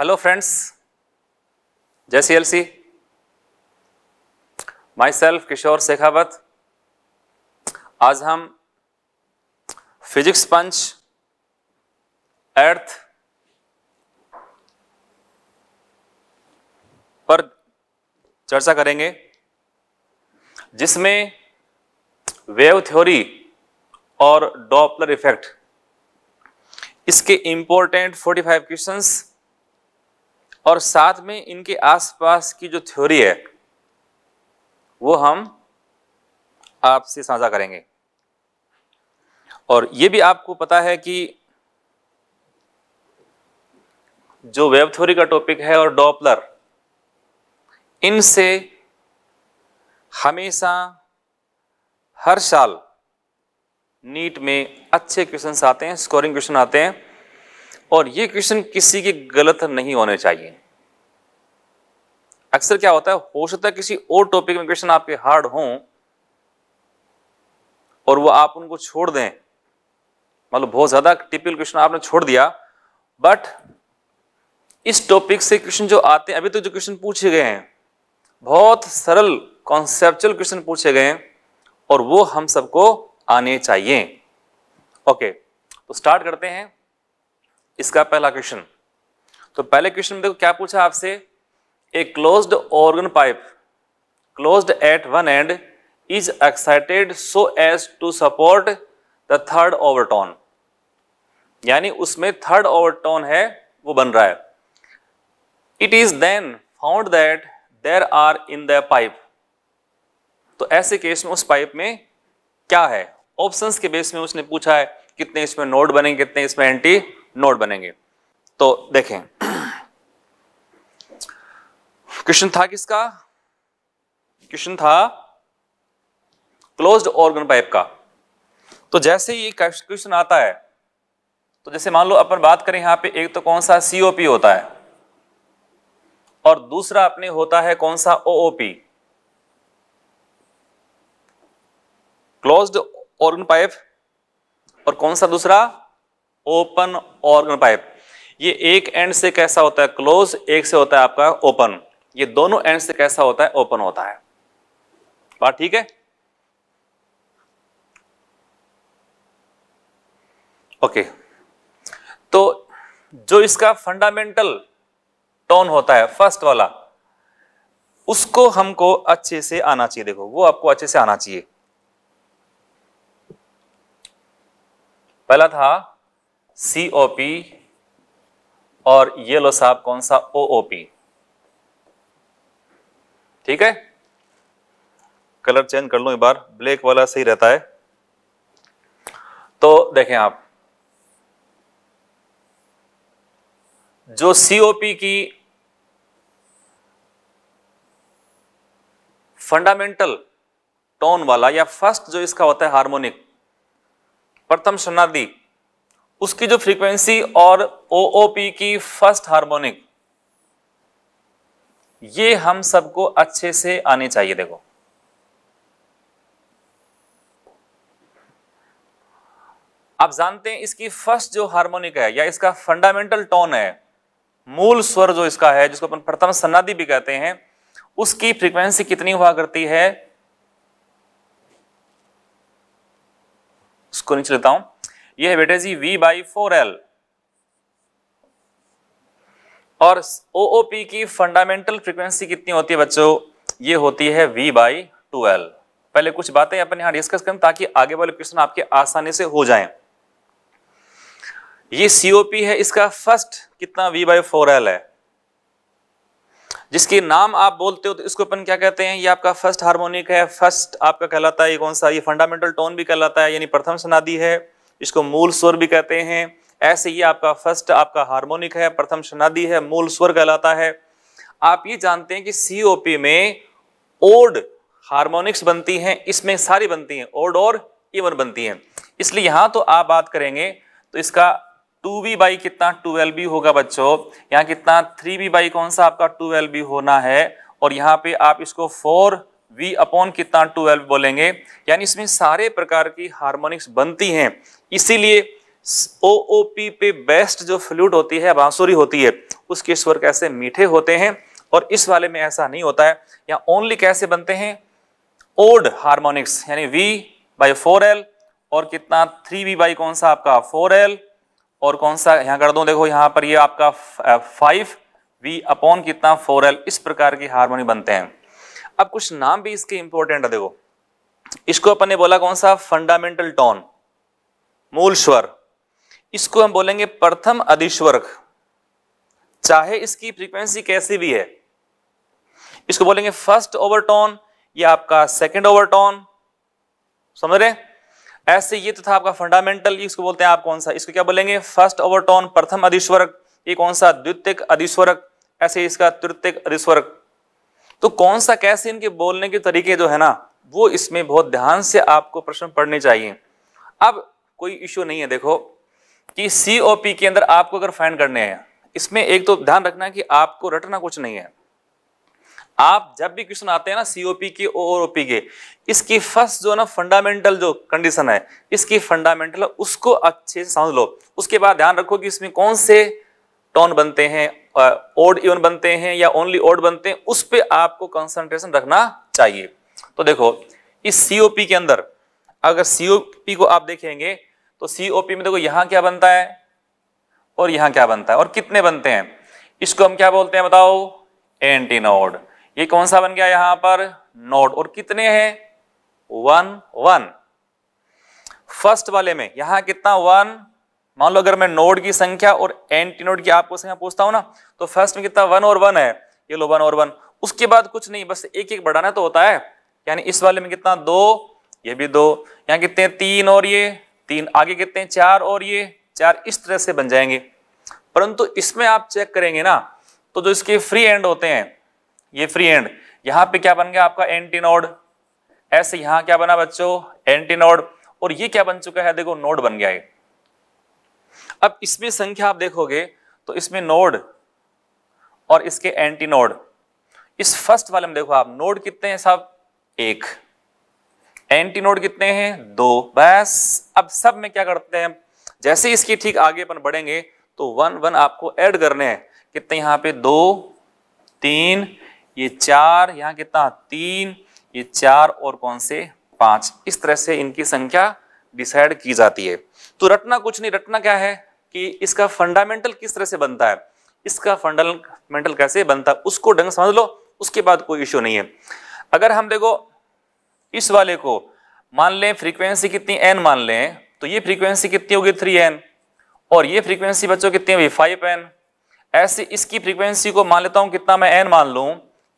Hello friends जय C L C my self Kishore Shekhawat आज हम फिजिक्स पंच अर्थ पर चर्चा करेंगे जिसमें वेव थ्योरी और डॉपलर इफेक्ट इसके फोर्टी 45 क्वेश्चंस और साथ में इनके आसपास की जो थ्योरी है वो हम आपसे साझा करेंगे और ये भी आपको पता है कि जो वेब थ्योरी का टॉपिक है और डॉपलर इनसे हमेशा हर साल नीट में अच्छे क्वेश्चन आते हैं स्कोरिंग क्वेश्चन आते हैं और ये क्वेश्चन किसी के गलत नहीं होने चाहिए अक्सर क्या होता है हो सकता है किसी और टॉपिक में क्वेश्चन आपके हार्ड हो और वो आप उनको छोड़ दें मतलब बहुत ज़्यादा टिपिकल क्वेश्चन आपने छोड़ दिया बट इस टॉपिक से क्वेश्चन जो आते हैं अभी तो जो क्वेश्चन पूछे गए हैं बहुत सरल कॉन्सेप्चुअल क्वेश्चन पूछे गए हैं और वो हम सबको आने चाहिए ओके तो स्टार्ट करते हैं इसका पहला क्वेश्चन तो पहले क्वेश्चन में देखो क्या पूछा आपसे a closed organ pipe closed at one end is excited so as to support the third overtone यानी उसमें थर्ड ओवरटोन है वो बन रहा है it is then found that there are in the pipe तो ऐसे केस में उस पाइप में क्या है ऑप्शंस के बेस में उसने पूछा है कितने इसमें नोड बनेंगे कितने इसमें एंटी नोड बनेंगे तो देखें क्वेश्चन था किसका क्वेश्चन था क्लोज्ड ऑर्गन पाइप का तो जैसे ये क्वेश्चन आता है तो जैसे मान लो अपन बात करें यहां पे एक तो कौन सा सीओपी होता है और दूसरा अपने होता है कौन सा ओओपी क्लोज्ड ऑर्गन पाइप और कौन सा दूसरा ओपन ऑर्गन पाइप ये एक एंड से कैसा होता है क्लोज एक से होता है आपका ओपन ये दोनों एंड से कैसा होता है ओपन होता है बात ठीक है ओके तो जो इसका फंडामेंटल टोन होता है फर्स्ट वाला उसको हमको अच्छे से आना चाहिए देखो वो आपको अच्छे से आना चाहिए पहला था सी ओ पी और ये लो साहब कौन सा ओ ओ पी ठीक है कलर चेंज कर लो एक बार ब्लैक वाला सही रहता है तो देखें आप जो सी ओ पी की फंडामेंटल टोन वाला या फर्स्ट जो इसका होता है हार्मोनिक प्रथम शनादी उसकी जो फ्रीक्वेंसी और ओओपी की फर्स्ट हार्मोनिक ये हम सबको अच्छे से आने चाहिए देखो आप जानते हैं इसकी फर्स्ट जो हार्मोनिक है या इसका फंडामेंटल टोन है मूल स्वर जो इसका है जिसको अपन प्रथम सन्नादि भी कहते हैं उसकी फ्रीक्वेंसी कितनी हुआ करती है उसको नीचे लेता हूं ये है बेटे जी वी बाई फोर एल और ओ पी की फंडामेंटल फ्रीक्वेंसी कितनी होती है बच्चों ये होती है वी बाई टू एल पहले कुछ बातें अपन यहां डिस्कस करें ताकि आगे वाले क्वेश्चन आपके आसानी से हो जाए ये सीओपी है इसका फर्स्ट कितना वी बाई फोर एल है जिसके नाम आप बोलते हो तो इसको अपन क्या कहते हैं ये आपका फर्स्ट हार्मोनिक है फर्स्ट आपका कहलाता है ये कौन सा ये फंडामेंटल टोन भी कहलाता है यानी प्रथम सनादी है इसको मूल स्वर भी कहते हैं ऐसे ही आपका फर्स्ट आपका हार्मोनिक है प्रथम शनादी है मूल स्वर कहलाता है आप ये जानते हैं कि सीओपी में ओड हार्मोनिक्स बनती हैं इसमें सारी बनती हैं ओड और इवन बनती हैं इसलिए यहाँ तो आप बात करेंगे तो इसका टू बी बाई कितना टूवेल्व बी होगा बच्चों यहाँ कितना थ्री बी बाई कौन सा आपका टूवेल्व बी होना है और यहाँ पे आप इसको फोर वी अपॉन कितना टूवेल्व बोलेंगे यानी इसमें सारे प्रकार की हार्मोनिक्स बनती हैं इसीलिए ओ पे बेस्ट जो फ्लूट होती है बांसुरी होती है उसके स्वर कैसे मीठे होते हैं और इस वाले में ऐसा नहीं होता है या ओनली कैसे बनते हैं ओड हार्मोनिक्स यानी वी बाई फोर एल और कितना थ्री वी बाई कौन सा आपका फोर एल और कौन सा यहाँ कर दो देखो यहाँ पर ये यह आपका फाइव वी अपॉन कितना फोर एल इस प्रकार के हारमोनी बनते हैं अब कुछ नाम भी इसके इंपॉर्टेंट है देखो इसको अपन ने बोला कौन सा फंडामेंटल टोन मूल स्वर इसको हम बोलेंगे प्रथम अधिस्वर चाहे इसकी फ्रीक्वेंसी कैसी भी है इसको बोलेंगे फर्स्ट ओवरटोन या आपका सेकंड ओवरटोन समझ रहे ऐसे ये तो था आपका फंडामेंटल इसको बोलते हैं आप कौन सा इसको क्या बोलेंगे फर्स्ट ओवरटोन प्रथम अधिस्वरक ये कौन सा द्वितीय अधिस्वरक ऐसे इसका तृतीय अधिस्वरक तो कौन सा कैसे इनके बोलने के तरीके जो है ना वो इसमें बहुत ध्यान से आपको प्रश्न पढ़ने चाहिए अब कोई इश्यू नहीं है देखो कि सी ओ पी के अंदर आपको अगर फाइंड करने हैं इसमें एक तो ध्यान रखना कि आपको रटना कुछ नहीं है आप जब भी क्वेश्चन आते हैं ना सीओपी के ओओपी के इसकी फर्स्ट जो ना फंडामेंटल जो कंडीशन है इसकी फंडामेंटल उसको अच्छे से समझ लो उसके बाद ध्यान रखो कि इसमें कौन से टोन बनते हैं ओड इवन बनते हैं या ओनली ओड बनते हैं उस पर आपको कंसंट्रेशन रखना चाहिए तो देखो इस सीओपी के अंदर अगर सीओपी को आप देखेंगे तो सीओपी में देखो यहां क्या बनता है और यहां क्या बनता है और कितने बनते हैं इसको हम क्या बोलते हैं बताओ एंटी नोड ये कौन सा बन गया यहां पर नोड और कितने हैं वन वन फर्स्ट वाले में यहां कितना वन मान लो अगर मैं नोड की संख्या और एंटी नोड की आपको संख्या पूछता हूं ना तो फर्स्ट में कितना वन और वन है ये लो वन और वन उसके बाद कुछ नहीं बस एक एक बढ़ाना तो होता है यानी इस वाले में कितना दो ये भी दो यहां कितने तीन और ये तीन आगे कितने चार और ये चार इस तरह से बन जाएंगे परंतु इसमें आप चेक करेंगे ना तो जो इसके फ्री एंड होते हैं ये फ्री एंड यहां पे क्या बन गया आपका नोड ऐसे यहां क्या बना बच्चों एंटीनोड और ये क्या बन चुका है देखो नोड बन गया है अब इसमें संख्या आप देखोगे तो इसमें नोड और इसके एंटी नोड इस फर्स्ट वाले में देखो आप नोड कितने हैं साहब एक एंटी नोड कितने हैं दो बस अब सब में क्या करते हैं जैसे इसकी ठीक आगे अपन बढ़ेंगे तो वन वन आपको ऐड करने हैं कितने यहाँ पे दो तीन ये चार यहाँ कितना तीन ये चार और कौन से पांच इस तरह से इनकी संख्या डिसाइड की जाती है तो रटना कुछ नहीं रटना क्या है कि इसका फंडामेंटल किस तरह से बनता है इसका फंडामेंटल कैसे बनता है उसको ढंग समझ लो उसके बाद कोई इश्यू नहीं है अगर हम देखो इस वाले को मान लें फ्रीक्वेंसी कितनी एन मान लें तो ये फ्रीक्वेंसी कितनी होगी थ्री एन और ये फ्रीक्वेंसी बच्चों कितनी होगी फाइव एन ऐसे इसकी फ्रीक्वेंसी को मान लेता हूँ कितना मैं एन मान लूँ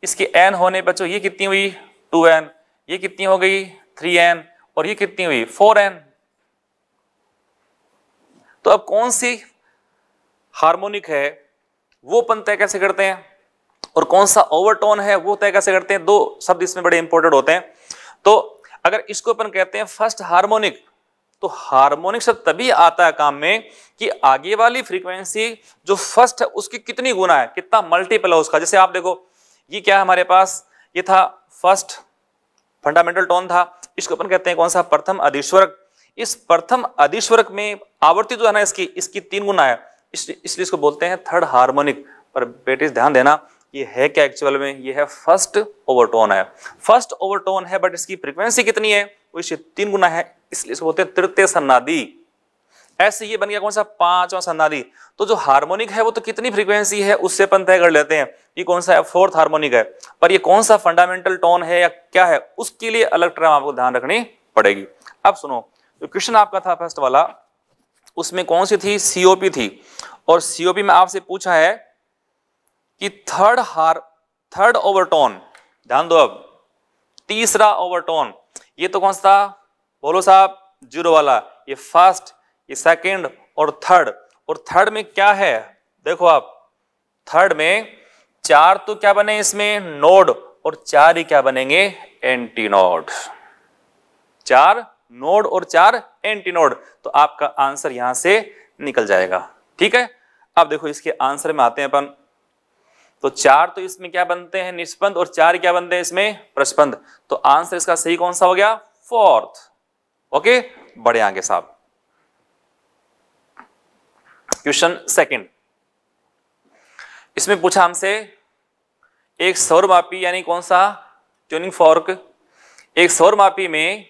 इसके एन होने बच्चों ये कितनी हुई टू एन ये कितनी हो गई थ्री एन और ये कितनी हुई फोर एन तो अब कौन सी हार्मोनिक है वो अपन तय कैसे करते हैं और कौन सा ओवरटोन है वो तय कैसे करते हैं दो शब्द इसमें बड़े इंपॉर्टेंट होते हैं तो अगर इसको अपन कहते हैं फर्स्ट हार्मोनिक तो हार्मोनिक शब्द तभी आता है काम में कि आगे वाली फ्रीक्वेंसी जो फर्स्ट है उसकी कितनी गुना है कितना मल्टीपल है उसका जैसे आप देखो ये क्या है हमारे पास ये था फर्स्ट फंडामेंटल टोन था इसको अपन कहते हैं कौन सा प्रथम अधिश्वरक इस प्रथम अधिश्वरक में आवर्ती जो है ना इसकी इसकी तीन गुना है इसलिए इसको बोलते हैं थर्ड हार्मोनिक पर बेटे ध्यान देना ये है क्या एक्चुअल में ये है फर्स्ट ओवरटोन है फर्स्ट ओवरटोन है बट इसकी फ्रिक्वेंसी कितनी है वो इससे तीन गुना है इसलिए इसको बोलते हैं तृतीय सन्नादी ऐसे ये बन गया कौन सा पांचवा सन्नादी तो जो हार्मोनिक है वो तो कितनी फ्रीक्वेंसी है उससे अपन तय कर लेते हैं ये कौन सा है फोर्थ हार्मोनिक है पर ये कौन सा फंडामेंटल टोन है या क्या है उसके लिए अलग टर्म आपको ध्यान रखनी पड़ेगी अब सुनो जो क्वेश्चन आपका था फर्स्ट वाला उसमें कौन सी थी सीओपी थी और सीओपी में आपसे पूछा है कि थर्ड हार थर्ड ओवरटोन ध्यान दो अब तीसरा ओवरटोन ये तो कौन सा था बोलो साहब जीरो वाला ये फर्स्ट ये सेकंड और थर्ड और थर्ड में क्या है देखो आप थर्ड में चार तो क्या बने इसमें नोड और चार ही क्या बनेंगे एंटी नोड चार नोड और चार एंटी नोड तो आपका आंसर यहां से निकल जाएगा ठीक है अब देखो इसके आंसर में आते हैं अपन तो चार तो इसमें क्या बनते हैं निष्पंद और चार क्या बनते हैं इसमें प्रस्पंद तो आंसर इसका सही कौन सा हो गया फोर्थ ओके बड़े आगे साहब क्वेश्चन सेकंड इसमें पूछा हमसे एक सौर मापी यानी कौन सा ट्यूनिंग फॉर्क एक सौर मापी में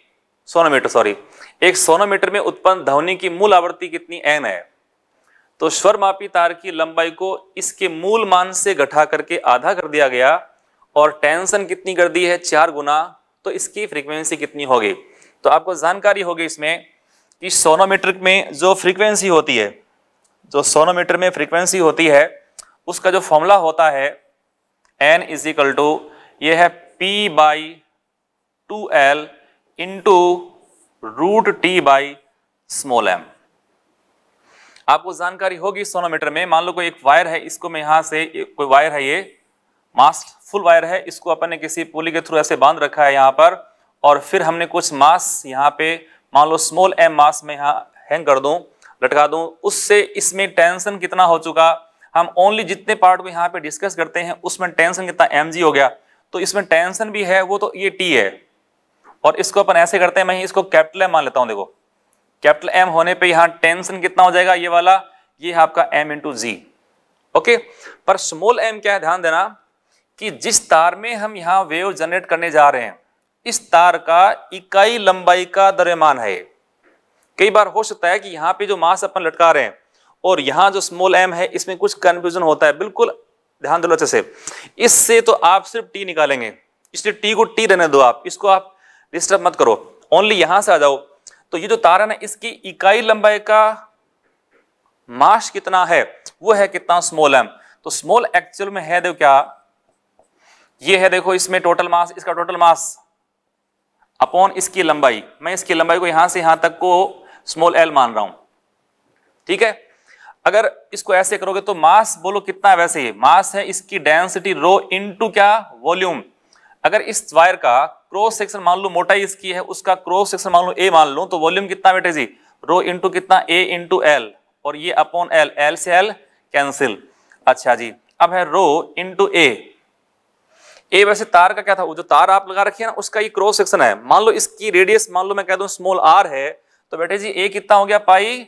सोनोमीटर सॉरी एक सोनोमीटर में उत्पन्न ध्वनि की मूल आवृत्ति कितनी एन है तो स्वरमापी तार की लंबाई को इसके मूल मान से घटा करके आधा कर दिया गया और टेंशन कितनी कर दी है चार गुना तो इसकी फ्रीक्वेंसी कितनी होगी तो आपको जानकारी होगी इसमें कि सोनोमीटर में जो फ्रीक्वेंसी होती है जो सोनोमीटर में फ्रीक्वेंसी होती है उसका जो फॉर्मूला होता है एन इज इक्वल टू ये है P by two L into root T by small M आपको जानकारी होगी सोनोमीटर में मान लो कोई एक वायर है इसको मैं यहाँ से कोई वायर है ये मास्क फुल वायर है इसको अपन ने किसी पुली के थ्रू ऐसे बांध रखा है यहाँ पर और फिर हमने कुछ मास यहाँ पे मान लो स्मॉल एम मास में यहाँ हैंग कर दूँ लटका दूँ उससे इसमें टेंशन कितना हो चुका हम ओनली जितने पार्ट को यहाँ पे डिस्कस करते हैं उसमें टेंशन कितना एम हो गया तो इसमें टेंशन भी है वो तो ये टी है और इसको अपन ऐसे करते हैं मैं इसको कैपिटल एम मान लेता हूँ देखो कैपिटल एम होने पे यहां टेंशन कितना हो जाएगा ये वाला ये है आपका एम इंटू जी ओके पर स्मॉल एम क्या है ध्यान देना कि जिस तार में हम यहाँ वेव जनरेट करने जा रहे हैं इस तार का इकाई लंबाई का द्रव्यमान है कई बार हो सकता है कि यहां पे जो मास अपन लटका रहे हैं और यहां जो स्मॉल एम है इसमें कुछ कंफ्यूजन होता है बिल्कुल ध्यान दो अच्छे से इससे तो आप सिर्फ टी निकालेंगे इसलिए टी को टी रहने दो आप इसको आप डिस्टर्ब मत करो ओनली यहां से आ जाओ तो ये जो तारन है इसकी इकाई लंबाई का मास कितना है वो है कितना स्मॉल एम तो स्मॉल एक्चुअल में है देखो क्या ये है देखो इसमें टोटल मास इसका टोटल मास अपॉन इसकी लंबाई मैं इसकी लंबाई को यहां से यहां तक को स्मॉल एल मान रहा हूं ठीक है अगर इसको ऐसे करोगे तो मास बोलो कितना है वैसे ही मास है इसकी डेंसिटी रो इनटू क्या वॉल्यूम अगर इस वायर का क्रॉस सेक्शन मान लो मोटाई इसकी है उसका क्रॉस सेक्शन मान लो ए मान लो तो वॉल्यूम कितना बेटे जी रो इंटू कितना ए इंटू एल और ये अपॉन एल एल से एल कैंसिल अच्छा जी अब है रो इंटू ए ए वैसे तार का क्या था वो जो तार आप लगा रखिए ना उसका ये क्रॉस सेक्शन है मान लो इसकी रेडियस मान लो मैं कह दू स्मॉल आर है तो बेटे जी ए कितना हो गया पाई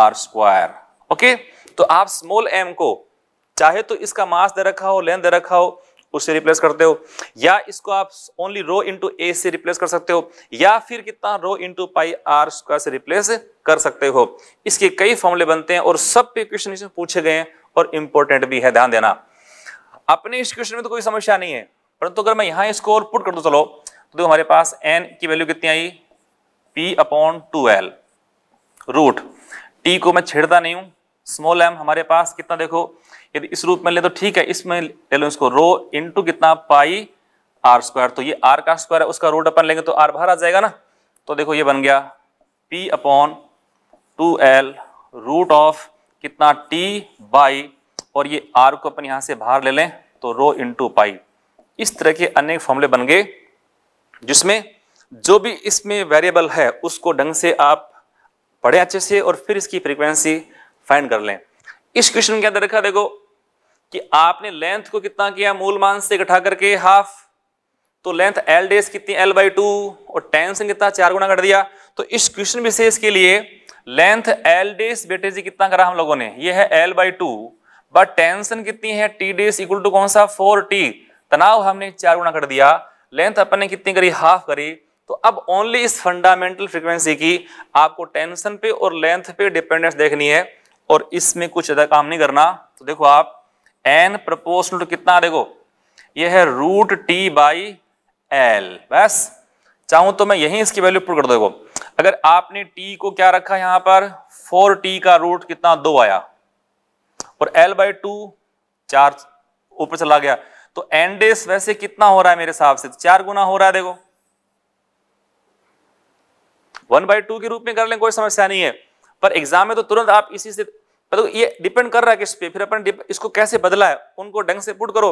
आर स्क्वायर ओके तो आप स्मॉल एम को चाहे तो इसका मास दे रखा हो लेंथ दे रखा हो उससे रिप्लेस करते हो या इसको आप ओनली रो इंटू ए से रिप्लेस कर सकते हो या फिर कितना rho into pi R square से रिप्लेस कर सकते हो इसके कई फॉर्मूले बनते हैं और सब पे क्वेश्चन इसमें पूछे गए हैं और इंपॉर्टेंट भी है ध्यान देना अपने इस क्वेश्चन में तो कोई समस्या नहीं है परंतु अगर मैं यहाँ इसको और पुट कर दू चलो तो हमारे पास एन की वैल्यू कितनी आई P upon two L root T को मैं छेड़ता नहीं हूं स्मॉल एम हमारे पास कितना देखो यदि इस रूप में ले तो ठीक है इसमें ले लो इसको रो इंटू कितना पाई आर स्क्वायर तो ये आर का स्क्वायर है उसका रूट अपन लेंगे तो आर बाहर आ जाएगा ना तो देखो ये बन गया P upon two L root of कितना टी बाई और ये आर को अपन यहां से बाहर ले लें तो रो इंटू पाई इस तरह के अनेक फॉर्मूले बन गए जिसमें जो भी इसमें वेरिएबल है उसको ढंग से आप पढ़े अच्छे से और फिर इसकी फ्रिक्वेंसी फाइंड कर लें इस क्वेश्चन के अंदर रखा देखो कि आपने लेंथ को कितना किया मूल मान से इकट्ठा करके हाफ तो लेंथ एल डेस कितनी एल बाई टू और टेन से कितना चार गुना कर दिया तो इस क्वेश्चन विशेष के लिए लेंथ एल डेस बेटे जी कितना करा हम लोगों ने ये है L by two but tension कितनी है टी डेस इक्वल टू कौन सा फोर टी तनाव हमने चार गुना कर दिया लेंथ अपन ने कितनी करी हाफ करी तो अब ओनली इस फंडामेंटल फ्रिक्वेंसी की आपको टेंशन पे और लेंथ पे डिपेंडेंस देखनी है और इसमें कुछ ज़्यादा काम नहीं करना तो देखो आप एन प्रपोर्शनल टू कितना देखो ये है रूट टी बाई एल बस चाहूं तो मैं यही इसकी वैल्यू पुट कर देखो अगर आपने टी को क्या रखा यहां पर फोर टी का रूट कितना दो आया और एल बाई टू चार ऊपर चला गया तो एन डेस वैसे कितना हो रहा है मेरे हिसाब से चार गुना हो रहा है देखो वन बाई टू के रूप में कर लें कोई समस्या नहीं है पर एग्जाम में तो तुरंत आप इसी से तो ये डिपेंड कर रहा है किस पे फिर अपन इसको कैसे बदला है उनको ढंग से पुट करो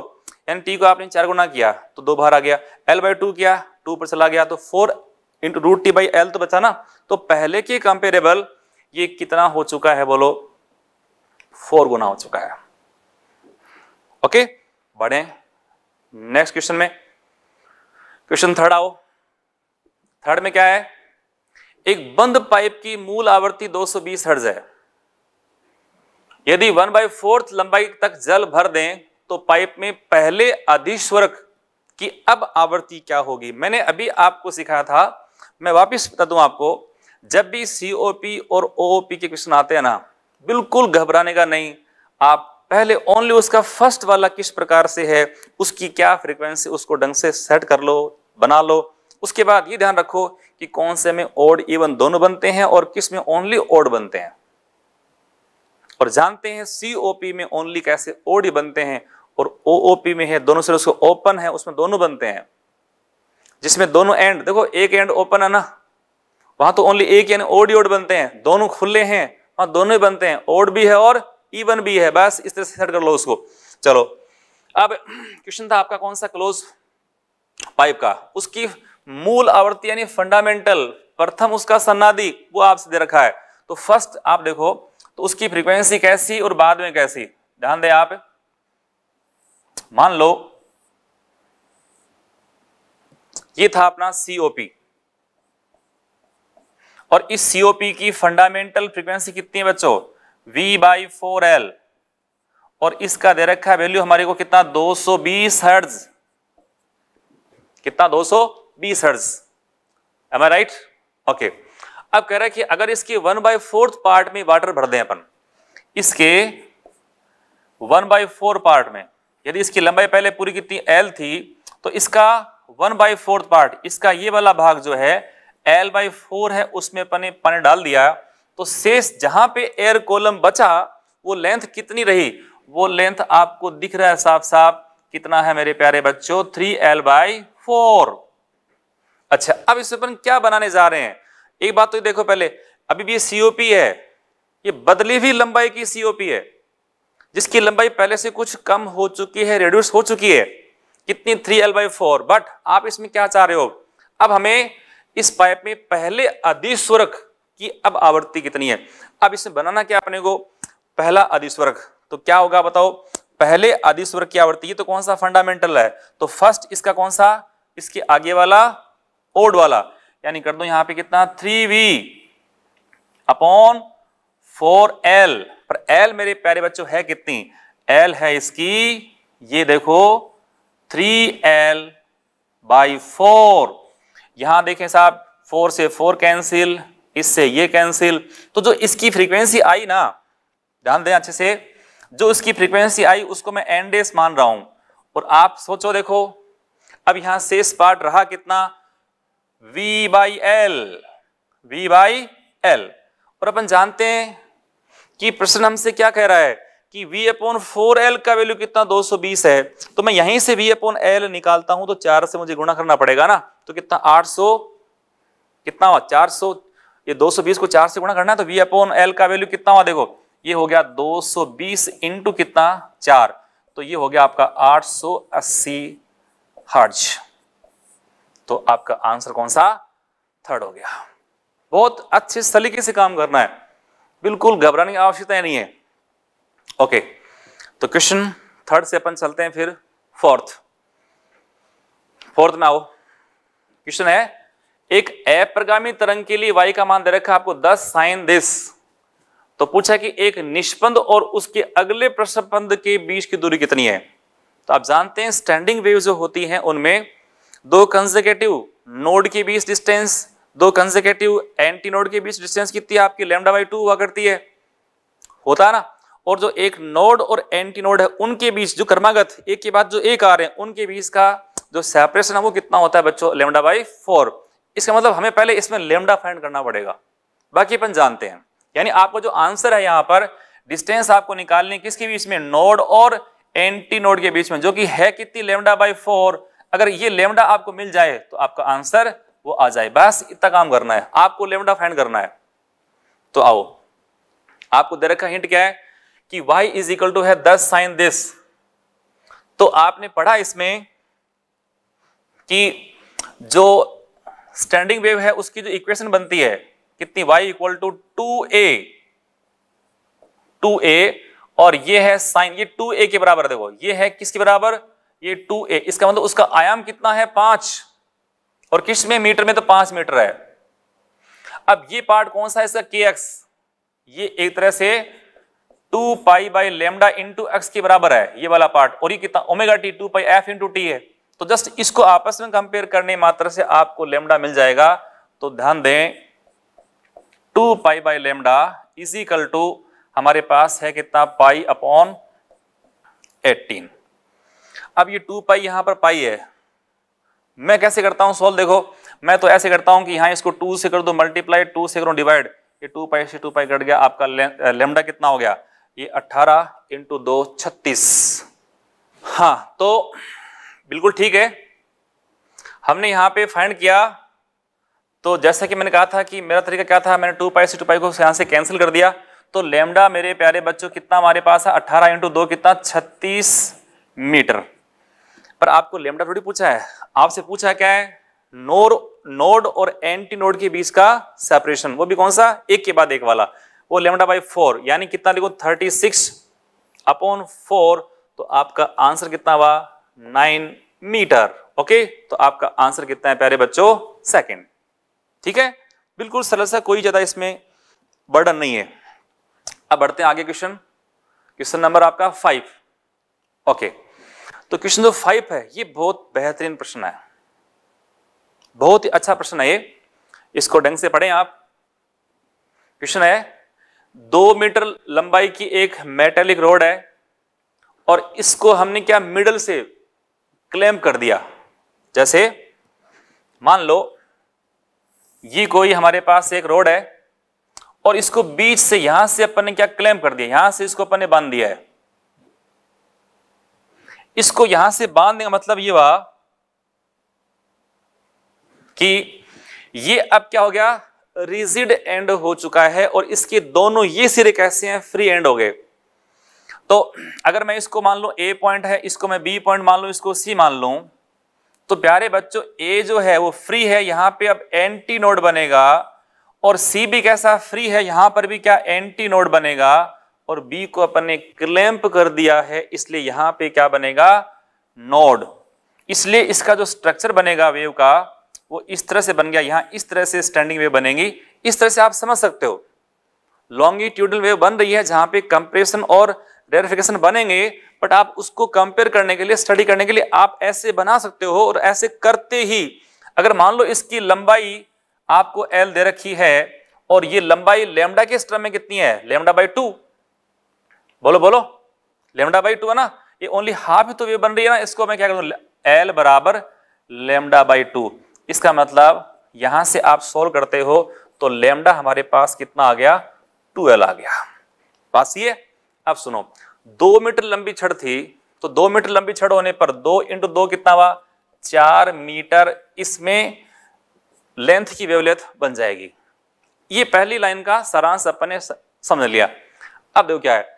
यानी टी को आपने चार गुना किया तो दो बार आ गया एल बाई टू किया टू पर चला गया तो four into root T by L तो बचा ना तो पहले के कंपेरेबल ये कितना हो चुका है बोलो फोर गुना हो चुका है ओके बढ़े नेक्स्ट क्वेश्चन में क्वेश्चन थर्ड आओ थर्ड में क्या है एक बंद पाइप की मूल आवृत्ति 220 हर्ज है यदि वन बाई फोर्थ लंबाई तक जल भर दें तो पाइप में पहले अधिस्वरक की अब आवृत्ति क्या होगी मैंने अभी आपको सिखाया था मैं वापस बता दूं आपको जब भी सी और ओ के क्वेश्चन आते हैं ना बिल्कुल घबराने का नहीं आप पहले ओनली उसका फर्स्ट वाला किस प्रकार से है उसकी क्या फ्रीक्वेंसी उसको ढंग से सेट कर लो बना लो उसके बाद ये ध्यान रखो कि कौन से में ओड इवन दोनों बनते हैं और किस में ओनली ओड बनते हैं और जानते हैं सीओपी में ओनली कैसे ओडी बनते हैं और ओओपी में है दोनों सिरे उसको ओपन है उसमें दोनों बनते हैं जिसमें दोनों एंड देखो एक एंड ओपन है ना वहां तो ओनली एक यानी ओडी ओड बनते हैं दोनों खुले हैं वहां दोनों ही बनते हैं ओड भी है और ईवन भी है बस इस तरह से सेट कर लो उसको चलो अब क्वेश्चन था आपका कौन सा क्लोज पाइप का उसकी मूल आवृत्ति यानी फंडामेंटल प्रथम उसका सन्नादी वो आपसे दे रखा है तो फर्स्ट आप देखो तो उसकी फ्रीक्वेंसी कैसी और बाद में कैसी ध्यान दें आप मान लो ये था अपना सीओपी और इस सीओपी की फंडामेंटल फ्रीक्वेंसी कितनी है बच्चों v बाई फोर एल और इसका दे रखा है वैल्यू हमारे को कितना 220 हर्ज कितना 220 हर्ज एम आई राइट ओके अब कह रहा है कि अगर इसके वन बाई फोर्थ पार्ट में वाटर भर दें अपन इसके वन बाय फोर पार्ट में यदि इसकी लंबाई पहले पूरी कितनी एल थी तो इसका वन बाई फोर्थ पार्ट इसका ये वाला भाग जो है एल बाय फोर है उसमें पने पानी डाल दिया तो शेष जहां पे एयर कॉलम बचा वो लेंथ कितनी रही वो लेंथ आपको दिख रहा है साफ साफ कितना है मेरे प्यारे बच्चों थ्री एल बाई फोर अच्छा अब इसमें अपन क्या बनाने जा रहे हैं एक बात तो देखो पहले अभी भी ये सीओपी है ये बदली हुई लंबाई की सीओपी है जिसकी लंबाई पहले से कुछ कम हो चुकी है रिड्यूस हो चुकी है कितनी three L by four but आप इसमें क्या चाह रहे हो अब हमें इस पाइप में पहले अधिस्वरक की अब आवृत्ति कितनी है अब इसमें बनाना क्या अपने को पहला अधिस्वरक तो क्या होगा बताओ पहले अधिस्वरक की आवृत्ति ये तो कौन सा फंडामेंटल है तो फर्स्ट इसका कौन सा इसके आगे वाला ओड वाला यानी कर दो यहां पे कितना three V upon four L पर एल मेरे प्यारे बच्चों है कितनी एल है इसकी ये देखो थ्री एल बाई फोर यहां देखें साहब फोर से फोर कैंसिल इससे ये कैंसिल तो जो इसकी फ्रीक्वेंसी आई ना ध्यान दें अच्छे से जो इसकी फ्रीक्वेंसी आई उसको मैं एंडेस मान रहा हूं और आप सोचो देखो अब यहां शेष पार्ट रहा कितना v by L V by L और अपन जानते हैं कि प्रश्न हमसे क्या कह रहा है कि v अपॉन फोर एल का वैल्यू कितना 220 है तो मैं यहीं से v अपॉन एल निकालता हूं तो चार से मुझे गुणा करना पड़ेगा ना तो कितना 800 कितना हुआ 400 ये 220 को चार से गुणा करना है तो v अपॉन एल का वैल्यू कितना हुआ देखो ये हो गया 220 इंटू कितना चार तो ये हो गया आपका 880 हर्ज तो आपका आंसर कौन सा थर्ड हो गया बहुत अच्छे सलीके से काम करना है बिल्कुल घबराने की आवश्यकता नहीं है ओके तो क्वेश्चन थर्ड से अपन चलते हैं फिर फोर्थ फोर्थ में आओ क्वेश्चन है एक अप्रगामी तरंग के लिए वाई का मान दे रखा है आपको 10 साइन दिस तो पूछा कि एक निष्पंद और उसके अगले प्रसपंद के बीच की दूरी कितनी है तो आप जानते हैं स्टैंडिंग वेव जो होती हैं उनमें दो कंजेकेटिव नोड के बीच डिस्टेंस दो कंजेकेटिव एंटी नोड के बीच डिस्टेंस कितनी है आपकी लेमडा बाई टू हुआ करती है होता है ना और जो एक नोड और एंटी नोड है उनके बीच जो कर्मागत एक के बाद जो एक आ रहे हैं उनके बीच का जो सेपरेशन है वो कितना होता है बच्चों लेमडा बाई फोर इसका मतलब हमें पहले इसमें लेमडा फाइंड करना पड़ेगा बाकी अपन जानते हैं यानी आपका जो आंसर है यहाँ पर डिस्टेंस आपको निकालने किसके बीच में नोड और एंटी नोड के बीच में जो कि है कितनी लेमडा बाई फोर अगर ये लेमडा आपको मिल जाए तो आपका आंसर वो आ जाए बस इतना काम करना है आपको लेमडा फाइंड करना है तो आओ आपको दे रखा हिंट क्या है कि y इज इक्वल टू है दस साइन दिस तो आपने पढ़ा इसमें कि जो स्टैंडिंग वेव है उसकी जो इक्वेशन बनती है कितनी y equal to two A two A और ये है साइन ये टू ए के बराबर देखो ये है किसके बराबर ये टू ए इसका मतलब उसका आयाम कितना है पांच और किस में मीटर में तो पांच मीटर है अब ये पार्ट कौन सा है इसका के एक्स ये एक तरह से two pi by lambda two X के बराबर है ये वाला पार्ट और ये कितना omega T two pi F into T है तो जस्ट इसको आपस में कंपेयर करने मात्र से आपको लेमडा मिल जाएगा तो ध्यान दें two pi by lambda is equal to हमारे पास है कितना पाई अपॉन 18 अब ये टू पाई यहां पर पाई है मैं कैसे करता हूं सॉल्व देखो मैं तो ऐसे करता हूं कि यहां इसको टू से कर दो मल्टीप्लाई टू से करो डिवाइड ये टू पाई से टू पाई कट गया आपका लेमडा कितना हो गया ये अट्ठारह इंटू दो छत्तीस हाँ तो बिल्कुल ठीक है हमने यहां पे फाइंड किया तो जैसा कि मैंने कहा था कि मेरा तरीका क्या था मैंने टू पाई से टू पाई को यहाँ से कैंसिल कर दिया तो लेमडा मेरे प्यारे बच्चों कितना हमारे पास है अट्ठारह इंटू दो कितना छत्तीस मीटर पर आपको लेमडा थोड़ी पूछा है आपसे पूछा क्या है नोर नोड और एंटी नोड के बीच का सेपरेशन वो भी कौन सा एक के बाद एक वाला वो लेमडा बाई फोर यानी कितना लिखो थर्टी सिक्स अपॉन फोर तो आपका आंसर कितना हुआ नाइन मीटर ओके तो आपका आंसर कितना है प्यारे बच्चों सेकंड ठीक है बिल्कुल सरल सा कोई ज्यादा इसमें बर्डन नहीं है अब बढ़ते हैं आगे क्वेश्चन क्वेश्चन नंबर आपका फाइव ओके okay. तो क्वेश्चन जो फाइव है ये बहुत बेहतरीन प्रश्न है बहुत ही अच्छा प्रश्न है ये इसको ढंग से पढ़ें आप क्वेश्चन है दो मीटर लंबाई की एक मेटेलिक रोड है और इसको हमने क्या मिडल से क्लेम कर दिया जैसे मान लो ये कोई हमारे पास एक रोड है और इसको बीच से यहां से अपन ने क्या क्लेम कर दिया यहां से इसको अपन ने बांध दिया है इसको यहां से बांधने का मतलब ये हुआ कि ये अब क्या हो गया रिजिड एंड हो चुका है और इसके दोनों ये सिरे कैसे हैं फ्री एंड हो गए तो अगर मैं इसको मान लू ए पॉइंट है इसको मैं बी पॉइंट मान लू इसको सी मान लू तो प्यारे बच्चों ए जो है वो फ्री है यहां पे अब एंटी नोड बनेगा और सी भी कैसा फ्री है यहां पर भी क्या एंटी नोड बनेगा और बी को अपन ने क्लैंप कर दिया है इसलिए यहां पे क्या बनेगा नोड इसलिए इसका जो स्ट्रक्चर बनेगा वेव का वो इस तरह से बन गया यहां इस तरह से स्टैंडिंग वेव बनेगी इस तरह से आप समझ सकते हो लॉन्गिट्यूडल वेव बन रही है जहां पे कंप्रेशन और रेरिफिकेशन बनेंगे बट आप उसको कंपेयर करने के लिए स्टडी करने के लिए आप ऐसे बना सकते हो और ऐसे करते ही अगर मान लो इसकी लंबाई आपको एल दे रखी है और ये लंबाई लेमडा के स्ट्रम में कितनी है लेमडा बाई टू बोलो बोलो लेमडा बाई टू है ना ये ओनली हाफ ही तो वे बन रही है ना इसको मैं क्या करूँ एल बराबर लेमडा बाई टू इसका मतलब यहां से आप सोल्व करते हो तो लेमडा हमारे पास कितना आ गया टू एल आ गया पास ये अब सुनो दो मीटर लंबी छड़ थी तो दो मीटर लंबी छड़ होने पर दो इंटू दो कितना हुआ चार मीटर इसमें लेंथ की वेवलेंथ बन जाएगी ये पहली लाइन का सारांश अपन ने समझ लिया अब देखो क्या है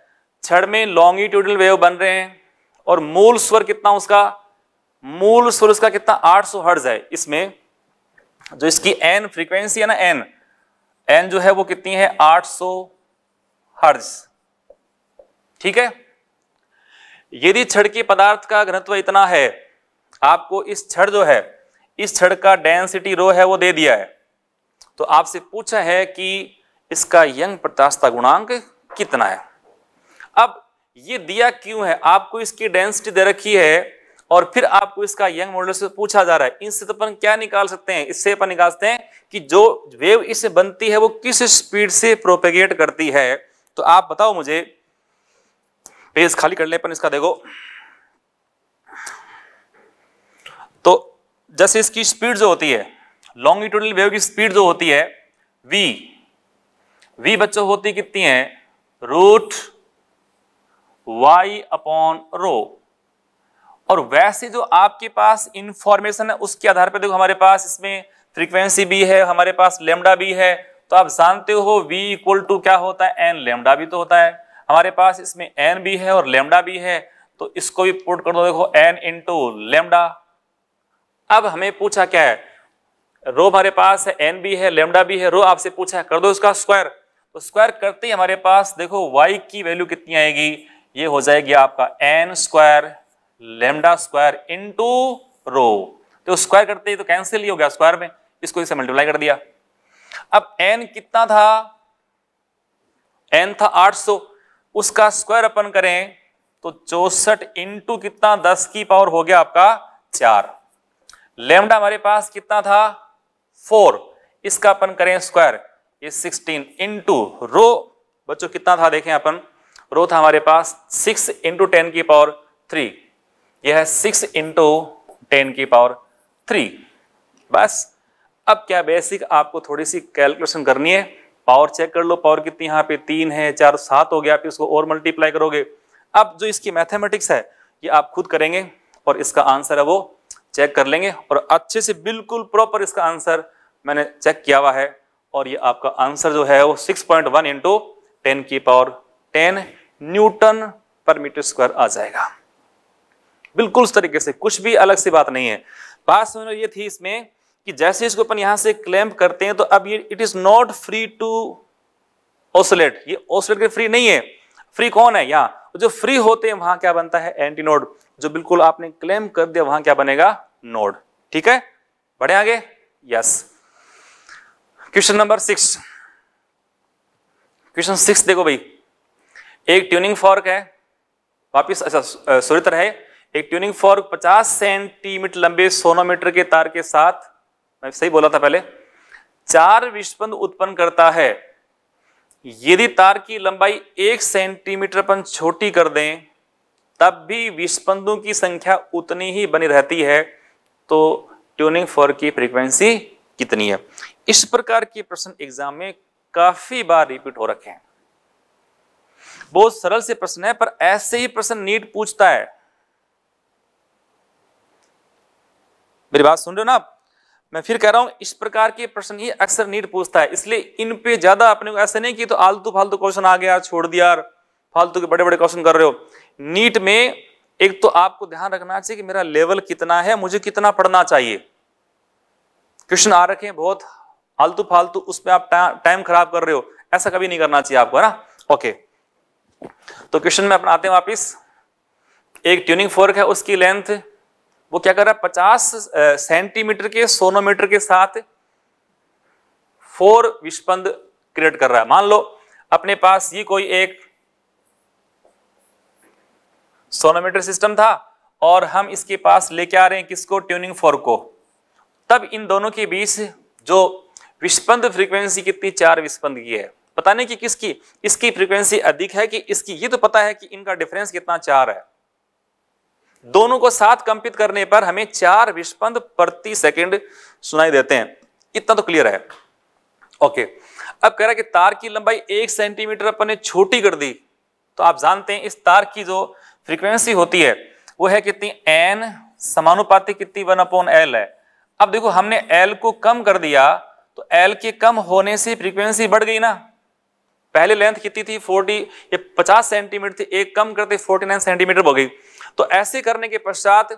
छड़ में लॉन्गिट्यूडल वेव बन रहे हैं और मूल स्वर कितना उसका मूल स्वर उसका कितना 800 सौ हर्ज है इसमें जो इसकी एन फ्रीक्वेंसी है ना एन एन जो है वो कितनी है 800 सौ हर्ज ठीक है यदि छड़ के पदार्थ का घनत्व इतना है आपको इस छड़ जो है इस छड़ का डेंसिटी रो है वो दे दिया है तो आपसे पूछा है कि इसका यंग प्रत्यास्था गुणांक कितना है अब ये दिया क्यों है आपको इसकी डेंसिटी दे रखी है और फिर आपको इसका यंग मॉडल से पूछा जा रहा है इनसे तो अपन क्या निकाल सकते हैं इससे अपन निकालते हैं कि जो वेव इससे बनती है वो किस स्पीड से प्रोपेगेट करती है तो आप बताओ मुझे पेज खाली कर ले अपन इसका देखो तो जैसे इसकी स्पीड जो होती है लॉन्गिट्यूडल वेव की स्पीड जो होती है वी वी बच्चों होती कितनी है रूट वाई अपॉन रो और वैसे जो आपके पास इंफॉर्मेशन है उसके आधार पर देखो हमारे पास इसमें फ्रीक्वेंसी भी है हमारे पास लेमडा भी है तो आप जानते हो v इक्वल टू क्या होता है एन लेमडा भी तो होता है हमारे पास इसमें एन भी है और लेमडा भी है तो इसको भी पुट कर दो देखो एन टू लेमडा अब हमें पूछा क्या है रो हमारे पास है एन भी है लेमडा भी है रो आपसे पूछा है कर दो इसका स्क्वायर तो स्क्वायर करते ही हमारे पास देखो वाई की वैल्यू कितनी आएगी ये हो जाएगी आपका N square lambda square two rho तो स्क्वायर करते ही तो कैंसिल ही हो गया स्क्वायर में इसको इसे मल्टीप्लाई कर दिया अब एन कितना था एन था 800 उसका स्क्वायर अपन करें तो चौसठ इंटू कितना दस की पावर हो गया आपका चार लेमडा हमारे पास कितना था फोर इसका अपन करें स्क्वायर ये सिक्सटीन इंटू रो बच्चों कितना था देखें अपन रो था हमारे पास सिक्स इंटू टेन की पावर थ्री यह है सिक्स इंटू टेन की पावर थ्री बस अब क्या बेसिक आपको थोड़ी सी कैलकुलेशन करनी है पावर चेक कर लो पावर कितनी यहाँ पे तीन है चार सात हो गया आप इसको और मल्टीप्लाई करोगे अब जो इसकी मैथमेटिक्स है ये आप खुद करेंगे और इसका आंसर है वो चेक कर लेंगे और अच्छे से बिल्कुल प्रॉपर इसका आंसर मैंने चेक किया हुआ है और ये आपका आंसर जो है वो six point one into ten की पावर टेन न्यूटन पर मीटर स्क्वायर आ जाएगा बिल्कुल उस तरीके से कुछ भी अलग सी बात नहीं है बात समझ ये थी इसमें कि जैसे इसको अपन यहां से क्लेम्प करते हैं तो अब ये it is not free to oscillate ये ओसोलेट के फ्री नहीं है फ्री कौन है यहाँ जो फ्री होते हैं वहां क्या बनता है एंटीनोड जो बिल्कुल आपने क्लेम कर दिया वहां क्या बनेगा नोड ठीक है बढ़े आगे yes question number six question six देखो भाई एक ट्यूनिंग फॉर्क है वापिस अच्छा सुरित तो रहे है एक ट्यूनिंग फॉर्क 50 सेंटीमीटर लंबे सोनोमीटर के तार के साथ मैं सही बोला था पहले चार विस्पंद उत्पन्न करता है यदि तार की लंबाई एक सेंटीमीटर पर छोटी कर दें तब भी विस्पंदों की संख्या उतनी ही बनी रहती है तो ट्यूनिंग फॉर्क की फ्रीक्वेंसी कितनी है इस प्रकार के प्रश्न एग्जाम में काफी बार रिपीट हो रखे हैं बहुत सरल से प्रश्न है पर ऐसे ही प्रश्न नीट पूछता है मेरी बात सुन रहे हो ना मैं फिर कह रहा हूं इस प्रकार के प्रश्न ही अक्सर नीट पूछता है इसलिए इन पे ज्यादा अपने को ऐसे नहीं कि तो आलतू फालतू क्वेश्चन आ गया छोड़ दिया यार फालतू के बड़े बड़े क्वेश्चन कर रहे हो नीट में एक तो आपको ध्यान रखना चाहिए कि मेरा लेवल कितना है मुझे कितना पढ़ना चाहिए क्वेश्चन आ रखे हैं बहुत आलतू फालतू उसमें आप टाइम खराब कर रहे हो ऐसा कभी नहीं करना चाहिए आपको है ना ओके तो क्वेश्चन में अपनाते आते हैं वापिस एक ट्यूनिंग फोर्क है उसकी लेंथ वो क्या कर रहा है पचास सेंटीमीटर के सोनोमीटर के साथ फोर विस्पंद क्रिएट कर रहा है मान लो अपने पास ये कोई एक सोनोमीटर सिस्टम था और हम इसके पास लेके आ रहे हैं किसको ट्यूनिंग फोर्क को तब इन दोनों के बीच जो विस्पंद फ्रीक्वेंसी कितनी चार विस्पंद की है पता नहीं कि किसकी इसकी फ्रीक्वेंसी अधिक है कि इसकी ये तो पता है कि इनका डिफरेंस कितना चार है दोनों को साथ कंपित करने पर हमें चार विस्पंद प्रति सेकंड सुनाई देते हैं इतना तो क्लियर है ओके अब कह रहा है कि तार की लंबाई एक सेंटीमीटर अपन ने छोटी कर दी तो आप जानते हैं इस तार की जो फ्रीक्वेंसी होती है वो है कितनी एन समानुपातिक कितनी वन अपॉन एल है अब देखो हमने एल को कम कर दिया तो एल के कम होने से फ्रीक्वेंसी बढ़ गई ना पहले लेंथ कितनी थी 40 ये 50 सेंटीमीटर थी एक कम करते 49 सेंटीमीटर हो गई तो ऐसे करने के पश्चात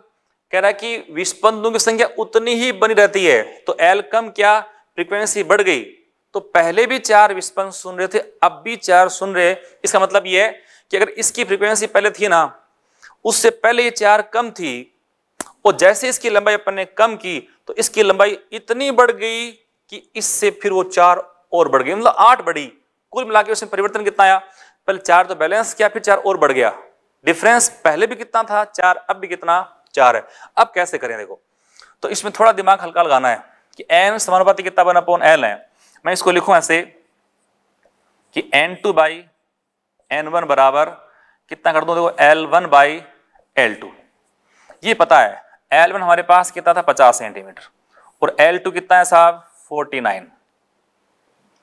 कह रहा है कि विस्पंदों की संख्या उतनी ही बनी रहती है तो एल कम क्या फ्रीक्वेंसी बढ़ गई तो पहले भी चार विस्पंद सुन रहे थे अब भी चार सुन रहे इसका मतलब यह है कि अगर इसकी फ्रीक्वेंसी पहले थी ना उससे पहले ये चार कम थी और जैसे इसकी लंबाई अपन ने कम की तो इसकी लंबाई इतनी बढ़ गई कि इससे फिर वो चार और बढ़ गई मतलब आठ बढ़ी कुल मिला के उसमें परिवर्तन कितना आया पहले चार तो बैलेंस किया फिर चार और बढ़ गया डिफरेंस पहले भी कितना था चार अब भी कितना चार है अब कैसे करें देखो तो इसमें थोड़ा दिमाग हल्का लगाना है कि एन समानुपाति कितना बना पोन एल है मैं इसको लिखूं ऐसे कि N two by N one बराबर कितना कर दूं देखो L one by L two ये पता है एल वन हमारे पास कितना था पचास सेंटीमीटर और एल टू कितना है साहब फोर्टी नाइन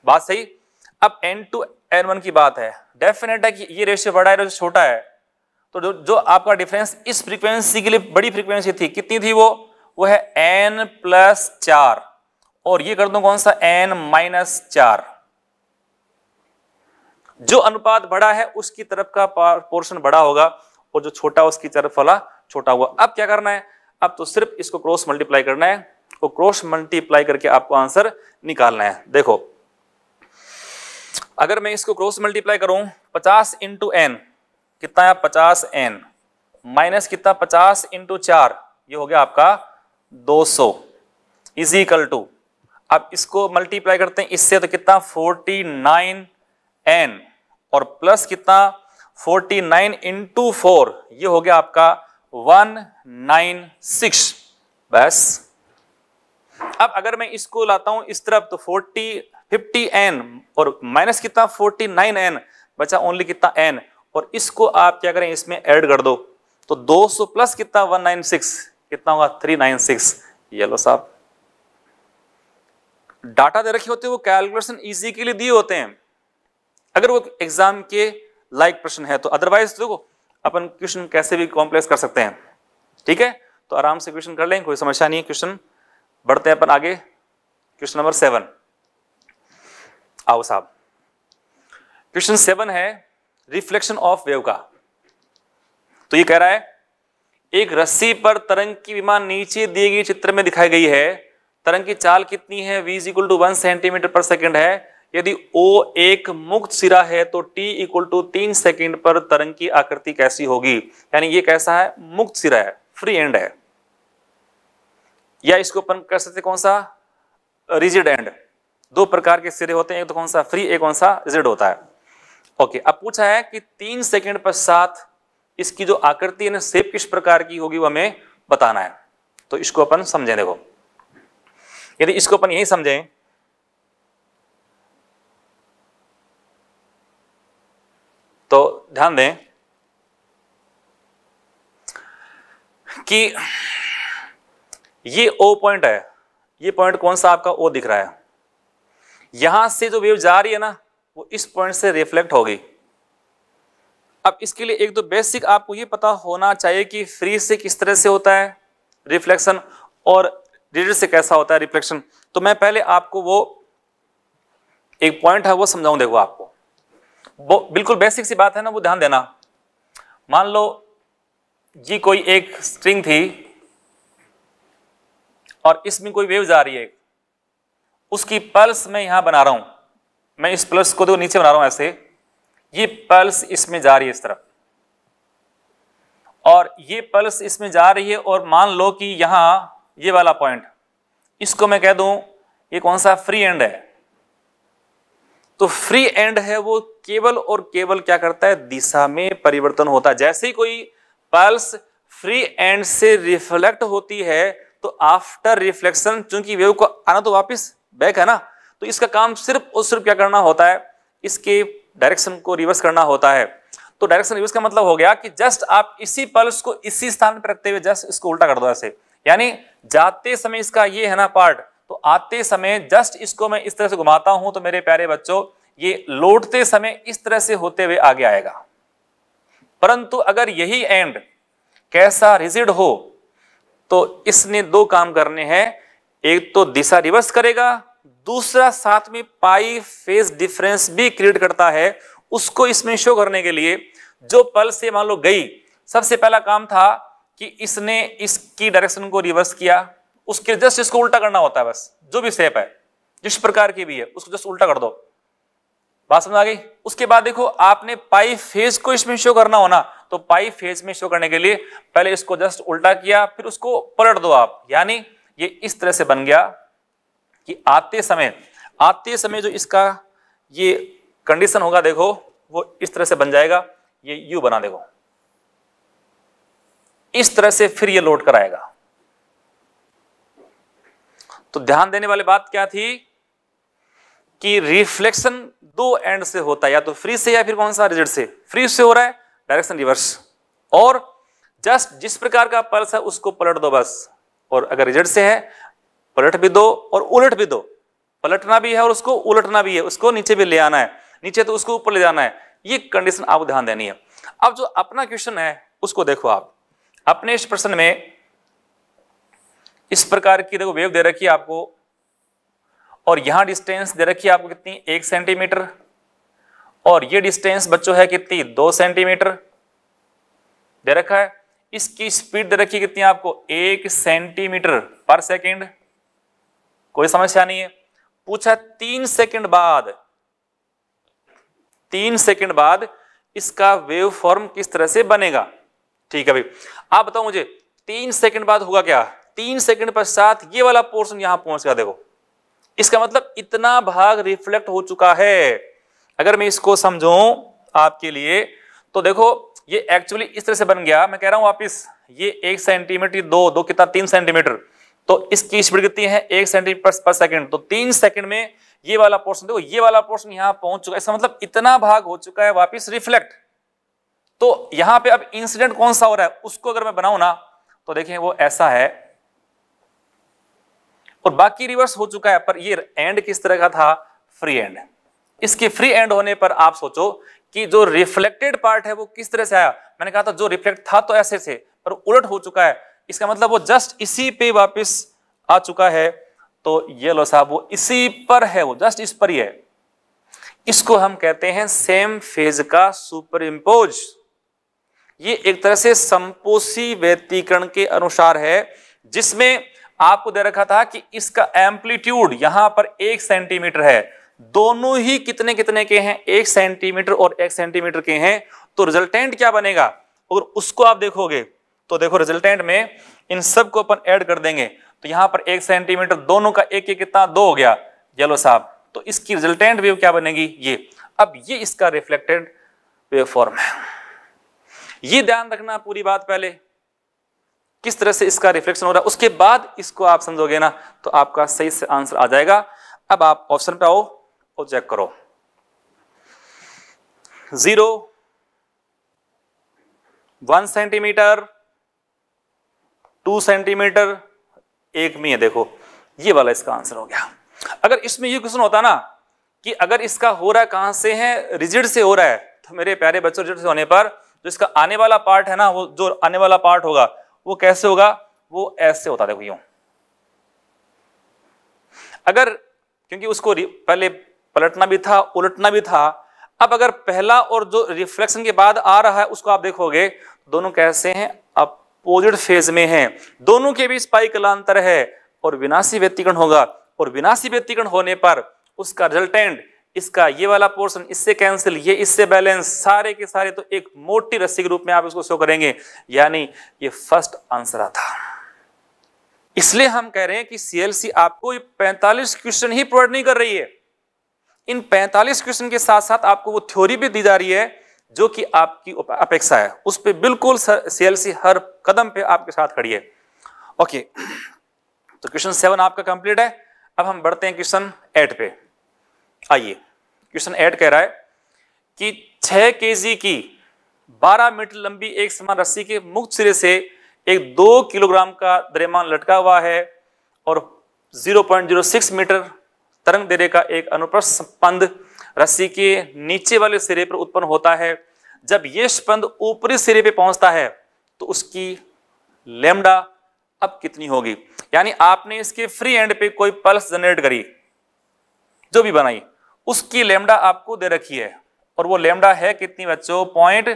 बात सही अब एन टू एन वन की बात है डेफिनेट है कि ये रेशियो बड़ा है रेशियो छोटा है तो जो जो आपका डिफरेंस इस फ्रीक्वेंसी के लिए बड़ी फ्रीक्वेंसी थी कितनी थी वो वो है एन प्लस चार और ये कर दो कौन सा एन माइनस चार जो अनुपात बड़ा है उसकी तरफ का पोर्शन बड़ा होगा और जो छोटा उसकी तरफ वाला छोटा हुआ अब क्या करना है अब तो सिर्फ इसको क्रॉस मल्टीप्लाई करना है और क्रॉस मल्टीप्लाई करके आपको आंसर निकालना है देखो अगर मैं इसको क्रॉस मल्टीप्लाई करूं पचास इंटू एन कितना है पचास एन माइनस कितना पचास इंटू चार ये हो गया आपका दो सौ इज इक्वल टू अब इसको मल्टीप्लाई करते हैं इससे तो कितना फोर्टी नाइन एन और प्लस कितना फोर्टी नाइन इंटू फोर ये हो गया आपका वन नाइन सिक्स बस अब अगर मैं इसको लाता हूं इस तरफ तो फोर्टी फिफ्टी एन और माइनस कितना फोर्टी नाइन एन बचा ओनली कितना एन और इसको आप क्या करें इसमें ऐड कर दो तो 200 प्लस कितना 196 कितना होगा 396 ये लो साहब डाटा दे रखे होते हैं वो कैलकुलेशन इजी के लिए दिए होते हैं अगर वो एग्जाम के लाइक प्रश्न है तो अदरवाइज देखो अपन क्वेश्चन कैसे भी कॉम्प्लेक्स कर सकते हैं ठीक है तो आराम से क्वेश्चन कर लें कोई समस्या नहीं है क्वेश्चन बढ़ते हैं अपन आगे क्वेश्चन नंबर सेवन आओ साहब क्वेश्चन सेवन है रिफ्लेक्शन ऑफ वेव का तो ये कह रहा है एक रस्सी पर तरंग की विमान नीचे दिए गए चित्र में दिखाई गई है तरंग की चाल कितनी है v is equal to one centimetre पर सेकंड है यदि O एक मुक्त सिरा है तो t इक्वल टू तीन सेकेंड पर तरंग की आकृति कैसी होगी यानी ये कैसा है मुक्त सिरा है फ्री एंड है या इसको अपन कर सकते कौन सा रिजिड एंड दो प्रकार के सिरे होते हैं एक तो कौन सा फ्री एक कौन सा रिजिड होता है ओके अब पूछा है कि तीन सेकेंड पश्चात इसकी जो आकृति है सेप किस प्रकार की होगी वो हमें बताना है तो इसको अपन समझें देखो यदि इसको अपन यही समझें तो ध्यान दें कि ये ओ पॉइंट है ये पॉइंट कौन सा आपका ओ दिख रहा है यहां से जो वेव जा रही है ना वो इस पॉइंट से रिफ्लेक्ट होगी अब इसके लिए एक दो बेसिक आपको ये पता होना चाहिए कि फ्री से किस तरह से होता है रिफ्लेक्शन और रीडर से कैसा होता है रिफ्लेक्शन तो मैं पहले आपको वो एक पॉइंट है वो समझाऊं देखो आपको वो बिल्कुल बेसिक सी बात है ना वो ध्यान देना मान लो ये कोई एक स्ट्रिंग थी और इसमें कोई वेव जा रही है उसकी पल्स मैं यहां बना रहा हूं मैं इस पल्स को तो नीचे बना रहा हूं ऐसे ये पल्स इसमें जा रही है इस तरफ और ये पल्स इसमें जा रही है और मान लो कि यहां ये वाला पॉइंट इसको मैं कह दूं ये कौन सा फ्री एंड है तो फ्री एंड है वो केवल और केवल क्या करता है दिशा में परिवर्तन होता है जैसे ही कोई पल्स फ्री एंड से रिफ्लेक्ट होती है तो आफ्टर रिफ्लेक्शन चूंकि वेव को आना तो वापस बैक है ना तो इसका काम सिर्फ और सिर्फ क्या करना होता है इसके डायरेक्शन को रिवर्स करना होता है तो डायरेक्शन रिवर्स का मतलब हो गया कि जस्ट आप इसी पल्स को इसी स्थान पर रखते हुए जस्ट इसको उल्टा कर दो ऐसे यानी जाते समय इसका ये है ना पार्ट तो आते समय जस्ट इसको मैं इस तरह से घुमाता हूं तो मेरे प्यारे बच्चों ये लौटते समय इस तरह से होते हुए आगे आएगा परंतु अगर यही एंड कैसा रिजिड हो तो इसने दो काम करने हैं एक तो दिशा रिवर्स करेगा दूसरा साथ में पाई फेज डिफरेंस भी क्रिएट करता है उसको इसमें शो करने के लिए जो पल से मान लो गई सबसे पहला काम था कि इसने इसकी डायरेक्शन को रिवर्स किया उसके जस्ट इसको उल्टा करना होता है बस जो भी सेप है जिस प्रकार की भी है उसको जस्ट उल्टा कर दो बात समझ आ गई उसके बाद देखो आपने पाई फेज को इसमें शो करना होना तो पाई फेज में शो करने के लिए पहले इसको जस्ट उल्टा किया फिर उसको पलट दो आप यानी ये इस तरह से बन गया कि आते समय आते समय जो इसका ये कंडीशन होगा देखो वो इस तरह से बन जाएगा ये यू बना देखो इस तरह से फिर ये लोड कराएगा तो ध्यान देने वाली बात क्या थी कि रिफ्लेक्शन दो एंड से होता है या तो फ्री से या फिर कौन सा रिजल्ट से फ्री से हो रहा है डायरेक्शन रिवर्स और जस्ट जिस प्रकार का पल्स है उसको पलट दो बस और अगर रिजल्ट से है पलट भी दो और उलट भी दो पलटना भी है और उसको उलटना भी है उसको नीचे भी ले आना है नीचे तो उसको ऊपर ले जाना है ये कंडीशन आपको ध्यान देनी है अब जो अपना क्वेश्चन है उसको देखो आप अपने इस प्रश्न में इस प्रकार की देखो वेव दे रखी है आपको और यहां डिस्टेंस दे रखी है आपको कितनी एक सेंटीमीटर और ये डिस्टेंस बच्चों है कितनी दो सेंटीमीटर दे रखा है इसकी स्पीड दे रखी कितनी आपको एक सेंटीमीटर पर सेकेंड कोई समस्या नहीं है पूछा तीन सेकंड बाद तीन सेकंड बाद इसका वेव फॉर्म किस तरह से बनेगा ठीक है भाई आप बताओ मुझे तीन सेकंड बाद होगा क्या तीन सेकंड पश्चात ये वाला पोर्शन यहां पहुंच गया देखो इसका मतलब इतना भाग रिफ्लेक्ट हो चुका है अगर मैं इसको समझू आपके लिए तो देखो ये एक्चुअली इस तरह से बन गया मैं कह रहा हूं वापिस ये एक सेंटीमीटर दो दो कितना तीन सेंटीमीटर तो इसकी स्पीड कितनी है एक सेंटीमीटर पर सेकंड तो तीन सेकंड में ये वाला पोर्शन देखो ये वाला पोर्शन यहां पहुंच चुका है इसका मतलब इतना भाग हो चुका है वापिस रिफ्लेक्ट तो यहां पर अब इंसिडेंट कौन सा हो रहा है उसको अगर मैं बनाऊ ना तो देखें वो ऐसा है और बाकी रिवर्स हो चुका है पर ये एंड किस तरह का था फ्री एंड इसके फ्री एंड होने पर आप सोचो कि जो रिफ्लेक्टेड पार्ट है वो किस तरह से आया मैंने कहा था जो रिफ्लेक्ट था तो ऐसे से पर उलट हो चुका है इसका मतलब वो जस्ट इसी पे वापस आ चुका है तो ये लो साहब वो इसी पर है वो जस्ट इस पर ही है इसको हम कहते हैं सेम फेज का सुपर इम्पोज ये एक तरह से संपोषी व्यतीकरण के अनुसार है जिसमें आपको दे रखा था कि इसका एम्पलीट्यूड यहां पर एक सेंटीमीटर है दोनों ही कितने कितने के हैं एक सेंटीमीटर और एक सेंटीमीटर के हैं तो रिजल्टेंट क्या बनेगा अगर उसको आप देखोगे तो देखो रिजल्टेंट में इन सब को अपन ऐड कर देंगे तो यहां पर एक सेंटीमीटर दोनों का एक एक कितना दो हो गया येलो साहब तो इसकी रिजल्टेंट वेव क्या बनेगी ये अब ये इसका रिफ्लेक्टेड वेव फॉर्म है ये ध्यान रखना पूरी बात पहले किस तरह से इसका रिफ्लेक्शन हो रहा है उसके बाद इसको आप समझोगे ना तो आपका सही से आंसर आ जाएगा अब आप ऑप्शन पे आओ को चेक करो zero one centimetre two centimetre एक में है देखो ये वाला इसका आंसर हो गया अगर इसमें ये क्वेश्चन होता ना कि अगर इसका हो रहा है कहां से है रिजिड से हो रहा है तो मेरे प्यारे बच्चों रिजिड से होने पर जो इसका आने वाला पार्ट है ना वो जो आने वाला पार्ट होगा वो कैसे होगा वो ऐसे होता देखो यूं अगर क्योंकि उसको पहले पलटना भी था उलटना भी था अब अगर पहला और जो रिफ्लेक्शन के बाद आ रहा है उसको आप देखोगे दोनों कैसे हैं अपोजिट फेज में हैं दोनों के बीच पाई कलांतर है और विनाशी व्यक्तिकरण होगा और विनाशी व्यक्तिकरण होने पर उसका रिजल्टेंट इसका ये वाला पोर्शन इससे कैंसिल ये इससे बैलेंस सारे के सारे तो एक मोटी रस्सी के रूप में आप इसको शो करेंगे यानी ये फर्स्ट आंसर आता इसलिए हम कह रहे हैं कि सीएलसी आपको 45 क्वेश्चन ही प्रोवाइड नहीं कर रही है इन 45 क्वेश्चन के साथ साथ आपको वो थ्योरी भी दी जा रही है जो कि आपकी अपेक्षा है उस पर बिल्कुल सीएलसी हर कदम पे आपके साथ खड़ी है ओके तो क्वेश्चन सेवन आपका कंप्लीट है अब हम बढ़ते हैं क्वेश्चन एट पे आइए क्वेश्चन एट कह रहा है कि 6 के की 12 मीटर लंबी एक समान रस्सी के मुक्त सिरे से एक दो किलोग्राम का द्रेमान लटका हुआ है और 0.06 मीटर तरंग देरे का एक अनुप्रस्थ स्पंद रस्सी के नीचे वाले सिरे पर उत्पन्न होता है जब ये स्पंद ऊपरी सिरे पे पहुंचता है तो उसकी लेमडा अब कितनी होगी यानी आपने इसके फ्री एंड पे कोई पल्स जनरेट करी जो भी बनाई उसकी लेमडा आपको दे रखी है और वो लेमडा है कितनी बच्चों पॉइंट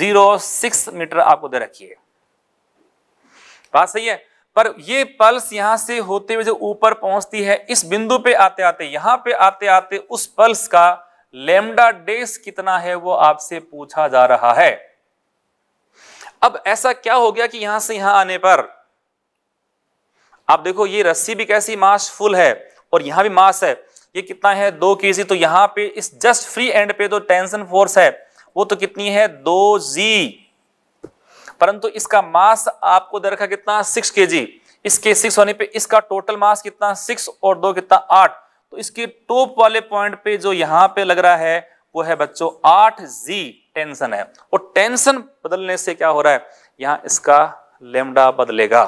जीरो सिक्स मीटर आपको दे रखी है बात सही है पर ये पल्स यहां से होते हुए जो ऊपर पहुंचती है इस बिंदु पे आते आते यहां पे आते आते उस पल्स का लेमडा डेस कितना है वो आपसे पूछा जा रहा है अब ऐसा क्या हो गया कि यहां से यहां आने पर आप देखो ये रस्सी भी कैसी मास फुल है और यहां भी मास है ये कितना है दो के जी तो यहां पे इस जस्ट फ्री एंड पे तो टेंशन फोर्स है वो तो कितनी है दो जी परंतु इसका मास आपको दे रखा कितना सिक्स के जी इसके सिक्स होने पे इसका टोटल मास कितना सिक्स और दो कितना आठ तो इसके टॉप वाले पॉइंट पे जो यहाँ पे लग रहा है वो है बच्चों आठ जी टेंशन है और टेंशन बदलने से क्या हो रहा है यहाँ इसका लेमडा बदलेगा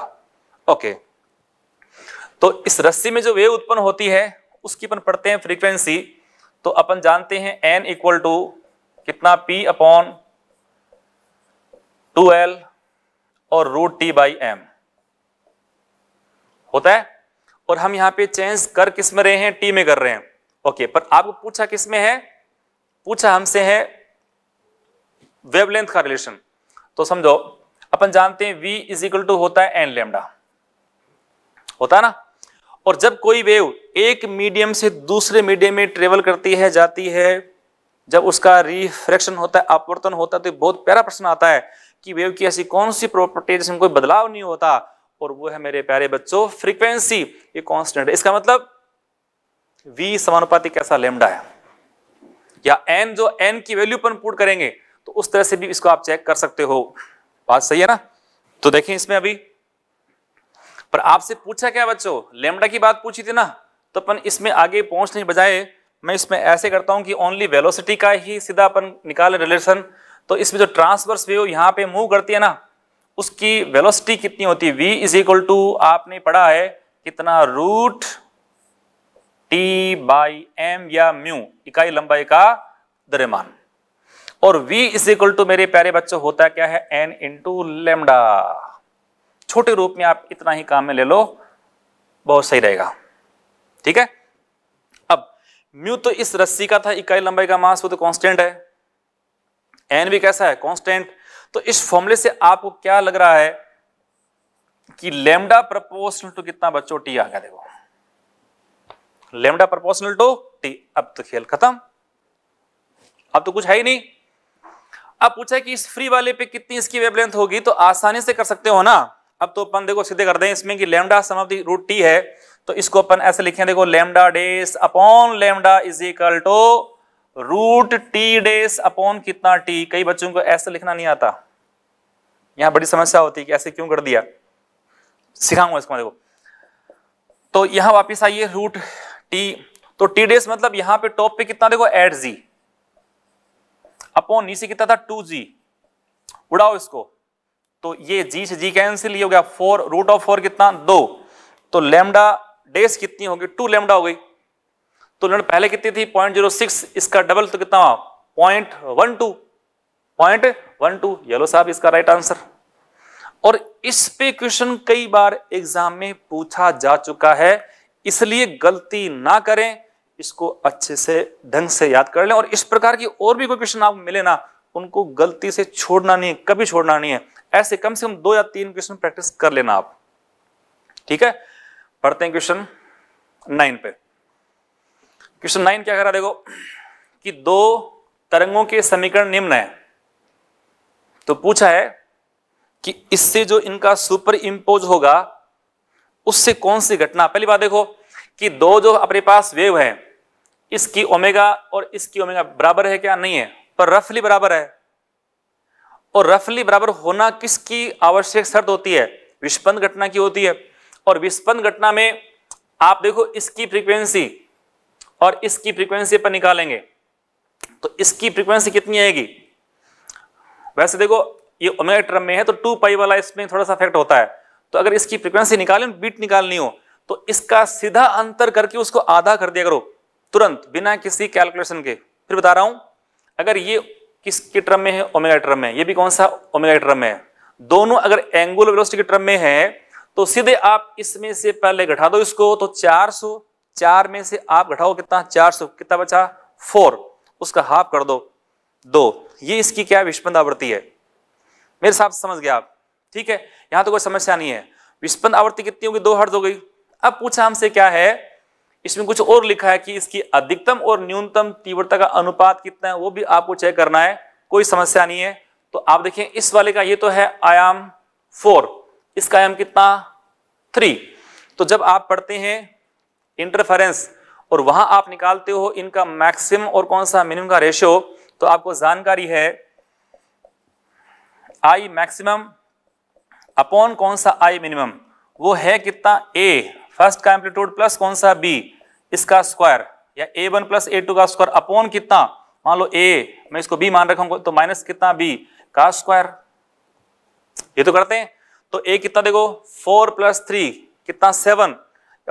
ओके तो इस रस्सी में जो वेव उत्पन्न होती है उसकी अपन पढ़ते हैं फ्रीक्वेंसी तो अपन जानते हैं एन इक्वल टू कितना पी अपॉन टू एल और रूट टी बाई एम होता है और हम यहां पे चेंज कर किस में रहे हैं टी में कर रहे हैं ओके पर आपको पूछा किस में है पूछा हमसे है वेवलेंथ का रिलेशन तो समझो अपन जानते हैं वी इज इक्वल टू होता है एन लेमडा होता है ना और जब कोई वेव एक मीडियम से दूसरे मीडियम में ट्रेवल करती है जाती है जब उसका रिफ्रैक्शन होता है अपवर्तन होता है तो बहुत प्यारा प्रश्न आता है की वेव की ऐसी कौन सी प्रॉपर्टी जिसमें कोई बदलाव नहीं होता और वो है मेरे प्यारे बच्चों फ्रीक्वेंसी ये कॉन्स्टेंट है इसका मतलब v समानुपातिक कैसा लेमडा है या n जो n की वैल्यू पर पुट करेंगे तो उस तरह से भी इसको आप चेक कर सकते हो बात सही है ना तो देखें इसमें अभी पर आपसे पूछा क्या बच्चों लेमडा की बात पूछी थी ना तो अपन इसमें आगे पहुंचने बजाय मैं इसमें ऐसे करता हूं कि ओनली वेलोसिटी का ही सीधा अपन निकाले रिलेशन तो इसमें जो ट्रांसवर्स वेव यहाँ पे मूव करती है ना उसकी वेलोसिटी कितनी होती है वी इज इक्वल टू आपने पढ़ा है कितना रूट टी बाई एम या म्यू इकाई लंबाई का द्रव्यमान और v इज इक्वल टू मेरे प्यारे बच्चों होता क्या है n इंटू लेमडा छोटे रूप में आप इतना ही काम में ले लो बहुत सही रहेगा ठीक है अब म्यू तो इस रस्सी का था इकाई लंबाई का मास वो तो कांस्टेंट है एन भी कैसा है कॉन्स्टेंट तो इस फॉर्मुले से आपको क्या लग रहा है कि लेमडा प्रपोर्शनल टू कितना बच्चों टी आ गया देखो लेमडा प्रपोर्शनल टू टी अब तो खेल खत्म अब तो कुछ है ही नहीं अब पूछा कि इस फ्री वाले पे कितनी इसकी वेबलेंथ होगी तो आसानी से कर सकते हो ना अब तो अपन देखो सीधे कर दें इसमें कि लेमडा सम रूट टी है तो इसको अपन ऐसे लिखें देखो lambda dash upon lambda is equal to root T dash upon कितना टी कई बच्चों को ऐसे लिखना नहीं आता यहां बड़ी समस्या होती है कि ऐसे क्यों कर दिया सिखाऊंगा इसको देखो तो यहां वापस आइए रूट टी तो टी डेस मतलब यहां पे टॉप पे कितना देखो एट जी अपॉन नीचे कितना था टू जी उड़ाओ इसको तो ये जी से जी कैंसिल हो गया फोर रूट ऑफ फोर कितना दो तो लेमडा डेस कितनी होगी टू लेमडा हो गई तो उन्होंने पहले कितनी थी पॉइंट जीरो सिक्स इसका डबल तो कितना हुआ point one two point one two येलो साहब इसका राइट आंसर और इस पे क्वेश्चन कई बार एग्जाम में पूछा जा चुका है इसलिए गलती ना करें इसको अच्छे से ढंग से याद कर लें और इस प्रकार की और भी कोई क्वेश्चन आप मिले ना उनको गलती से छोड़ना नहीं है कभी छोड़ना नहीं है ऐसे कम से कम दो या तीन क्वेश्चन प्रैक्टिस कर लेना आप ठीक है पढ़ते हैं क्वेश्चन नाइन पे क्वेश्चन नाइन क्या कह रहा देखो कि दो तरंगों के समीकरण निम्न है तो पूछा है कि इससे जो इनका सुपर इम्पोज होगा उससे कौन सी घटना पहली बात देखो कि दो जो अपने पास वेव है इसकी ओमेगा और इसकी ओमेगा बराबर है क्या नहीं है पर रफली बराबर है और रफली बराबर होना किसकी आवश्यक शर्त होती है विस्पंद घटना की होती है और विस्पंद घटना में आप देखो इसकी फ्रीक्वेंसी और इसकी फ्रीक्वेंसी पर निकालेंगे तो इसकी फ्रीक्वेंसी कितनी आएगी वैसे देखो ये ओमेगा टर्म में है तो टू पाई वाला इसमें थोड़ा सा इफेक्ट होता है तो अगर इसकी फ्रीक्वेंसी निकालें बीट निकालनी हो तो इसका सीधा अंतर करके उसको आधा कर दिया करो तुरंत बिना किसी कैलकुलेशन के फिर बता रहा हूं अगर ये किसके टर्म में है ओमेगा टर्म में ये भी कौन सा ओमेगा टर्म में है दोनों अगर एंगुलर वेलोसिटी के टर्म में है तो सीधे आप इसमें से पहले घटा दो इसको तो चार में से आप घटाओ कितना चार सौ कितना बचा फोर उसका हाफ कर दो दो ये इसकी क्या विस्पंद आवृत्ति है मेरे हिसाब से समझ गया आप ठीक है यहां तो कोई समस्या नहीं है विस्पंद आवृत्ति कितनी होगी दो हर्ज हो गई अब पूछा हमसे क्या है इसमें कुछ और लिखा है कि इसकी अधिकतम और न्यूनतम तीव्रता का अनुपात कितना है वो भी आपको चेक करना है कोई समस्या नहीं है तो आप देखें इस वाले का ये तो है आयाम फोर इसका आयाम कितना थ्री तो जब आप पढ़ते हैं इंटरफेरेंस और वहां आप निकालते हो इनका मैक्सिम और कौन सा मिनिमम का रेशियो तो आपको जानकारी है आई मैक्सिमम अपॉन कौन सा आई मिनिमम वो है कितना ए फर्स्ट का एम्पलीट्यूड प्लस कौन सा बी इसका स्क्वायर या A one plus A two का स्क्वायर अपॉन कितना मान लो ए मैं इसको बी मान रखा तो माइनस कितना बी का स्क्वायर ये तो करते हैं तो ए कितना देखो फोर प्लस थ्री कितना सेवन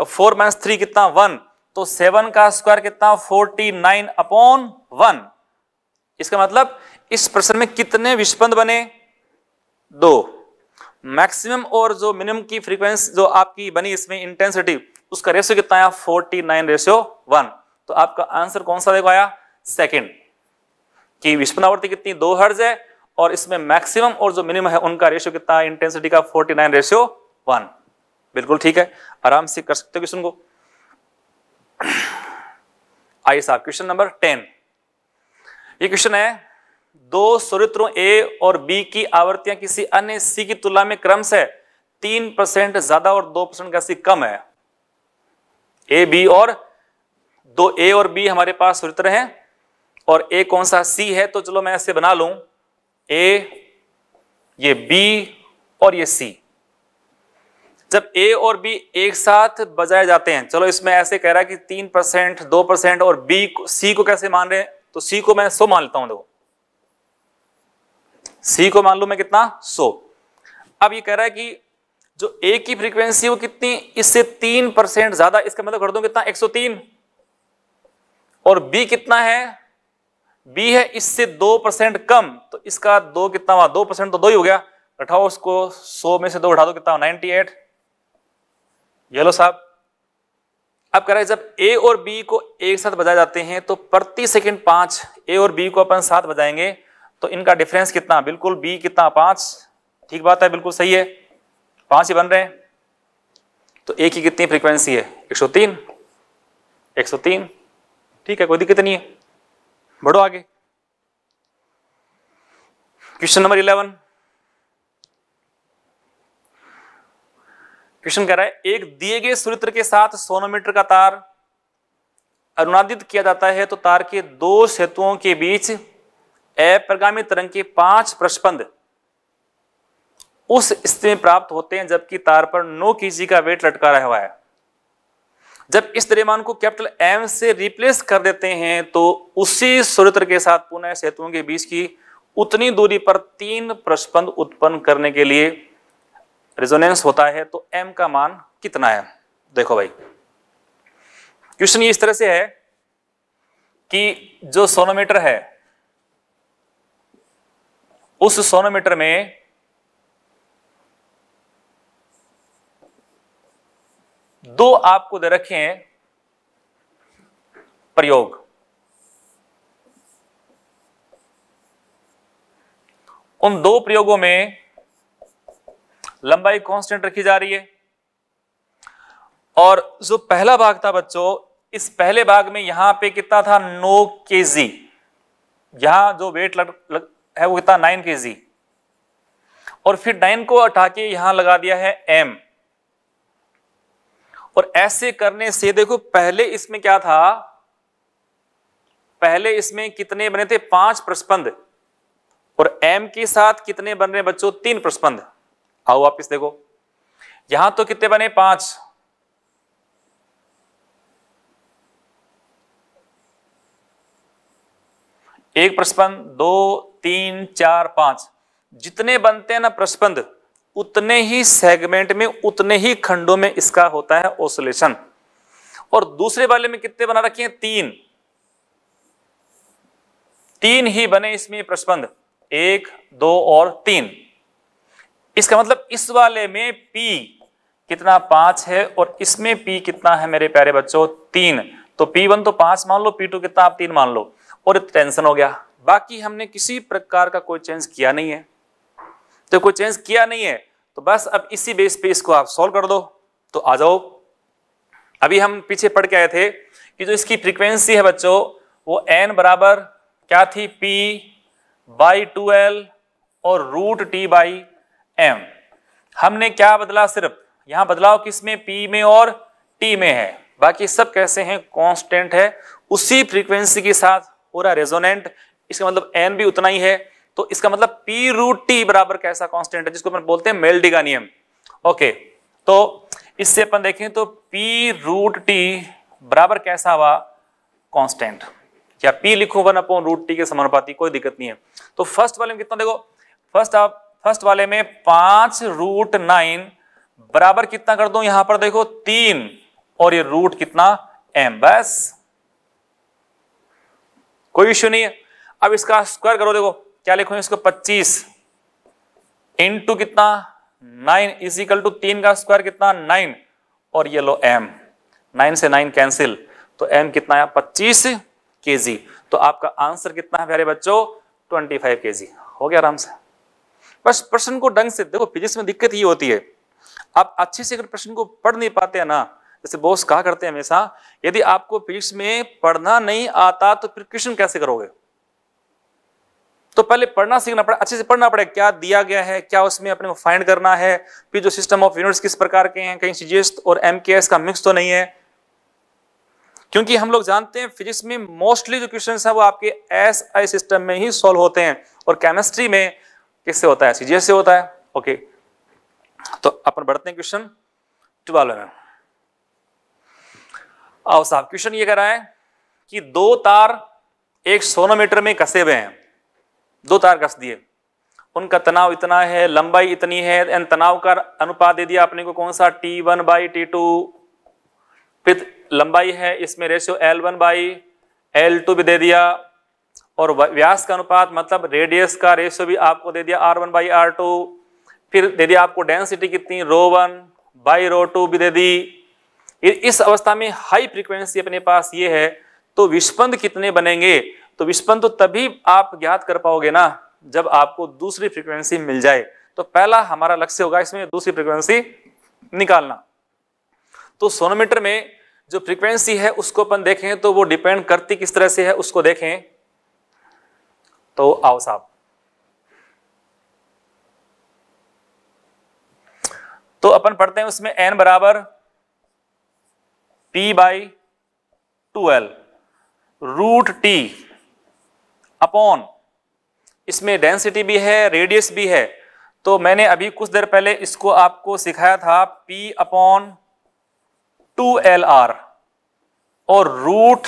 फोर माइनस थ्री कितना वन तो सेवन का स्क्वायर कितना फोर्टी नाइन अपॉन वन इसका मतलब इस प्रश्न में कितने विस्पंद बने दो मैक्सिमम और जो मिनिमम की फ्रीक्वेंसी जो आपकी बनी इसमें इंटेंसिटी उसका रेशियो कितना आया फोर्टी नाइन रेशियो वन तो आपका आंसर कौन सा देखो आया सेकेंड की विस्पंद आवृत्ति कितनी दो हर्ज है और इसमें मैक्सिमम और जो मिनिमम है उनका रेशियो कितना है इंटेंसिटी का फोर्टी नाइन रेशियो वन बिल्कुल ठीक है आराम से कर सकते हो क्वेश्चन को आइए साहब क्वेश्चन नंबर टेन ये क्वेश्चन है दो सूर्यों ए और बी की आवृत्तियां किसी अन्य सी की तुलना में क्रम से तीन परसेंट ज्यादा और दो परसेंट का सी कम है ए बी और दो ए और बी हमारे पास सूर्य हैं और ए कौन सा सी है तो चलो मैं ऐसे बना लूं ए ये बी और ये सी जब ए और बी एक साथ बजाए जाते हैं चलो इसमें ऐसे कह रहा है कि तीन परसेंट दो परसेंट और बी सी को कैसे मान रहे हैं तो सी को मैं सो मान लेता हूं देखो सी को मान लू मैं कितना सो अब ये कह रहा है कि जो ए की फ्रीक्वेंसी वो कितनी इससे तीन परसेंट ज्यादा इसका मतलब कर दो कितना तीन और बी कितना है बी है इससे दो परसेंट कम तो इसका दो कितना हुआ दो परसेंट तो दो ही हो गया उठाओ उसको सो में से दो उठा दो कितना नाइनटी एट ये लो साहब अब कह रहे हैं जब ए और बी को एक साथ बजाए जाते हैं तो प्रति सेकंड पांच ए और बी को अपन साथ बजाएंगे तो इनका डिफरेंस कितना बिल्कुल बी कितना पांच ठीक बात है बिल्कुल सही है पांच ही बन रहे हैं तो ए की कितनी फ्रीक्वेंसी है 103 103 ठीक है कोई दिक्कत नहीं है बढ़ो आगे क्वेश्चन नंबर इलेवन क्वेश्चन कह रहा है एक दिए गए सूत्र के साथ सोनोमीटर का तार अनुनादित किया जाता है तो तार के दो सेतुओं के बीच अप्रगामी तरंग के पांच प्रश्पंद उस स्थिति में प्राप्त होते हैं जबकि तार पर नो जी का वेट लटका रहा हुआ है जब इस द्रव्यमान को कैपिटल एम से रिप्लेस कर देते हैं तो उसी सूत्र के साथ पुनः सेतुओं के बीच की उतनी दूरी पर तीन प्रश्पंद उत्पन्न करने के लिए रेजोनेंस होता है तो एम का मान कितना है देखो भाई क्वेश्चन ये इस तरह से है कि जो सोनोमीटर है उस सोनोमीटर में दो आपको दे रखे हैं प्रयोग उन दो प्रयोगों में लंबाई कांस्टेंट रखी जा रही है और जो पहला भाग था बच्चों इस पहले भाग में यहां पे कितना था नो के जी यहां जो वेट लग, लग है वो कितना नाइन के जी और फिर नाइन को हटा के यहां लगा दिया है एम और ऐसे करने से देखो पहले इसमें क्या था पहले इसमें कितने बने थे पांच प्रस्पंद और एम के साथ कितने बन रहे बच्चों तीन प्रस्पंद आओ वापिस देखो यहां तो कितने बने पांच एक प्रस्पंद दो तीन चार पांच जितने बनते हैं ना प्रस्पंद उतने ही सेगमेंट में उतने ही खंडों में इसका होता है ओसोलेशन और दूसरे वाले में कितने बना रखे हैं तीन तीन ही बने इसमें प्रस्पंद एक दो और तीन इसका मतलब इस वाले में P कितना पांच है और इसमें P कितना है मेरे प्यारे बच्चों तीन तो P1 तो पांच मान लो P2 कितना आप तीन मान लो और टेंशन हो गया बाकी हमने किसी प्रकार का कोई चेंज किया नहीं है तो कोई चेंज किया नहीं है तो बस अब इसी बेस पे इसको आप सॉल्व कर दो तो आ जाओ अभी हम पीछे पढ़ के आए थे कि जो इसकी फ्रीक्वेंसी है बच्चों वो एन बराबर क्या थी पी बाई टू एल और रूट टी बाई एम हमने क्या बदला सिर्फ यहां बदलाव किस में पी में और टी में है बाकी सब कैसे हैं कांस्टेंट है उसी फ्रीक्वेंसी के साथ हो रहा रेजोनेंट इसका मतलब एन भी उतना ही है तो इसका मतलब पी रूट टी बराबर कैसा कांस्टेंट है जिसको अपन बोलते हैं मेल्डी का नियम ओके तो इससे अपन देखें तो पी रूट टी बराबर कैसा हुआ कॉन्स्टेंट या पी लिखो वन अपन रूट टी के समानुपाती कोई दिक्कत नहीं है तो फर्स्ट वाले में कितना देखो फर्स्ट आप फर्स्ट वाले में पांच रूट नाइन बराबर कितना कर दो यहां पर देखो तीन और ये रूट कितना एम बस कोई इश्यू नहीं है अब इसका स्क्वायर करो देखो क्या लिखो इसको पच्चीस इंटू कितना नाइन इज इक्वल टू तीन का स्क्वायर कितना नाइन और ये लो एम नाइन से नाइन कैंसिल तो एम कितना है पच्चीस के तो आपका आंसर कितना है प्यारे बच्चों ट्वेंटी फाइव के हो गया आराम से बस प्रश्न को ढंग से देखो फिजिक्स में दिक्कत ये होती है आप अच्छे से अगर प्रश्न को पढ़ नहीं पाते हैं ना जैसे बोस कहा करते हैं हमेशा यदि आपको फिजिक्स में पढ़ना नहीं आता तो फिर क्वेश्चन कैसे करोगे तो पहले पढ़ना सीखना पड़े अच्छे से पढ़ना पड़ेगा क्या दिया गया है क्या उसमें अपने को फाइंड करना है फिर जो सिस्टम ऑफ यूनिट्स किस प्रकार के हैं कहीं सीजीएस और एमकेएस का मिक्स तो नहीं है क्योंकि हम लोग जानते हैं फिजिक्स में मोस्टली जो क्वेश्चन है वो आपके एस आई सिस्टम में ही सॉल्व होते हैं और केमिस्ट्री में किससे होता है सीजीएस से होता है ओके तो अपन बढ़ते हैं क्वेश्चन ट्वेल्व में आओ साहब क्वेश्चन ये कह रहा है कि दो तार एक सोनोमीटर में कसे हुए हैं दो तार कस दिए उनका तनाव इतना है लंबाई इतनी है एंड तनाव का अनुपात दे दिया आपने को कौन सा T one by T two लंबाई है इसमें ratio L one by L two भी दे दिया और व्यास का अनुपात मतलब रेडियस का रेशियो भी आपको दे दिया R one by R two फिर दे दिया आपको डेंसिटी कितनी rho one by rho two भी दे दी इस अवस्था में हाई फ्रीक्वेंसी अपने पास ये है तो विस्पंद कितने बनेंगे तो विस्पंद तो तभी आप ज्ञात कर पाओगे ना जब आपको दूसरी फ्रीक्वेंसी मिल जाए तो पहला हमारा लक्ष्य होगा इसमें दूसरी फ्रीक्वेंसी निकालना तो सोनोमीटर में जो फ्रीक्वेंसी है उसको अपन देखें तो वो डिपेंड करती किस तरह से है उसको देखें तो आओ साहब तो अपन पढ़ते हैं उसमें एन बराबर P by two L root T upon इसमें डेंसिटी भी है रेडियस भी है तो मैंने अभी कुछ देर पहले इसको आपको सिखाया था P upon two L R और रूट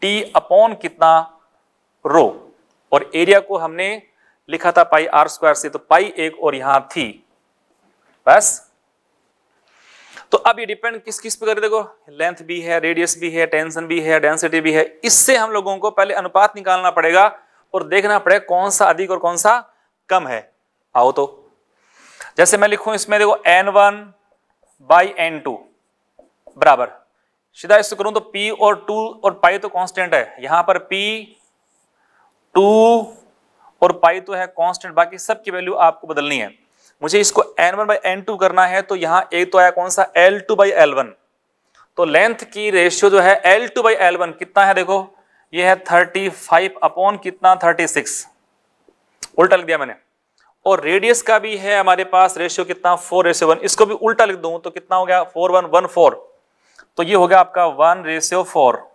टी अपॉन कितना रो और एरिया को हमने लिखा था पाई आर स्क्वायर से तो पाई एक और यहां थी बस तो अब ये डिपेंड किस किस पे कर देखो लेंथ भी है रेडियस भी है टेंशन भी है डेंसिटी भी है इससे हम लोगों को पहले अनुपात निकालना पड़ेगा और देखना पड़ेगा कौन सा अधिक और कौन सा कम है आओ तो जैसे मैं लिखूं इसमें देखो N one by N two बराबर सीधा इसको करूं तो पी और टू और पाई तो कांस्टेंट है यहां पर पी टू और पाई तो है कांस्टेंट बाकी सब की वैल्यू आपको बदलनी है मुझे इसको N one by N two करना है तो यहाँ एक तो आया कौन सा L two by L one तो लेंथ की रेशियो जो है L two by L one कितना है देखो ये है थर्टी फाइव अपॉन कितना थर्टी सिक्स उल्टा लिख दिया मैंने और रेडियस का भी है हमारे पास रेशियो कितना फोर रेशियो वन इसको भी उल्टा लिख दू तो कितना हो गया फोर वन वन फोर तो ये हो गया आपका वन रेशियो फोर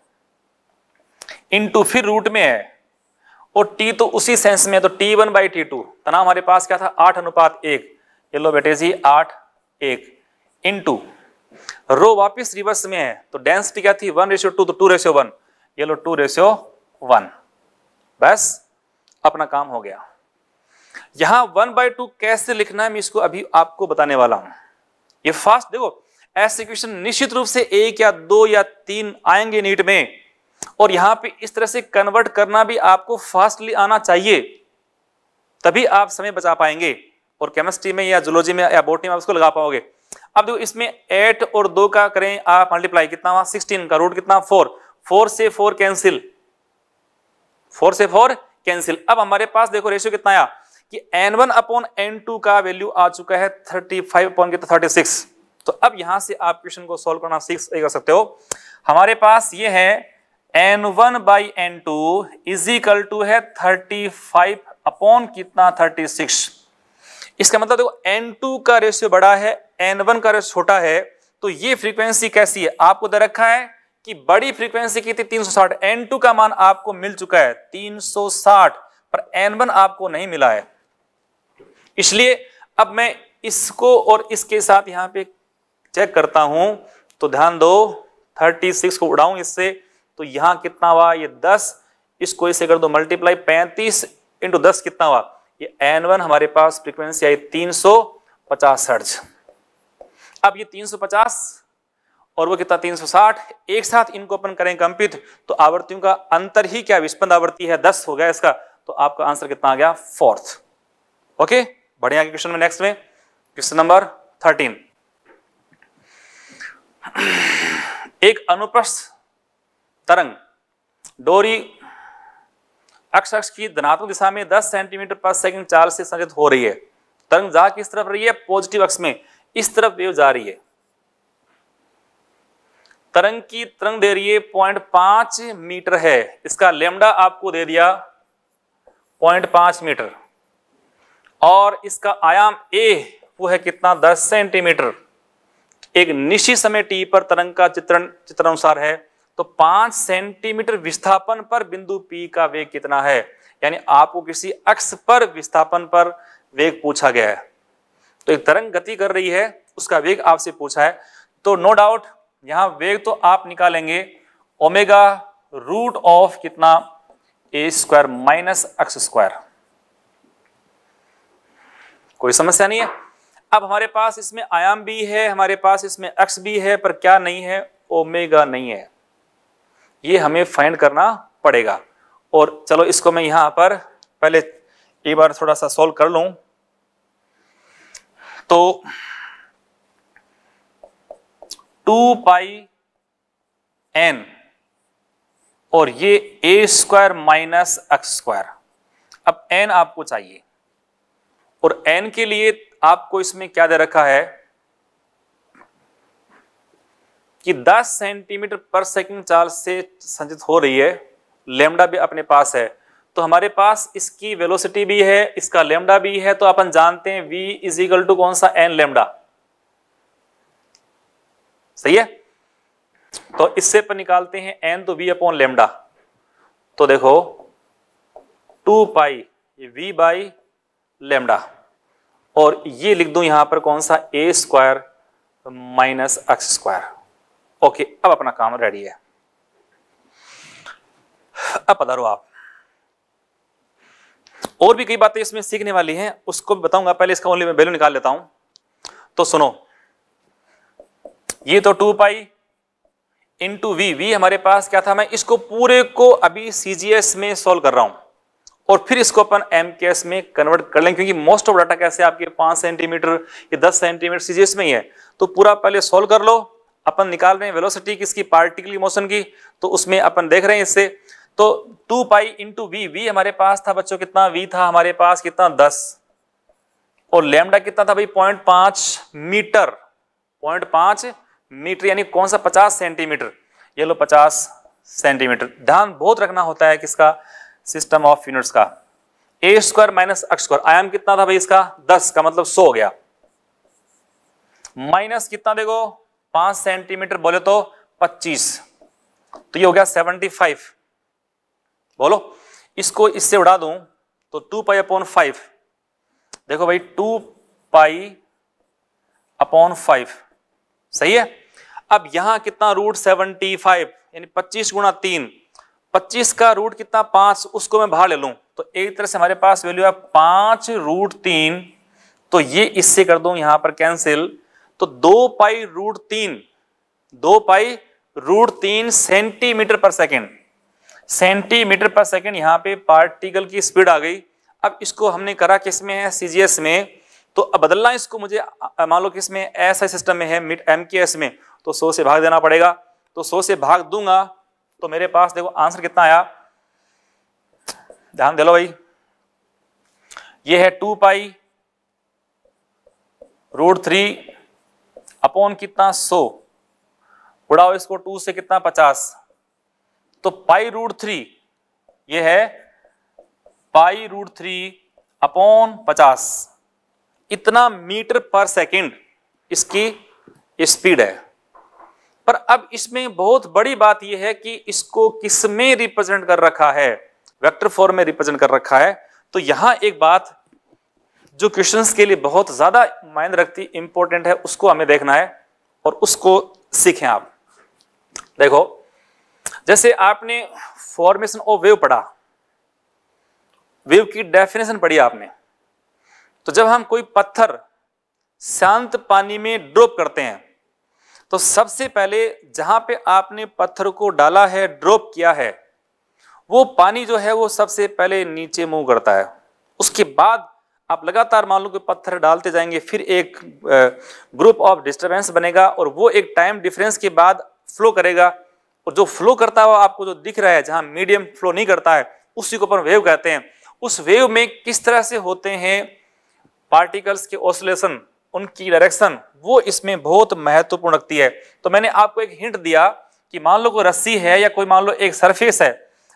इंटू फिर रूट में है और टी तो उसी सेंस में तो T one by T two तना हमारे पास क्या था आठ अनुपात एक ये लो बेटे जी आठ एक इन टू रो वापिस रिवर्स में है तो डेंसिटी क्या थी वन रेशियो टू तो टू रेशियो वन ये लो टू रेशियो वन बस अपना काम हो गया यहां वन बाई टू कैसे लिखना है मैं इसको अभी आपको बताने वाला हूं ये फास्ट देखो ऐसे क्वेश्चन निश्चित रूप से एक या दो या तीन आएंगे नीट में और यहां पे इस तरह से कन्वर्ट करना भी आपको फास्टली आना चाहिए तभी आप समय बचा पाएंगे और केमिस्ट्री में या जोलॉजी में या बोटनी में उसको लगा पाओगे अब देखो इसमें एट और दो का करें आप मल्टीप्लाई कितना हुआ सिक्सटीन का रूट कितना फोर फोर से फोर कैंसिल फोर से फोर कैंसिल अब हमारे पास देखो रेशियो कितना आया कि N one upon N two का वैल्यू आ चुका है थर्टी फाइव अपॉन कितना थर्टी सिक्स तो अब यहां से आप क्वेश्चन को सॉल्व करना सिक्स कर सकते हो हमारे पास ये है N one by N two is equal to है थर्टी फाइव अपॉन कितना थर्टी सिक्स इसका मतलब देखो एन टू का रेशियो बड़ा है एन वन का रेशियो छोटा है तो ये फ्रीक्वेंसी कैसी है आपको दे रखा है कि बड़ी फ्रीक्वेंसी की थी एन टू का मान आपको मिल चुका है तीन सौ साठ पर एन वन आपको नहीं मिला है इसलिए अब मैं इसको और इसके साथ यहां पे चेक करता हूं तो ध्यान दो थर्टी सिक्स को उड़ाऊं इससे तो यहां कितना हुआ ये दस इसको इसे कर दो मल्टीप्लाई पैंतीस इंटू दस कितना हुआ ये एन वन हमारे पास फ्रीक्वेंसी आई तीन सौ पचास हर्ज अब ये तीन सौ पचास और वो कितना तीन सौ साठ एक साथ इनको अपन करें कंपित तो आवर्तियों का अंतर ही क्या विस्पंद आवृत्ति है दस हो गया इसका तो आपका आंसर कितना आ गया फोर्थ ओके बढ़िया क्वेश्चन में नेक्स्ट में क्वेश्चन नंबर थर्टीन एक अनुप्रस्थ तरंग डोरी अक्ष अक्ष की धनात्मक दिशा में 10 सेंटीमीटर पर सेकंड चाल से संचित हो रही है तरंग जा किस तरफ रही है पॉजिटिव अक्ष में इस तरफ वेव जा रही है तरंग की तरंग दे रही है पॉइंट पांच मीटर है इसका लेमडा आपको दे दिया पॉइंट पांच मीटर और इसका आयाम ए वो है कितना दस सेंटीमीटर एक निश्चित समय टी पर तरंग का चित्रण चित्र अनुसार है तो पांच सेंटीमीटर विस्थापन पर बिंदु पी का वेग कितना है यानी आपको किसी अक्ष पर विस्थापन पर वेग पूछा गया है तो एक तरंग गति कर रही है उसका वेग आपसे पूछा है तो नो डाउट यहां वेग तो आप निकालेंगे ओमेगा रूट ऑफ कितना A square minus X square कोई समस्या नहीं है अब हमारे पास इसमें आयाम भी है हमारे पास इसमें एक्स भी है पर क्या नहीं है ओमेगा नहीं है ये हमें फाइंड करना पड़ेगा और चलो इसको मैं यहां पर पहले एक बार थोड़ा सा सॉल्व कर लू तो टू पाई एन और ये A square minus X square अब एन आपको चाहिए और एन के लिए आपको इसमें क्या दे रखा है कि 10 सेंटीमीटर पर सेकंड चार्ज से संचित हो रही है लेमडा भी अपने पास है तो हमारे पास इसकी वेलोसिटी भी है इसका लेमडा भी है तो अपन जानते हैं वी इज इक्वल टू कौन सा एन लेमडा सही है तो इससे पर निकालते हैं एन तो वी अपॉन लेमडा तो देखो two pi V by lambda और ये लिख दूं यहां पर कौन सा A square minus X square okay अब अपना काम रेडी है अब पता आप और भी कई बातें इसमें सीखने वाली हैं उसको भी बताऊंगा पहले इसका ओनली मैं वैल्यू निकाल लेता हूं तो सुनो ये तो two pi into V V हमारे पास क्या था मैं इसको पूरे को अभी सीजीएस में सॉल्व कर रहा हूं और फिर इसको अपन एम के एस में कन्वर्ट कर लेंगे क्योंकि मोस्ट ऑफ डाटा कैसे आपके पांच सेंटीमीटर या दस सेंटीमीटर सीजीएस में ही है तो पूरा पहले सोल्व कर लो अपन निकाल रहे हैं वेलोसिटी किसकी पार्टिकल मोशन की तो उसमें अपन देख रहे हैं इससे तो two pi into V V हमारे पास था बच्चों कितना वी था हमारे पास कितना दस और लेमडा कितना था भाई पॉइंट पांच मीटर पॉइंट पांच मीटर यानी कौन सा पचास सेंटीमीटर ये लो पचास सेंटीमीटर ध्यान बहुत रखना होता है किसका सिस्टम ऑफ यूनिट्स का A square minus X square आयाम कितना था भाई इसका दस का मतलब सो हो गया माइनस कितना देखो पांच सेंटीमीटर बोले तो पच्चीस तो ये हो गया सेवनटी फाइव बोलो इसको इससे उड़ा दूं तो टू पाई अपॉन फाइव देखो भाई टू पाई अपॉन फाइव सही है अब यहां कितना रूट सेवनटी फाइव यानी पच्चीस गुणा तीन पच्चीस का रूट कितना पांच उसको मैं बाहर ले लूं तो एक तरह से हमारे पास वैल्यू है पांच रूट तीन तो ये इससे कर दूं यहां पर कैंसिल तो दो पाई रूट तीन दो पाई रूट तीन सेंटीमीटर पर सेकेंड सेंटीमीटर पर सेकेंड यहां पे पार्टिकल की स्पीड आ गई अब इसको हमने करा किस में है सीजीएस में तो अब बदलना इसको मुझे मान लो किस में ऐसा सिस्टम में है एम के एस में तो सौ से भाग देना पड़ेगा तो सौ से भाग दूंगा तो मेरे पास देखो आंसर कितना आया ध्यान दे लो भाई ये है two pi root three upon कितना सो उड़ाओ इसको टू से कितना पचास तो पाई रूट थ्री ये है पाई रूट थ्री अपॉन पचास इतना मीटर पर सेकंड इसकी स्पीड है पर अब इसमें बहुत बड़ी बात यह है कि इसको किसमें रिप्रेजेंट कर रखा है वेक्टर फॉर्म में रिप्रेजेंट कर रखा है तो यहां एक बात जो क्वेश्चन के लिए बहुत ज़्यादा मायने रखती इंपॉर्टेंट है उसको हमें देखना है और उसको सीखें आप देखो जैसे आपने फॉर्मेशन ऑफ वेव पढ़ा वेव की डेफिनेशन पढ़ी आपने तो जब हम कोई पत्थर शांत पानी में ड्रॉप करते हैं तो सबसे पहले जहां पे आपने पत्थर को डाला है ड्रॉप किया है वो पानी जो है वो सबसे पहले नीचे मूव करता है उसके बाद आप लगातार मान लो कि पत्थर डालते जाएंगे फिर एक ग्रुप ऑफ डिस्टर्बेंस बनेगा और वो एक टाइम डिफरेंस के बाद फ्लो करेगा और जो फ्लो करता है वो आपको जो दिख रहा है जहाँ मीडियम फ्लो नहीं करता है उसी को अपन वेव कहते हैं उस वेव में किस तरह से होते हैं पार्टिकल्स के ऑसोलेशन उनकी डायरेक्शन वो इसमें बहुत महत्वपूर्ण रखती है तो मैंने आपको एक हिंट दिया कि मान लो कोई रस्सी है या कोई मान लो एक सरफेस है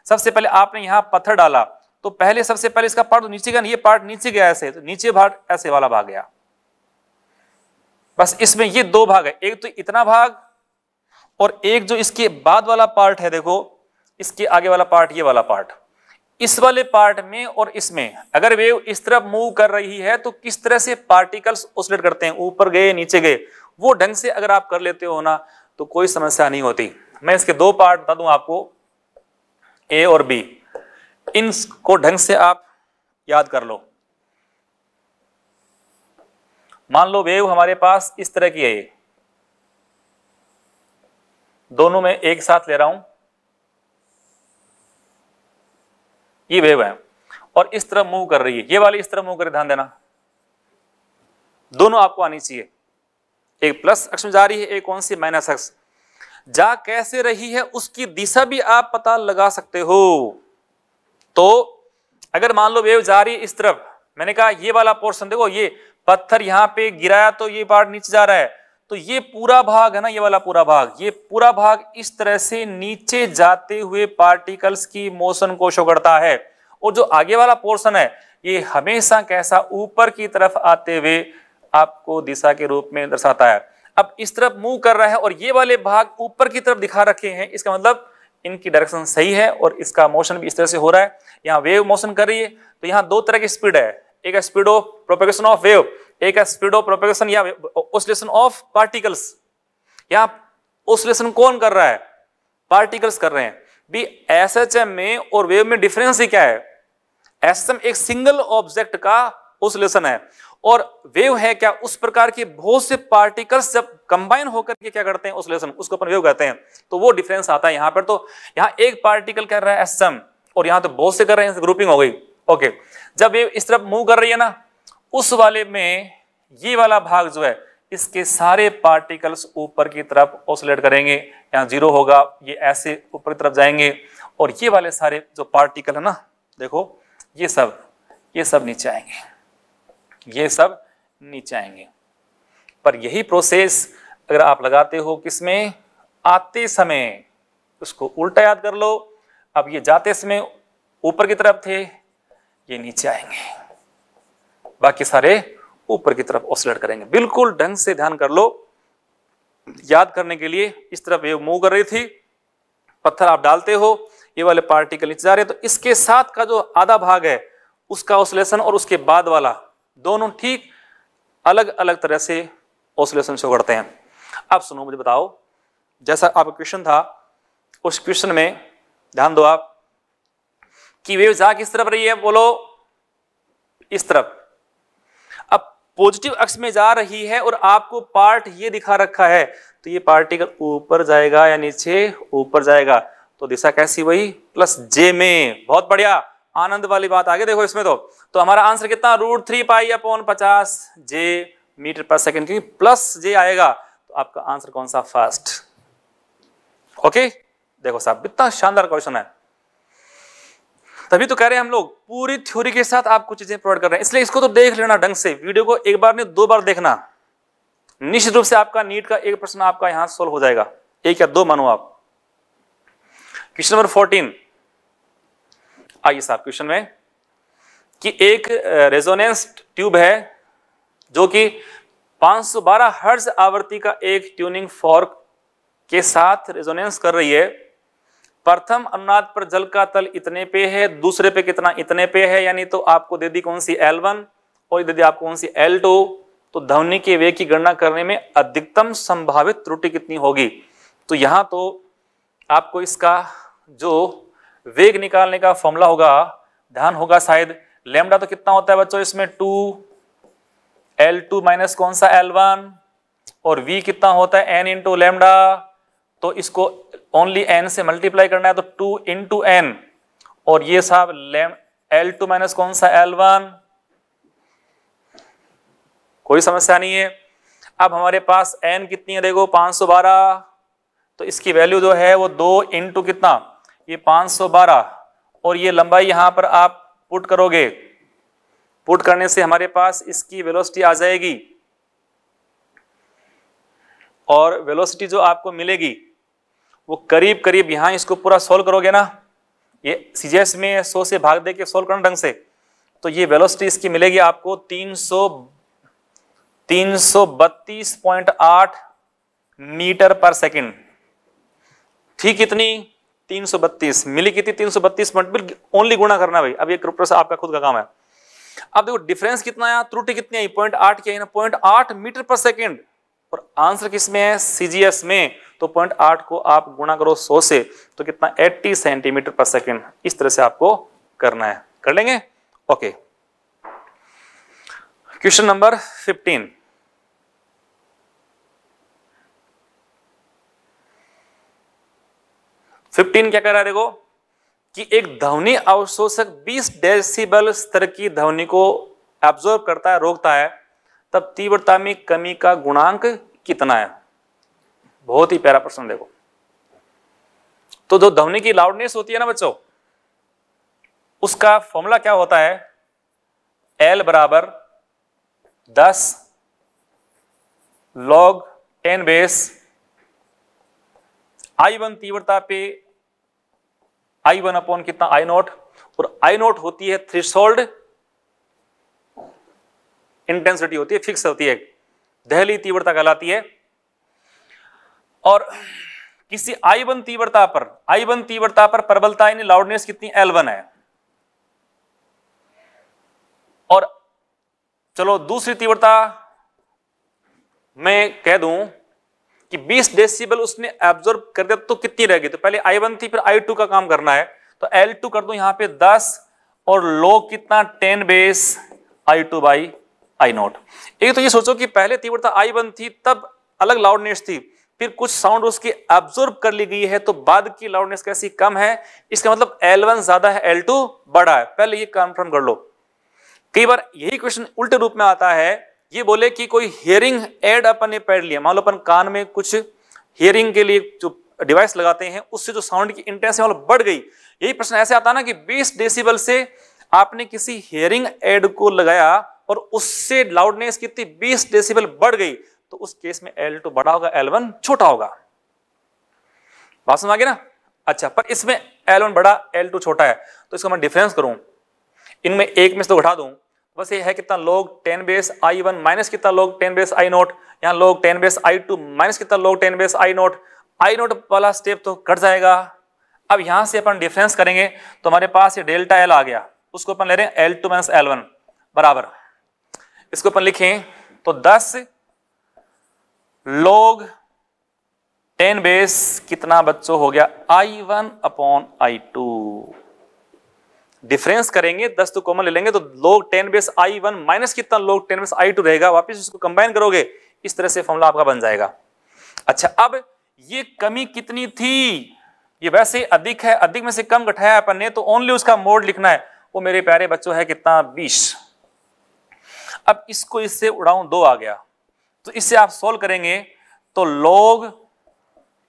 सबसे पहले आपने यहाँ पत्थर डाला तो पहले सबसे पहले इसका पार्ट तो नीचे गया ये पार्ट नीचे गया ऐसे तो नीचे भाग ऐसे वाला भाग गया बस इसमें ये दो भाग है एक तो इतना भाग और एक जो इसके बाद वाला पार्ट है देखो इसके आगे वाला पार्ट ये वाला पार्ट इस वाले पार्ट में और इसमें अगर वेव इस तरफ मूव कर रही है तो किस तरह से पार्टिकल्स ओसलेट करते हैं ऊपर गए नीचे गए वो ढंग से अगर आप कर लेते हो ना तो कोई समस्या नहीं होती मैं इसके दो पार्ट बता दूं आपको ए और बी इनको ढंग से आप याद कर लो मान लो वेव हमारे पास इस तरह की है ये दोनों में एक साथ ले रहा हूं ये वेव है और इस तरह मूव कर रही है ये वाली इस तरह मूव कर ध्यान देना दोनों आपको आनी चाहिए एक प्लस अक्ष में जा रही है एक कौन सी माइनस अक्ष जा कैसे रही है उसकी दिशा भी आप पता लगा सकते हो तो अगर मान लो वेव जा रही है इस तरफ मैंने कहा ये वाला पोर्शन देखो ये पत्थर यहाँ पे गिराया तो ये पार्ट नीचे जा रहा है तो ये पूरा भाग है ना ये वाला पूरा भाग ये पूरा भाग इस तरह से नीचे जाते हुए पार्टिकल्स की मोशन को शो करता है और जो आगे वाला पोर्शन है ये हमेशा कैसा ऊपर की तरफ आते हुए आपको दिशा के रूप में दर्शाता है अब इस तरफ मूव कर रहा है और ये वाले भाग ऊपर की तरफ दिखा रखे हैं इसका मतलब इनकी डायरेक्शन सही है और इसका मोशन भी इस तरह से हो रहा है यहाँ वेव मोशन कर रही है तो यहाँ दो तरह की स्पीड है एक है speed of propagation of wave एक है स्पीड ऑफ प्रोपेगेशन या ओसलेशन ऑफ पार्टिकल्स यहाँ ओसलेशन कौन कर रहा है पार्टिकल्स कर रहे हैं भी एस में और वेव में डिफरेंस ही क्या है एस एक सिंगल ऑब्जेक्ट का ओसलेशन है और वेव है क्या उस प्रकार के बहुत से पार्टिकल्स जब कंबाइन होकर के क्या करते हैं ऑसिलेशन उसको अपन वेव कहते हैं तो वो डिफरेंस आता है यहां पर तो यहाँ एक पार्टिकल कर रहा है एसएम और यहां तो बहुत से कर रहे हैं ग्रुपिंग हो गई ओके जब वेव इस तरफ मूव कर रही है ना उस वाले में ये वाला भाग जो है इसके सारे पार्टिकल्स ऊपर की तरफ ओसोलेट करेंगे यहाँ जीरो होगा ये ऐसे ऊपर की तरफ जाएंगे और ये वाले सारे जो पार्टिकल है ना देखो ये सब ये सब नीचे आएंगे ये सब नीचे आएंगे पर यही प्रोसेस अगर आप लगाते हो किसमें आते समय उसको उल्टा याद कर लो अब ये जाते समय ऊपर की तरफ थे ये नीचे आएंगे बाकी सारे ऊपर की तरफ ऑसलेट करेंगे बिल्कुल ढंग से ध्यान कर लो याद करने के लिए इस तरफ ये मूव कर रही थी पत्थर आप डालते हो ये वाले पार्टिकल नीचे जा रहे तो इसके साथ का जो आधा भाग है उसका ऑसलेशन और उसके बाद वाला दोनों ठीक अलग अलग तरह से ऑसोलेशन शो करते हैं अब सुनो मुझे बताओ जैसा आपका क्वेश्चन था उस क्वेश्चन में ध्यान दो आप कि वेव जा किस तरफ रही है बोलो इस तरफ अब पॉजिटिव अक्ष में जा रही है और आपको पार्ट ये दिखा रखा है तो ये पार्टिकल ऊपर जाएगा या नीचे ऊपर जाएगा तो दिशा कैसी वही प्लस जे में बहुत बढ़िया आनंद वाली बात आगे देखो इसमें तो तो हमारा आंसर कितना रूट थ्री पाई अपॉन पचास जे मीटर पर सेकंड क्योंकि प्लस जे आएगा तो आपका आंसर कौन सा फर्स्ट ओके देखो साहब इतना शानदार क्वेश्चन है तभी तो कह रहे हैं हम लोग पूरी थ्योरी के साथ आपको चीजें प्रोवाइड कर रहे हैं इसलिए इसको तो देख लेना ढंग से वीडियो को एक बार नहीं दो बार देखना निश्चित रूप से आपका नीट का एक प्रश्न आपका यहां सोल्व हो जाएगा एक या दो मानो आप क्वेश्चन नंबर फोर्टीन आइए साहब क्वेश्चन में कि एक रेजोनेंस ट्यूब है जो कि 512 हर्ज आवृत्ति का एक ट्यूनिंग फॉर्क के साथ रेजोनेंस कर रही है प्रथम अनुनाद पर जल का तल इतने पे है दूसरे पे कितना इतने पे है यानी तो आपको दे दी कौन सी L1 और दे दी आपको कौन सी L2 तो ध्वनि के वेग की गणना करने में अधिकतम संभावित त्रुटि कितनी होगी तो यहां तो आपको इसका जो वेग निकालने का फॉर्मूला होगा ध्यान होगा शायद लेमडा तो कितना होता है बच्चों इसमें टू एल टू माइनस कौन सा एल वन और वी कितना होता है एन इंटू लेमडा तो इसको ओनली एन से मल्टीप्लाई करना है तो टू इंटू एन और ये साहब एल टू माइनस कौन सा एल वन कोई समस्या नहीं है अब हमारे पास एन कितनी है देखो पांच सौ बारह तो इसकी वैल्यू जो है वो दो इंटू कितना ये 512 और ये लंबाई यहाँ पर आप पुट करोगे पुट करने से हमारे पास इसकी वेलोसिटी आ जाएगी और वेलोसिटी जो आपको मिलेगी वो करीब करीब यहाँ इसको पूरा सोल्व करोगे ना ये सीजीएस में 100 से भाग दे के सोल्व करना ढंग से तो ये वेलोसिटी इसकी मिलेगी आपको 300 सौ मीटर पर सेकंड ठीक इतनी 332 मिली कितनी 332 सौ बत्तीस ओनली गुणा करना भाई अब ये ऊपर आपका खुद का काम है अब देखो डिफरेंस कितना आया त्रुटि कितनी आई पॉइंट आठ की आई ना पॉइंट आठ मीटर पर सेकेंड और आंसर किस में है सीजीएस में तो पॉइंट आठ को आप गुणा करो सौ से तो कितना 80 सेंटीमीटर पर सेकेंड इस तरह से आपको करना है कर लेंगे ओके क्वेश्चन नंबर फिफ्टीन 15 क्या कह रहा है देखो कि एक ध्वनि अवशोषक 20 डेसिबल स्तर की ध्वनि को एब्जॉर्ब करता है रोकता है तब तीव्रता में कमी का गुणांक कितना है बहुत ही प्यारा प्रश्न देखो तो जो ध्वनि की लाउडनेस होती है ना बच्चों उसका फॉर्मूला क्या होता है एल बराबर दस log ten base I one तीव्रता पे आई वन अपॉन कितना आई नॉट और आई नॉट होती है सोल्ड इंटेंसिटी होती है फिक्स होती है दहली तीव्रता कहलाती है और किसी आई वन तीव्रता पर आई वन तीव्रता पर प्रबलता यानी लाउडनेस कितनी एल वन है और चलो दूसरी तीव्रता मैं कह दूं कि 20 डेसिबल उसने एब्जॉर्ब कर दिया तो कितनी रह गई तो पहले आई वन थी फिर आई टू का काम करना है तो एल टू कर दो यहां पे 10 और लो कितना 10 base I two by I nought एक तो ये सोचो कि पहले तीव्रता आई वन थी तब अलग लाउडनेस थी फिर कुछ साउंड उसकी एब्जॉर्ब कर ली गई है तो बाद की लाउडनेस कैसी कम है इसका मतलब एल वन ज्यादा है एल टू बड़ा है पहले ये कन्फर्म कर लो कई बार यही क्वेश्चन उल्टे रूप में आता है ये बोले कि कोई हेयरिंग एड अपन ने पैड लिया मान लो अपन कान में कुछ हेयरिंग के लिए जो डिवाइस लगाते हैं उससे जो साउंड की इंटेंसिटी है मतलब बढ़ गई यही प्रश्न ऐसे आता ना कि 20 डेसिबल से आपने किसी हेयरिंग एड को लगाया और उससे लाउडनेस कितनी 20 डेसिबल बढ़ गई तो उस केस में एल टू बड़ा होगा एल वन छोटा होगा बात समझ आ गया ना अच्छा पर इसमें एल वन बड़ा एल टू छोटा है तो इसको मैं डिफरेंस करूं इनमें एक में से तो घटा दूं बस ये है कितना log ten base I one minus कितना log ten base I nought यहाँ log ten base I two minus कितना log ten base I note I nought वाला स्टेप तो कट जाएगा अब यहाँ से अपन डिफरेंस करेंगे तो हमारे पास ये डेल्टा एल आ गया उसको अपन ले रहे हैं L two minus L one बराबर इसको अपन लिखें तो दस लोग टेन बेस कितना बच्चों हो गया I one upon I two difference करेंगे दस तो कॉमन ले लेंगे तो log ten base I one minus कितना log ten base I to रहेगा वापस इसको कंबाइन करोगे इस तरह से फॉर्मूला आपका बन जाएगा अच्छा अब ये कमी कितनी थी ये वैसे अधिक है अधिक में से कम घटाया अपन ने तो ओनली उसका मोड लिखना है वो मेरे प्यारे बच्चों है कितना बीस अब इसको इससे उड़ाऊं दो आ गया तो इससे आप सोल्व करेंगे तो लोग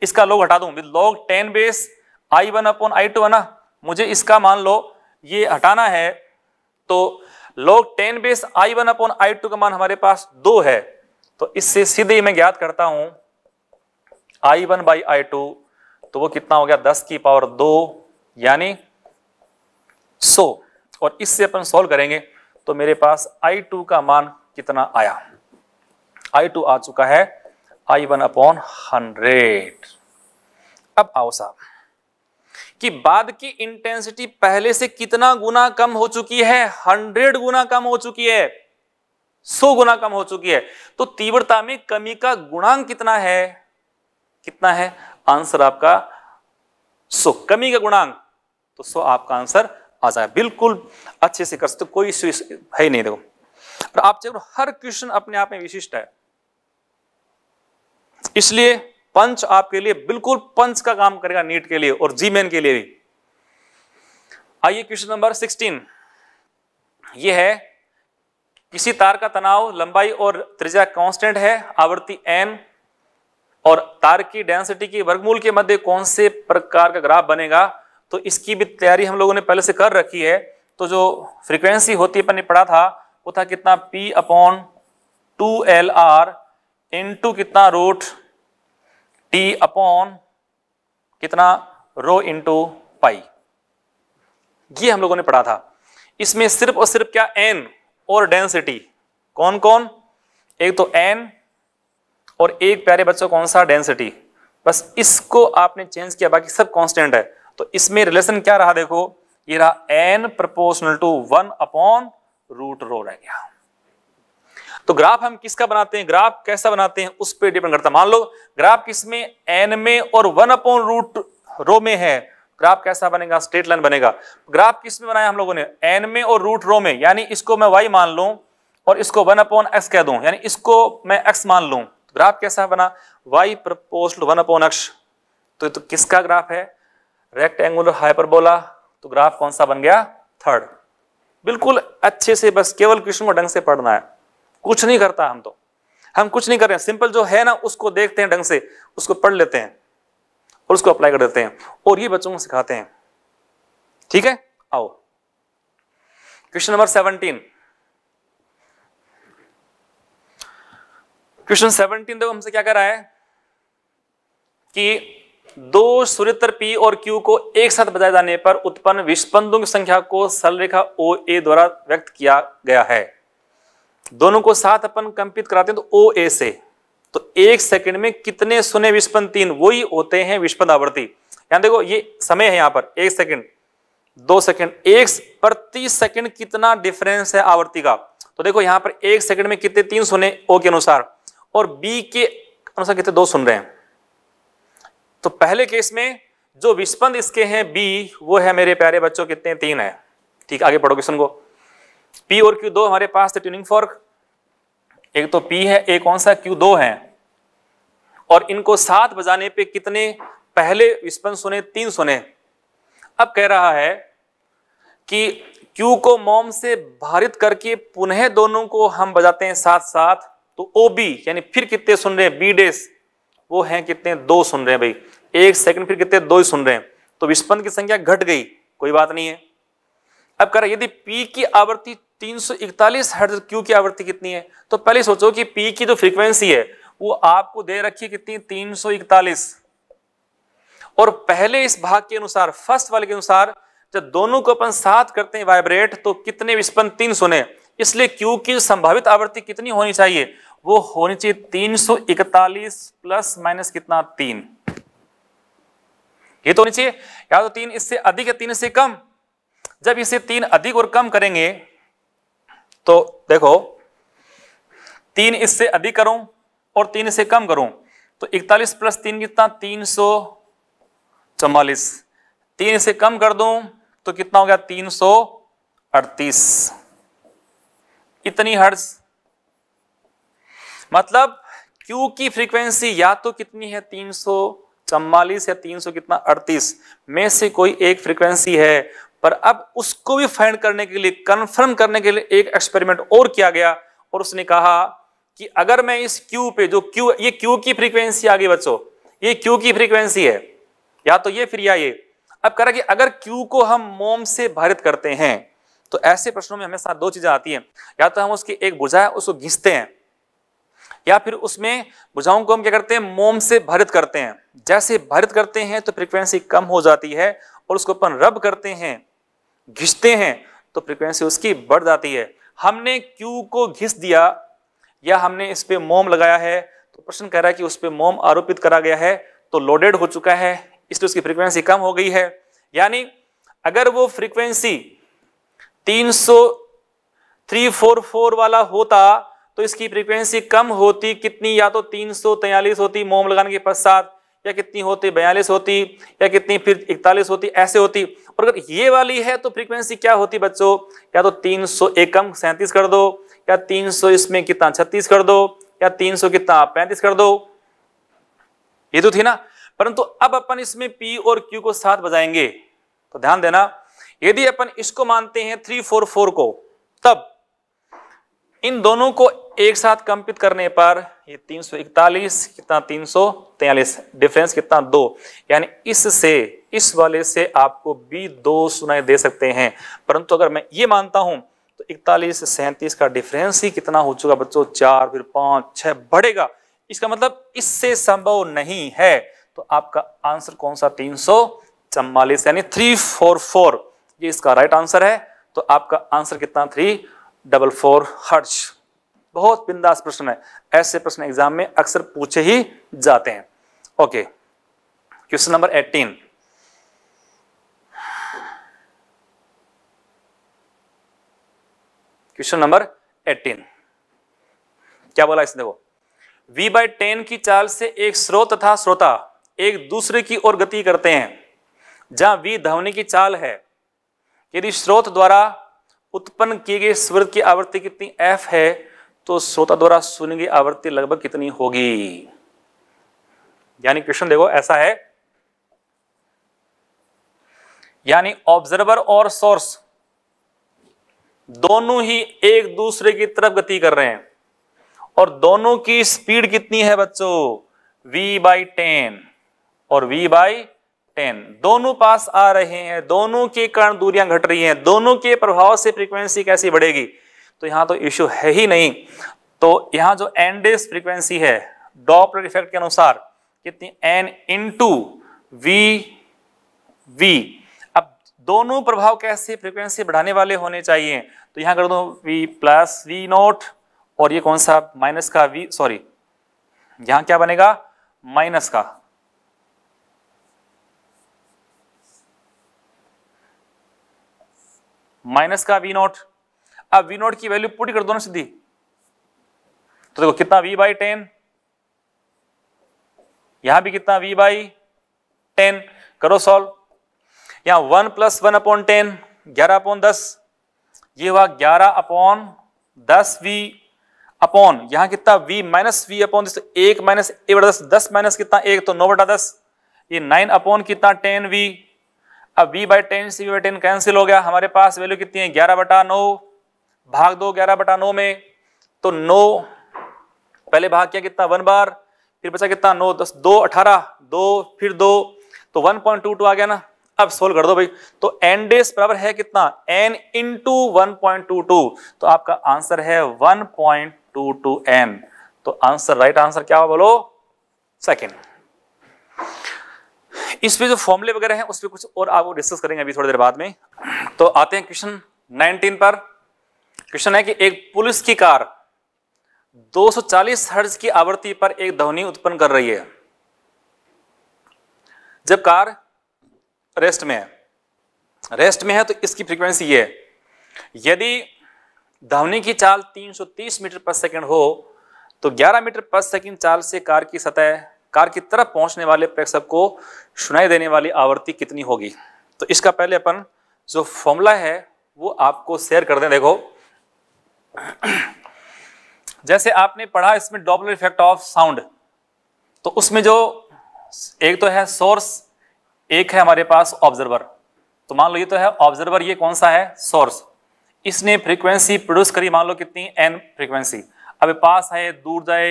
इसका लोग हटा दूं log ten base I one upon I two है ना मुझे इसका मान लो ये हटाना है तो log ten base I one upon I two का मान हमारे पास दो है तो इससे सीधे मैं ज्ञात करता हूं I one by I two तो वो कितना हो गया दस की पावर दो यानी सो और इससे अपन सॉल्व करेंगे तो मेरे पास आई टू का मान कितना आया आई टू आ चुका है आई वन अपॉन हंड्रेड अब आओ साहब कि बाद की इंटेंसिटी पहले से कितना गुना कम हो चुकी है हंड्रेड गुना कम हो चुकी है सौ गुना कम हो चुकी है तो तीव्रता में कमी का गुणांक कितना है कितना है आंसर आपका सो कमी का गुणांक तो सो आपका आंसर आ जाए बिल्कुल अच्छे से कर सकते तो कोई है ही नहीं देखो और आप चेक हर क्वेश्चन अपने आप में विशिष्ट है इसलिए पंच आपके लिए बिल्कुल पंच का काम करेगा नीट के लिए और जी मैन के लिए भी आइए क्वेश्चन नंबर सिक्सटीन ये है किसी तार का तनाव लंबाई और त्रिज्या कांस्टेंट है आवृत्ति एन और तार की डेंसिटी की वर्गमूल के मध्य कौन से प्रकार का ग्राफ बनेगा तो इसकी भी तैयारी हम लोगों ने पहले से कर रखी है तो जो फ्रीक्वेंसी होती है पढ़ा था वो था कितना P upon two L R into कितना रूट टी अपॉन कितना रो इंटू पाई ये हम लोगों ने पढ़ा था इसमें सिर्फ और सिर्फ क्या एन और डेंसिटी कौन कौन एक तो एन और एक प्यारे बच्चों कौन सा डेंसिटी बस इसको आपने चेंज किया बाकी सब कांस्टेंट है तो इसमें रिलेशन क्या रहा देखो ये रहा N proportional to one upon root rho रह गया तो ग्राफ हम किसका बनाते हैं ग्राफ कैसा बनाते हैं उस पर डिपेंड करता है मान लो ग्राफ किसमें एन में और वन अपॉन रूट रो में है ग्राफ कैसा बनेगा स्ट्रेट लाइन बनेगा ग्राफ किस में बनाया हम लोगों ने एन में और रूट रो में यानी इसको मैं वाई मान लू और इसको वन अपॉन एक्स कह दू यानी इसको मैं एक्स मान लू ग्राफ कैसा बना Y proportional one upon X तो, तो किसका ग्राफ है रेक्टेंगुलर हाइपरबोला तो ग्राफ कौन सा बन गया थर्ड बिल्कुल अच्छे से बस केवल कृष्ण को ढंग से पढ़ना है कुछ नहीं करता हम तो हम कुछ नहीं कर रहे हैं सिंपल जो है ना उसको देखते हैं ढंग से उसको पढ़ लेते हैं और उसको अप्लाई कर देते हैं और ये बच्चों को सिखाते हैं ठीक है आओ question number seventeen question seventeen देखो हमसे क्या कर रहा है कि दो सूर्यतर पी और क्यू को एक साथ बजाए जाने पर उत्पन्न विस्पंदों की संख्या को सरल रेखा ओ ए द्वारा व्यक्त किया गया है दोनों को साथ अपन कंपित कराते हैं तो ओ ए से तो एक सेकंड में कितने सुने विस्पन तीन वही होते हैं विस्पन आवृत्ति यहां देखो ये समय है यहां पर एक सेकंड दो सेकंड एक प्रति सेकंड कितना डिफरेंस है आवृत्ति का तो देखो यहां पर एक सेकंड में कितने तीन सुने ओ के अनुसार और बी के अनुसार कितने दो सुन रहे हैं तो पहले केस में जो विस्पंद इसके हैं बी वो है मेरे प्यारे बच्चों कितने तीन है ठीक आगे पढ़ो क्वेश्चन को पी और क्यू दो हमारे पास ट्यूनिंग फॉर्क एक तो पी है एक कौन सा क्यू दो है और इनको सात बजाने पे कितने पहले विस्पन सुने तीन सुने अब कह रहा है कि क्यू को मोम से भारित करके पुनः दोनों को हम बजाते हैं साथ साथ तो ओ बी यानी फिर कितने सुन रहे हैं बी डेस वो हैं कितने दो सुन रहे हैं भाई एक सेकंड फिर कितने दो ही सुन रहे हैं तो विस्पन की संख्या घट गई कोई बात नहीं है अब कह रहा यदि पी की आवृत्ति 341 हर्ट्ज क्यू की आवृत्ति कितनी है तो पहले सोचो कि पी की जो फ्रीक्वेंसी है वो आपको दे रखी है कितनी 341 और पहले इस भाग के अनुसार फर्स्ट वाले के अनुसार जब दोनों को अपन साथ करते हैं वाइब्रेट तो कितने विस्पन तीन सुने इसलिए क्यू की संभावित आवृत्ति कितनी होनी चाहिए वो होनी चाहिए तीन प्लस माइनस कितना तीन ये तो होनी चाहिए या तो तीन इससे अधिक या तीन से कम जब इसे तीन अधिक और कम करेंगे तो देखो तीन इससे अधिक करूं और तीन इससे कम करूं तो इकतालीस प्लस तीन कितना तीन सौ चौवालीस तीन इससे कम कर दूं तो कितना हो गया तीन सो अड़तीस इतनी हर्ज मतलब क्यू की फ्रीक्वेंसी या तो कितनी है तीन सौ चम्बालीस या तीन सौ कितना अड़तीस में से कोई एक फ्रीक्वेंसी है पर अब उसको भी फाइंड करने के लिए कन्फर्म करने के लिए एक एक्सपेरिमेंट और किया गया और उसने कहा कि अगर मैं इस क्यू पे जो क्यू ये क्यू की फ्रीक्वेंसी आ गई बच्चों ये क्यू की फ्रीक्वेंसी है या तो ये फिर या ये अब कह रहा कि अगर क्यू को हम मोम से भारित करते हैं तो ऐसे प्रश्नों में हमेशा दो चीजें आती हैं या तो हम उसकी एक बुझा है उसको घिसते हैं या फिर उसमें बुझाओं को हम क्या करते हैं मोम से भरित करते हैं जैसे भरित करते हैं तो फ्रीक्वेंसी कम हो जाती है और उसको अपन रब करते हैं घिसते हैं तो फ्रिक्वेंसी उसकी बढ़ जाती है हमने क्यू को घिस दिया या हमने इस पर मोम लगाया है तो प्रश्न कह रहा है कि उस पर मोम आरोपित करा गया है तो लोडेड हो चुका है इसलिए उसकी फ्रिक्वेंसी कम हो गई है यानी अगर वो फ्रिक्वेंसी 300 वाला होता तो इसकी फ्रिक्वेंसी कम होती कितनी या तो तीन होती मोम लगाने के पश्चात या कितनी होती बयालीस होती या कितनी फिर इकतालीस होती ऐसे होती और अगर ये वाली है तो फ्रीक्वेंसी क्या होती बच्चों या तो तीन सौ एकम सैंतीस कर दो या तीन सौ इसमें कितना छत्तीस कर दो या तीन सौ कितना पैंतीस कर दो ये तो थी ना परंतु अब अपन इसमें पी और क्यू को साथ बजाएंगे तो ध्यान देना यदि अपन इसको मानते हैं थ्री फोर फोर को तब इन दोनों को एक साथ कंपित करने पर ये 341 कितना 343 डिफरेंस कितना दो यानी इससे इस वाले से आपको बी दो सुनाई दे सकते हैं परंतु अगर मैं ये मानता हूं तो इकतालीस सैंतीस का डिफरेंस ही कितना हो चुका बच्चों चार फिर पांच छह बढ़ेगा इसका मतलब इससे संभव नहीं है तो आपका आंसर कौन सा तीन सौ यानी थ्री फोर फोर ये इसका राइट आंसर है तो आपका आंसर कितना थ्री डबल फोर हर्ष बहुत बिंदास प्रश्न है ऐसे प्रश्न एग्जाम में अक्सर पूछे ही जाते हैं okay question number eighteen question number eighteen क्या बोला इसने वो v बाय टेन की चाल से एक स्रोत तथा श्रोता एक दूसरे की ओर गति करते हैं जहां v धवनी की चाल है यदि स्रोत द्वारा उत्पन्न किए गए स्वर की आवृत्ति कितनी f है तो श्रोता द्वारा शून्य की आवृत्ति लगभग कितनी होगी यानी क्वेश्चन देखो ऐसा है यानी ऑब्जर्वर और सोर्स दोनों ही एक दूसरे की तरफ गति कर रहे हैं और दोनों की स्पीड कितनी है बच्चों v बाई टेन और v बाई टेन दोनों पास आ रहे हैं दोनों के कारण दूरियां घट रही हैं दोनों के प्रभाव से फ्रीक्वेंसी कैसी बढ़ेगी तो यहाँ तो इश्यू है ही नहीं तो यहाँ जो एन डेज फ्रीक्वेंसी है डॉप इफेक्ट के अनुसार कितनी N into V V अब दोनों प्रभाव कैसे फ्रीक्वेंसी बढ़ाने वाले होने चाहिए तो यहाँ कर दो वी प्लस वी नोट और ये कौन सा माइनस का वी सॉरी यहाँ क्या बनेगा माइनस का माइनस का वी नोट अब वी नोट की वैल्यू पूरी कर दो ना सीधी तो देखो कितना वी बाई टेन यहां भी कितना वी बाई टेन करो सॉल्व यहां one plus one upon ten ग्यारह अपॉन दस ये हुआ ग्यारह अपॉन दस वी अपॉन यहां कितना v माइनस वी अपॉन दस एक माइनस ए बटा दस दस माइनस कितना एक तो नौ बटा दस ये नाइन अपॉन कितना टेन वी अब v बाई टेन से वी बाई टेन कैंसिल हो गया हमारे पास वैल्यू कितनी है ग्यारह बटा नौ भाग दो ग्यारह बटा नौ में तो नौ पहले भाग किया कितना वन बार फिर बचा कितना नौ दस दो अठारह दो फिर दो तो वन पॉइंट टू टू आ गया ना अब सोल्व कर दो भाई तो एन डेस बराबर है कितना N two one point two two तो आपका आंसर है one point two two N तो आंसर राइट आंसर क्या हुआ बोलो सेकेंड इस पे जो फॉर्मूले वगैरह हैं उस पर कुछ और आप डिस्कस करेंगे अभी थोड़ी देर बाद में तो आते हैं क्वेश्चन 19 पर क्वेश्चन है कि एक पुलिस की कार 240 हर्ज की आवृत्ति पर एक ध्वनि उत्पन्न कर रही है जब कार रेस्ट में है रेस्ट में है तो इसकी फ्रीक्वेंसी ये है यदि ध्वनि की चाल 330 मीटर पर सेकंड हो तो 11 मीटर पर सेकंड चाल से कार की सतह कार की तरफ पहुंचने वाले प्रेक्षक को सुनाई देने वाली आवृत्ति कितनी होगी तो इसका पहले अपन जो फॉर्मूला है वो आपको शेयर कर दें देखो जैसे आपने पढ़ा इसमें डॉपलर इफेक्ट ऑफ साउंड तो उसमें जो एक तो है सोर्स एक है हमारे पास ऑब्जर्वर तो मान लो ये तो है ऑब्जर्वर ये कौन सा है सोर्स इसने फ्रीक्वेंसी प्रोड्यूस करी मान लो कितनी एन फ्रीक्वेंसी अब पास आए दूर जाए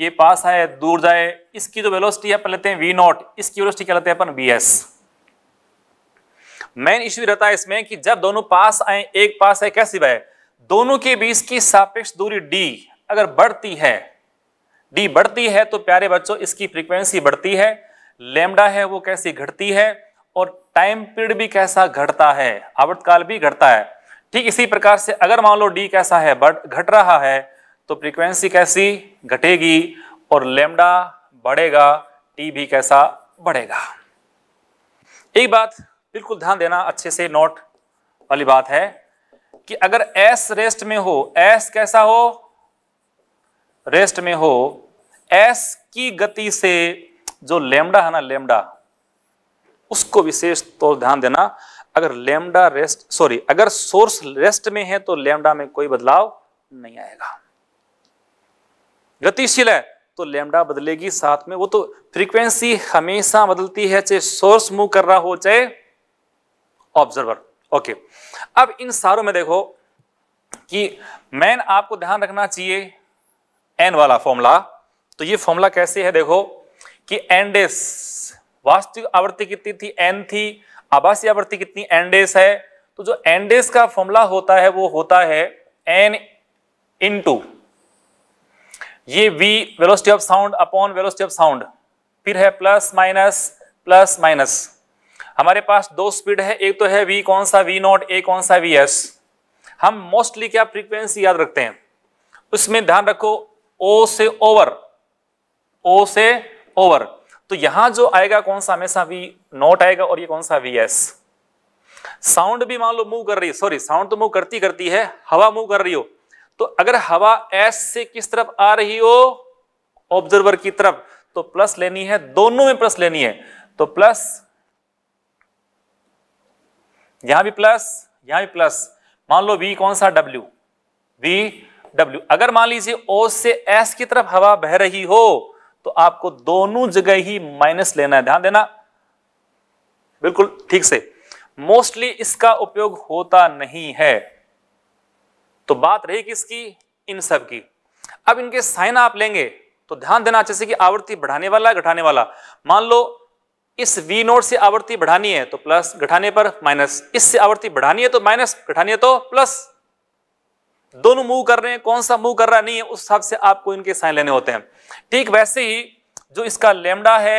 ये पास आए दूर जाए इसकी जो वेलोसिटी अपन लेते हैं वी नॉट इसकी वेलोसिटी क्या लेते हैं अपन वी एस मेन इश्यू रहता है इसमें कि जब दोनों पास आए एक पास है कैसी भाई दोनों के बीच की सापेक्ष दूरी डी अगर बढ़ती है डी बढ़ती है तो प्यारे बच्चों इसकी फ्रीक्वेंसी बढ़ती है लेमडा है वो कैसी घटती है और टाइम पीरियड भी कैसा घटता है आवर्तकाल भी घटता है ठीक इसी प्रकार से अगर मान लो डी कैसा है बढ़ घट रहा है तो फ्रीक्वेंसी कैसी घटेगी और लेमडा बढ़ेगा टी भी कैसा बढ़ेगा एक बात बिल्कुल ध्यान देना अच्छे से नोट वाली बात है कि अगर एस रेस्ट में हो एस कैसा हो रेस्ट में हो एस की गति से जो लेमडा है ना लेमडा उसको विशेष तो ध्यान देना अगर लेमडा रेस्ट सॉरी अगर सोर्स रेस्ट में है तो लेमडा में कोई बदलाव नहीं आएगा गतिशील है तो लेमडा बदलेगी साथ में वो तो फ्रीक्वेंसी हमेशा बदलती है चाहे सोर्स मूव कर रहा हो चाहे ऑब्जर्वर ओके okay. अब इन सारों में देखो कि मैन आपको ध्यान रखना चाहिए एन वाला फॉर्मूला तो ये फॉर्मूला कैसे है देखो कि एनडेस वास्तविक आवृत्ति कितनी थी एन थी आवासीय आवृत्ति कितनी एनडेस है तो जो एनडेस का फॉर्मूला होता है वो होता है एन इन ये V velocity of sound upon velocity of sound फिर है प्लस माइनस प्लस माइनस हमारे पास दो स्पीड है एक तो है वी कौन सा वी नॉट ए कौन सा वी एस हम मोस्टली क्या फ्रीक्वेंसी याद रखते हैं उसमें ध्यान रखो ओ से ओवर ओ से ओवर तो यहां जो आएगा कौन सा हमेशा वी नॉट आएगा और ये कौन सा वी एस साउंड भी मान लो मूव कर रही है सॉरी साउंड तो मूव करती करती है हवा मूव कर रही हो तो अगर हवा एस से किस तरफ आ रही हो ऑब्जर्वर की तरफ तो प्लस लेनी है दोनों में प्लस लेनी है तो प्लस यहां भी प्लस यहां भी प्लस मान लो वी कौन सा डब्ल्यू वी डब्ल्यू अगर मान लीजिए ओ से एस की तरफ हवा बह रही हो तो आपको दोनों जगह ही माइनस लेना है ध्यान देना बिल्कुल ठीक से मोस्टली इसका उपयोग होता नहीं है तो बात रही किसकी इन सब की अब इनके साइन आप लेंगे तो ध्यान देना अच्छे से कि आवृत्ति बढ़ाने वाला घटाने वाला मान लो इस V नोट से आवृत्ति बढ़ानी है तो प्लस घटाने पर माइनस इससे आवृत्ति बढ़ानी है तो माइनस घटानी है तो प्लस दोनों मूव कर रहे हैं कौन सा मूव कर रहा नहीं है उस हिसाब से आपको इनके साइन लेने होते हैं ठीक वैसे ही जो इसका लेमडा है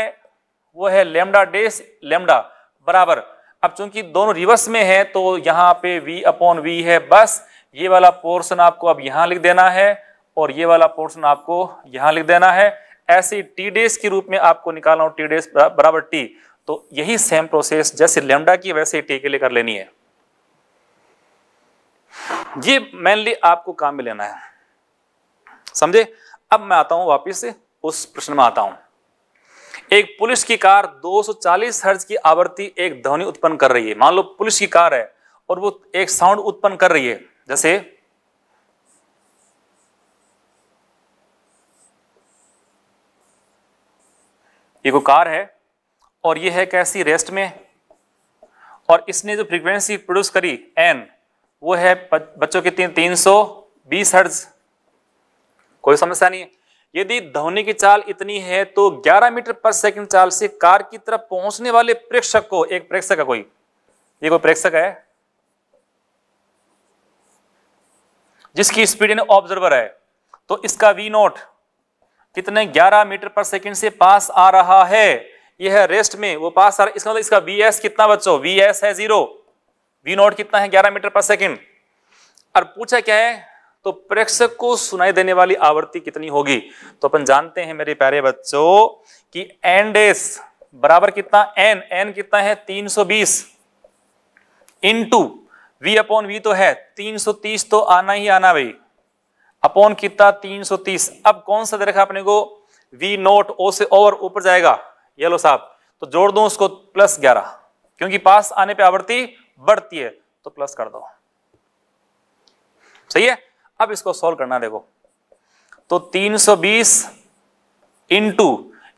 वो है लेमडा डेस लेमडा बराबर अब चूंकि दोनों रिवर्स में है तो यहां पे v अपॉन V है बस ये वाला पोर्शन आपको अब यहां लिख देना है और ये वाला पोर्शन आपको यहां लिख देना है ऐसे टी डेज के रूप में आपको निकालना हो टी डेज बराबर टी तो यही सेम प्रोसेस जैसे लेमडा की वैसे टी के लिए कर लेनी है ये मेनली आपको काम में लेना है समझे अब मैं आता हूं वापिस उस प्रश्न में आता हूं एक पुलिस की कार 240 हर्ज की आवृत्ति एक ध्वनि उत्पन्न कर रही है मान लो पुलिस की कार है और वो एक साउंड उत्पन्न कर रही है जैसे ये कोई कार है और ये है कैसी रेस्ट में और इसने जो फ्रीक्वेंसी प्रोड्यूस करी एन वो है बच्चों की तीन सौ बीस हर्ज कोई समस्या नहीं यदि ध्वनि की चाल इतनी है तो 11 मीटर पर सेकंड चाल से कार की तरफ पहुंचने वाले प्रेक्षक को एक प्रेक्षक है कोई ये कोई प्रेक्षक है जिसकी स्पीड इन ऑब्जर्वर है तो इसका वी नोट कितने 11 मीटर पर सेकंड से पास आ रहा है यह है रेस्ट में वो पास आ रहा है इसका मतलब इसका वी कितना बच्चों वी है जीरो वी नॉट कितना है 11 मीटर पर सेकंड और पूछा क्या है तो प्रेक्षक को सुनाई देने वाली आवृत्ति कितनी होगी तो अपन जानते हैं मेरे प्यारे बच्चों कि एन डेस बराबर कितना एन एन कितना है 320 टू वी अपॉन वी तो है 330 तो आना ही आना भाई अपॉन कितना 330 अब कौन सा दे रखा अपने को वी नोट ओ से ओवर ऊपर जाएगा ये लो साहब तो जोड़ दो उसको प्लस ग्यारह क्योंकि पास आने पे आवृत्ति बढ़ती है तो प्लस कर दो सही है अब इसको सॉल्व करना देखो तो 320 इंटू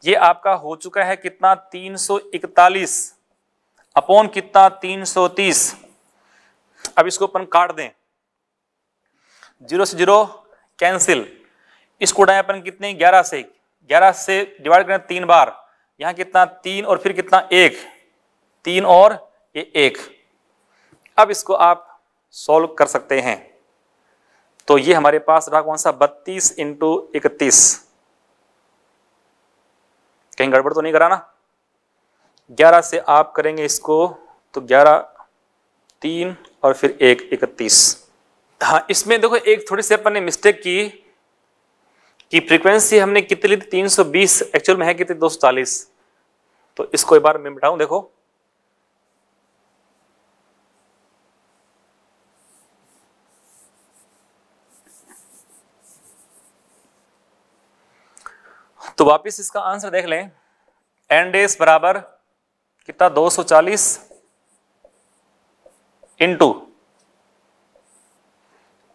ये आपका हो चुका है कितना 341 अपॉन कितना 330 अब इसको अपन काट दें जीरो से जीरो कैंसिल इसको उठाएं अपन कितने ग्यारह से ग्यारह से डिवाइड करें तीन बार यहां कितना तीन और फिर कितना एक तीन और ये एक अब इसको आप सॉल्व कर सकते हैं तो ये हमारे पास रहा कौन सा बत्तीस इंटू इकतीस कहीं गड़बड़ तो नहीं करा ना ग्यारह से आप करेंगे इसको तो ग्यारह तीन और फिर एक इकतीस हाँ इसमें देखो एक थोड़ी सी अपन ने मिस्टेक की कि फ्रीक्वेंसी हमने कितनी ली थी तीन एक्चुअल में है कितनी दो तो इसको एक बार मैं मिटाऊं देखो तो वापस इसका आंसर देख लें एंड बराबर कितना 240 सौ चालीस इंटू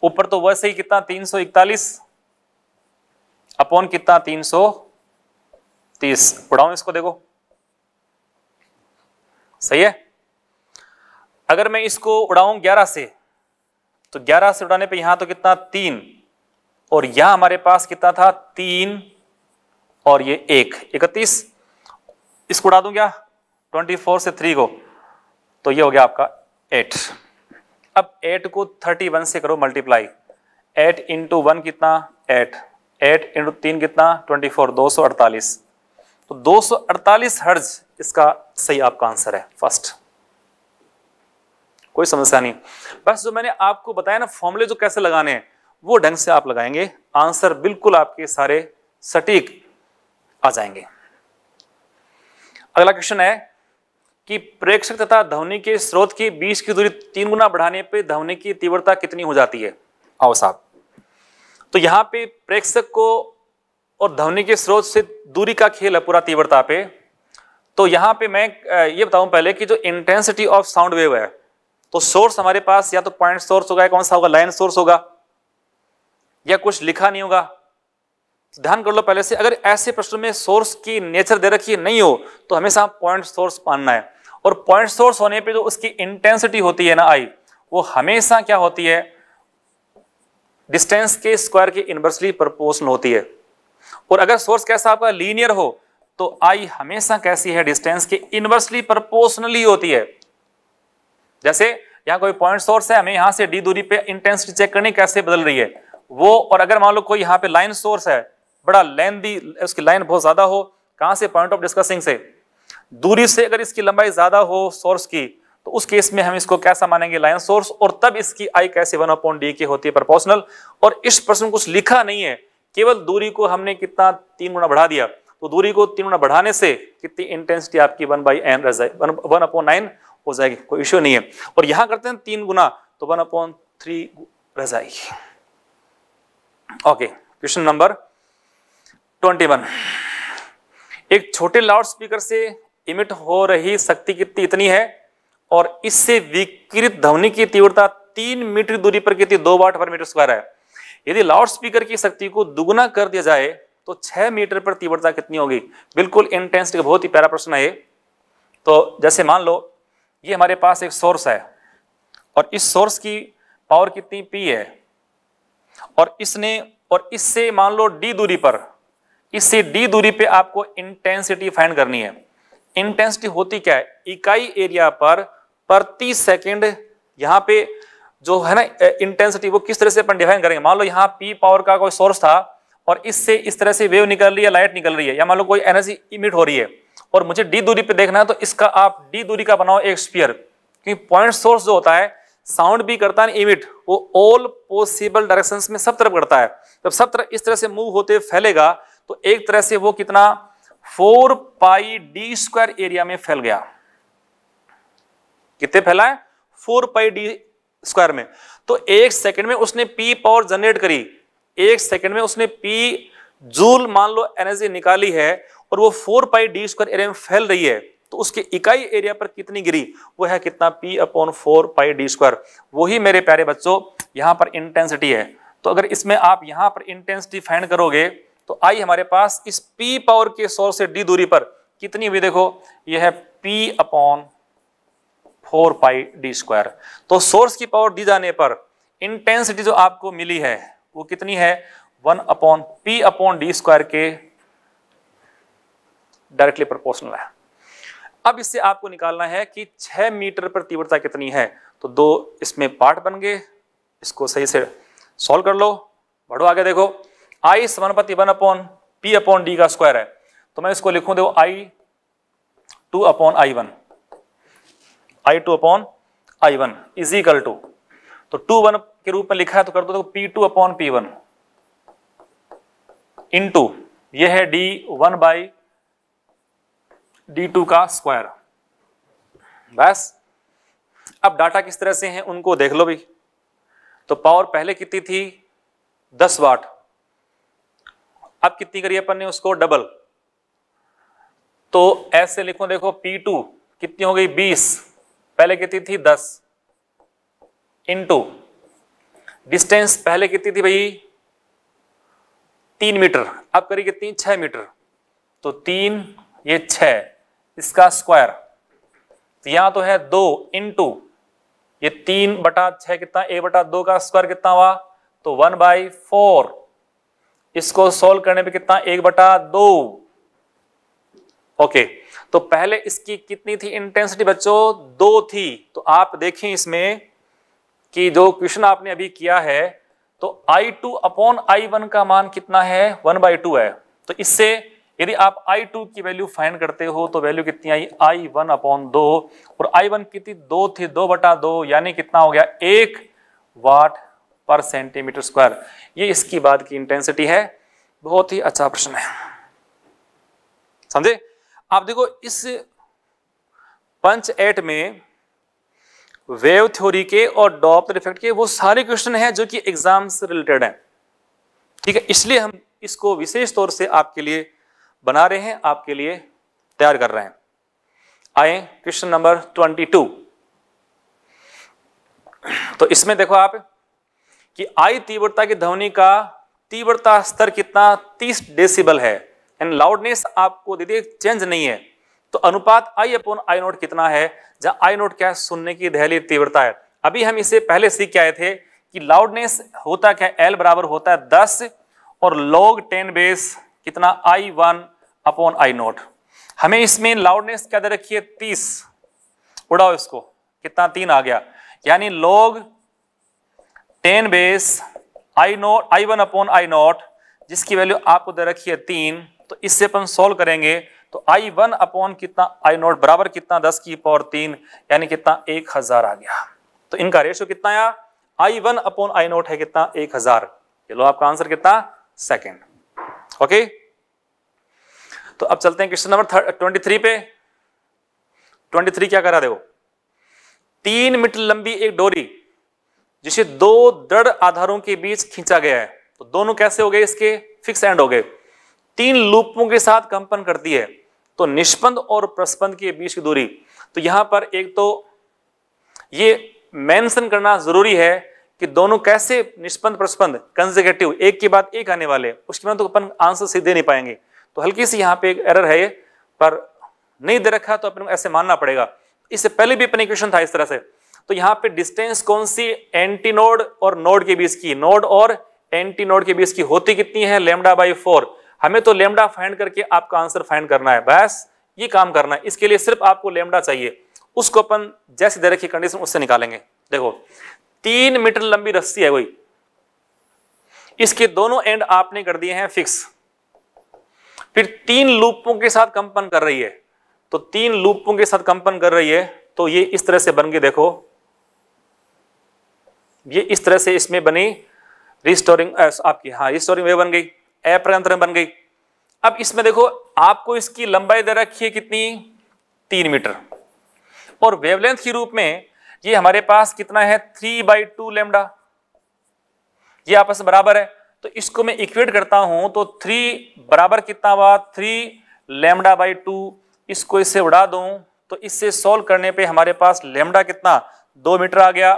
ऊपर तो वैसे ही कितना 341 अपॉन कितना 330 उड़ाऊ इसको देखो सही है अगर मैं इसको उड़ाऊं 11 से तो 11 से उड़ाने पे यहां तो कितना तीन और यहां हमारे पास कितना था तीन और ये एक इकतीस इसको उड़ा दूं क्या 24 से थ्री को तो ये हो गया आपका एट अब एट को थर्टी वन से करो मल्टीप्लाई एट इंटू वन कितना एट एट इंटू तीन कितना ट्वेंटी फोर दो सौ अड़तालीस तो दो सौ अड़तालीस हर्ज इसका सही आपका आंसर है फर्स्ट कोई समस्या नहीं बस जो मैंने आपको बताया ना फॉर्मूले जो कैसे लगाने हैं वो ढंग से आप लगाएंगे आंसर बिल्कुल आपके सारे सटीक आ जाएंगे अगला क्वेश्चन है कि प्रेक्षक तथा ध्वनि के स्रोत के बीच की दूरी तीन गुना बढ़ाने पर ध्वनि की तीव्रता कितनी हो जाती है आओ साहब तो यहाँ पे प्रेक्षक को और ध्वनि के स्रोत से दूरी का खेल है पूरा तीव्रता पे तो यहाँ पे मैं ये बताऊँ पहले कि जो इंटेंसिटी ऑफ साउंड वेव है तो सोर्स हमारे पास या तो पॉइंट सोर्स होगा या कौन सा होगा लाइन सोर्स होगा या कुछ लिखा नहीं होगा तो ध्यान कर लो पहले से अगर ऐसे प्रश्न में सोर्स की नेचर दे रखी नहीं हो तो हमेशा पॉइंट सोर्स मानना है और पॉइंट सोर्स होने पे जो उसकी इंटेंसिटी होती है ना आई वो हमेशा क्या होती है डिस्टेंस के स्क्वायर के इन्वर्सली प्रोपोर्शनल होती है और अगर सोर्स कैसा आपका लीनियर हो तो आई हमेशा कैसी है डिस्टेंस के इन्वर्सली प्रोपोर्शनली होती है जैसे यहां कोई पॉइंट सोर्स है हमें यहां से डी दूरी पे इंटेंसिटी चेक करनी कैसे बदल रही है वो और अगर मान लो कोई यहां पे लाइन सोर्स है बड़ा लेंदी उसकी लाइन बहुत ज्यादा हो कहां से पॉइंट ऑफ डिस्कसिंग से दूरी से अगर इसकी लंबाई ज़्यादा हो सोर्स की तो उस केस में हम इसको कैसा मानेंगे लाइन सोर्स और तब इसकी आई कैसे वन अपॉन डी की होती है प्रपोर्सनल और इस प्रश्न कुछ लिखा नहीं है केवल दूरी को हमने कितना तीन गुना बढ़ा दिया तो दूरी को तीन गुना बढ़ाने से कितनी इंटेंसिटी आपकी one by N one upon nine हो जाएगी कोई इश्यू नहीं है और यहां करते हैं तीन गुना तो वन अपॉन थ्री रह जाएगी okay question number twenty one एक छोटे लाउड स्पीकर से इमिट हो रही शक्ति कितनी इतनी है और इससे विकृत ध्वनि की तीव्रता तीन मीटर दूरी पर कितनी दो वाट पर मीटर स्क्वायर है यदि लाउड स्पीकर की शक्ति को दुगुना कर दिया जाए तो छह मीटर पर तीव्रता कितनी होगी बिल्कुल इंटेंसिटी का बहुत ही प्यारा प्रश्न है तो जैसे मान लो ये हमारे पास एक सोर्स है और इस सोर्स की पावर कितनी पी है और इसने और इससे मान लो डी दूरी पर इससे डी दूरी पे आपको इंटेंसिटी फाइंड करनी है इंटेंसिटी होती क्या है इकाई एरिया पर प्रति सेकंड यहाँ पे जो है ना इंटेंसिटी वो किस तरह से अपन डिफाइन करेंगे मान लो यहाँ पी पावर का कोई सोर्स था और इससे इस तरह से वेव निकल रही है लाइट निकल रही है या मान लो कोई एनर्जी इमिट हो रही है और मुझे डी दूरी पे देखना है तो इसका आप डी दूरी का बनाओ एक स्पीयर क्योंकि पॉइंट सोर्स जो होता है साउंड भी करता है इमिट वो ऑल पॉसिबल डायरेक्शंस में सब तरफ करता है जब सब तरफ इस तरह से मूव होते फैलेगा तो एक तरह से वो कितना four pi D square area में फैल गया कितने फैला है फोर पाई डी स्क्वायर में तो एक सेकंड में उसने पी पावर जनरेट करी एक सेकंड में उसने पी जूल मान लो एनर्जी निकाली है और वो four pi D square area में फैल रही है तो उसके इकाई एरिया पर कितनी गिरी वो है कितना P upon four pi D square वही मेरे प्यारे बच्चों यहां पर इंटेंसिटी है तो अगर इसमें आप यहां पर इंटेंसिटी फाइंड करोगे तो आई हमारे पास इस पी पावर के सोर्स से डी दूरी पर कितनी हुई देखो यह है P upon four pi D square तो सोर्स की पावर दी जाने पर इंटेंसिटी जो आपको मिली है वो कितनी है one upon P upon D square के डायरेक्टली प्रोपोर्शनल है अब इससे आपको निकालना है कि छह मीटर पर तीव्रता कितनी है तो दो इसमें पार्ट बन गए इसको सही से सॉल्व कर लो बढ़ो आगे देखो आई समानुपाति one upon P upon D का स्क्वायर है तो मैं इसको लिखूं देखो I two upon I one I two upon I one is equal to तो टू वन के रूप में लिखा है तो कर दो देखो P two upon P one into यह है D one by D two का स्क्वायर बस अब डाटा किस तरह से हैं उनको देख लो भी तो पावर पहले कितनी थी दस वाट अब कितनी करी अपन ने उसको डबल तो ऐसे लिखो देखो पी टू कितनी हो गई बीस पहले कितनी थी दस इंटू डिस्टेंस पहले कितनी थी भाई तीन मीटर अब करी कितनी छह मीटर तो तीन ये छ इसका स्क्वायर तो यहां तो है दो इंटू ये तीन बटा छह कितना ए बटा दो का स्क्वायर कितना हुआ तो वन बाई फोर इसको सोल्व करने पे कितना एक बटा दो ओके तो पहले इसकी कितनी थी इंटेंसिटी बच्चों दो थी तो आप देखें इसमें कि जो क्वेश्चन आपने अभी किया है तो I2 टू अपॉन आई का मान कितना है वन बाई टू है तो इससे यदि आप I2 की वैल्यू फाइंड करते हो तो वैल्यू कितनी आई I1 वन अपॉन दो और I1 कितनी दो थी दो बटा दो यानी कितना हो गया एक वाट पर सेंटीमीटर स्क्वायर ये इसकी बाद की इंटेंसिटी है बहुत ही अच्छा प्रश्न है समझे आप देखो इस पंच एट में वेव थ्योरी के और डॉप्टर इफेक्ट के वो सारे क्वेश्चन हैं जो कि एग्जाम से रिलेटेड हैं ठीक है इसलिए हम इसको विशेष तौर से आपके लिए बना रहे हैं आपके लिए तैयार कर रहे हैं आए क्वेश्चन नंबर ट्वेंटी टू तो इसमें देखो आप कि आई तीव्रता की ध्वनि का तीव्रता स्तर कितना 30 डेसिबल है एंड लाउडनेस आपको दीदी चेंज नहीं है तो अनुपात आई अपॉन आई नोट कितना है जहां आई नोट क्या है सुनने की दहली तीव्रता है अभी हम इसे पहले सीख के आए थे कि लाउडनेस होता क्या एल बराबर होता है दस और लॉग टेन बेस कितना I one upon I naught हमें इसमें लाउडनेस क्या दे रखी है तीस उड़ाओ इसको कितना तीन आ गया यानी log ten base I note I one upon I naught जिसकी वैल्यू आपको दे रखी है तीन तो इससे अपन सोल्व करेंगे तो आई वन अपॉन कितना आई नोट बराबर कितना दस की पावर तीन यानी कितना एक हजार आ गया तो इनका रेशो कितना आया I one upon I naught है कितना एक हजार लो आपका आंसर कितना सेकेंड ओके तो अब चलते हैं क्वेश्चन नंबर ट्वेंटी थ्री पे ट्वेंटी थ्री क्या करा देखो तीन मीटर लंबी एक डोरी जिसे दो दृढ़ आधारों के बीच खींचा गया है तो दोनों कैसे हो गए इसके फिक्स एंड हो गए तीन लूपों के साथ कंपन करती है तो निष्पंद और प्रस्पंद के बीच की दूरी तो यहां पर एक तो ये मेंशन करना जरूरी है कि दोनों कैसे निष्पंद प्रस्पंद कंजिकेटिव एक के बाद एक आने वाले उसके बाद तो अपन आंसर सीधे नहीं पाएंगे तो हल्की सी यहाँ पे एक एरर है पर नहीं दे रखा तो अपन ऐसे मानना पड़ेगा इससे पहले भी अपने क्वेश्चन था इस तरह से तो यहां पे डिस्टेंस कौन सी एंटीनोड और नोड के बीच की नोड और एंटीनोड के बीच की होती कितनी है लेमडा बाई फोर हमें तो लेमडा फाइंड करके आपका आंसर फाइंड करना है बस ये काम करना है इसके लिए सिर्फ आपको लेमडा चाहिए उसको अपन जैसे दे रखी कंडीशन उससे निकालेंगे देखो तीन मीटर लंबी रस्सी है कोई इसके दोनों एंड आपने कर दिए हैं फिक्स फिर तीन लूपों के साथ कंपन कर रही है तो तीन लूपों के साथ कंपन कर रही है तो ये इस तरह से बन गए देखो ये इस तरह से इसमें बनी रिस्टोरिंग आपकी हाँ रिस्टोरिंग वे बन गई अप्रयंत्र बन गई अब इसमें देखो आपको इसकी लंबाई दे रखी है कितनी तीन मीटर और वेवलेंथ के रूप में ये हमारे पास कितना है थ्री बाई टू लेमडा ये आपस में बराबर है तो इसको मैं इक्वेट करता हूं तो थ्री बराबर कितना हुआ थ्री लेमडा बाई टू इसको इससे उड़ा दूं तो इससे सॉल्व करने पे हमारे पास लेमडा कितना दो मीटर आ गया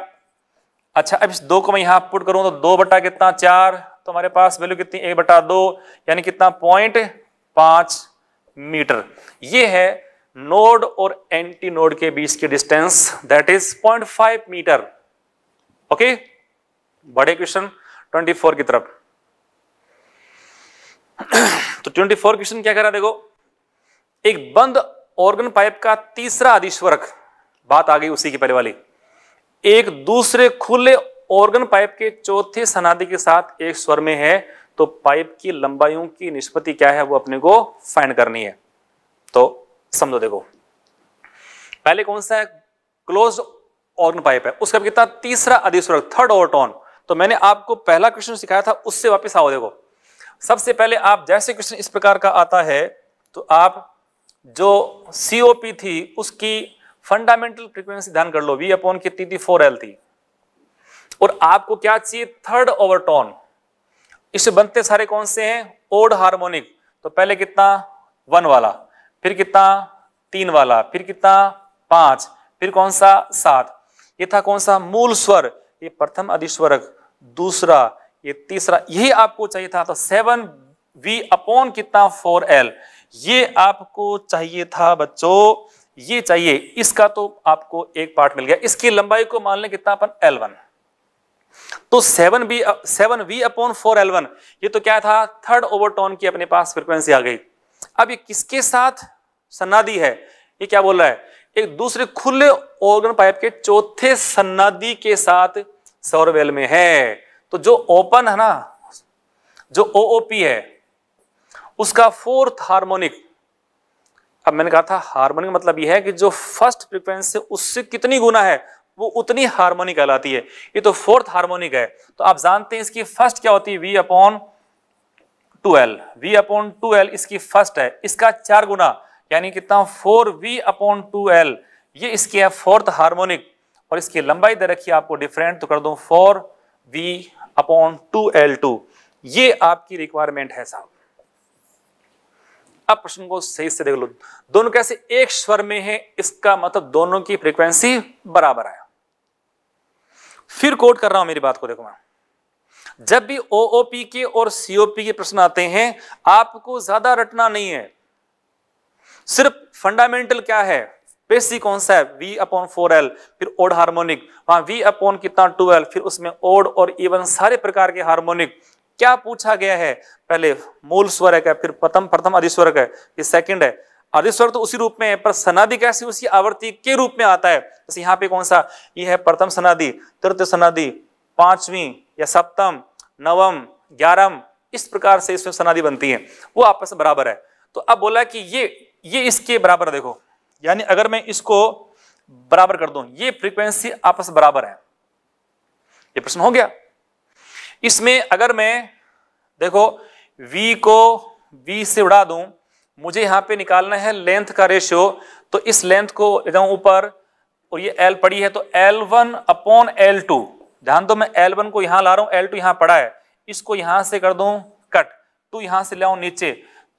अच्छा अब इस दो को मैं यहां पुट करूं तो दो बटा कितना चार तो हमारे पास वैल्यू कितनी एक बटा दो यानी कितना पॉइंट पांच मीटर ये है नोड और एंटी नोड के बीच की distance that is point five metre okay बड़े क्वेश्चन ट्वेंटी फोर की तरफ तो ट्वेंटी फोर क्वेश्चन क्या रहा है देखो एक बंद ऑर्गन पाइप का तीसरा अधिश्वरक बात आ गई उसी की पहले वाली एक दूसरे खुले ऑर्गन पाइप के चौथे सनादि के साथ एक स्वर में है तो पाइप की लंबाइयों की निष्पत्ति क्या है वो अपने को फाइंड करनी है तो समझो देखो पहले कौन सा है क्लोज ऑर्गन पाइप है उसका कितना तीसरा अधिस्वरक थर्ड ऑर्टोन तो मैंने आपको पहला क्वेश्चन सिखाया था उससे वापस आओ देखो सबसे पहले आप जैसे क्वेश्चन इस प्रकार का आता है तो आप जो सीओपी थी उसकी फंडामेंटल फ्रीक्वेंसी ध्यान कर लो वी अपॉन कितनी थी फोर एल थी और आपको क्या चाहिए थर्ड ओवरटोन इससे बनते सारे कौन से हैं ओड हार्मोनिक तो पहले कितना वन वाला फिर कितना तीन वाला फिर कितना पांच फिर कौन सा सात ये था कौन सा मूल स्वर ये प्रथम अधिस्वरक दूसरा ये तीसरा यही आपको चाहिए था तो सेवन वी अपॉन कितना फोर एल ये आपको चाहिए था बच्चों ये चाहिए इसका तो आपको एक पार्ट मिल गया इसकी लंबाई को मान लें कितना अपन एल वन तो seven B seven V upon four L one ये तो क्या था थर्ड ओवरटोन की अपने पास फ्रिक्वेंसी आ गई अब ये किसके साथ सन्नादी है ये क्या बोल रहा है एक दूसरे खुले ऑर्गन पाइप के चौथे सन्नादी के साथ सौरवेल में है तो जो ओपन है ना जो ओ है उसका फोर्थ हार्मोनिक अब मैंने कहा था हार्मोनिक मतलब यह है कि जो फर्स्ट फ्रिक्वेंसी से उससे कितनी गुना है वो उतनी हार्मोनिक कहलाती है ये तो फोर्थ हार्मोनिक है तो आप जानते हैं इसकी फर्स्ट क्या होती है V upon two L V upon two L इसकी फर्स्ट है इसका चार गुना यानी कितना four V upon two L ये इसकी है फोर्थ हार्मोनिक और इसकी लंबाई दे रखी आपको डिफरेंट तो कर दो four V upon two L two ये आपकी रिक्वायरमेंट है साहब अब प्रश्न को सही से देख लो दोनों कैसे एक स्वर में है इसका मतलब दोनों की फ्रीक्वेंसी बराबर है फिर कोट कर रहा हूं मेरी बात को देखो मैं जब भी ओओपी के और सीओपी के प्रश्न आते हैं आपको ज्यादा रटना नहीं है सिर्फ फंडामेंटल क्या है बेसिक कौन सा है वी अपॉन फोर एल फिर ओड हार्मोनिक वहां वी अपॉन कितना टू एल फिर उसमें ओड और इवन सारे प्रकार के हार्मोनिक क्या पूछा गया है पहले मूल स्वरक है फिर प्रथम प्रथम अधिस्वरक है ये सेकंड है अधिस्वर तो उसी रूप में है पर सनादि कैसे उसी आवृत्ति के रूप में आता है जैसे यहाँ पे कौन सा ये है प्रथम सनादि तृतीय सनादि पांचवी या सप्तम नवम ग्यारम इस प्रकार से इसमें सनादि बनती है वो आपस में बराबर है तो अब बोला कि ये ये इसके बराबर देखो यानी अगर मैं इसको बराबर कर दूं ये फ्रीक्वेंसी आपस बराबर है ये प्रश्न हो गया इसमें अगर मैं देखो v को v से उड़ा दूं मुझे यहां पे निकालना है लेंथ का रेशियो तो इस लेंथ को ले जाऊं ऊपर और ये l पड़ी है तो L1 one upon L to ध्यान दो मैं L1 को यहां ला रहा हूं L2 टू यहां पड़ा है इसको यहां से कर दू कट टू यहां से लाऊ नीचे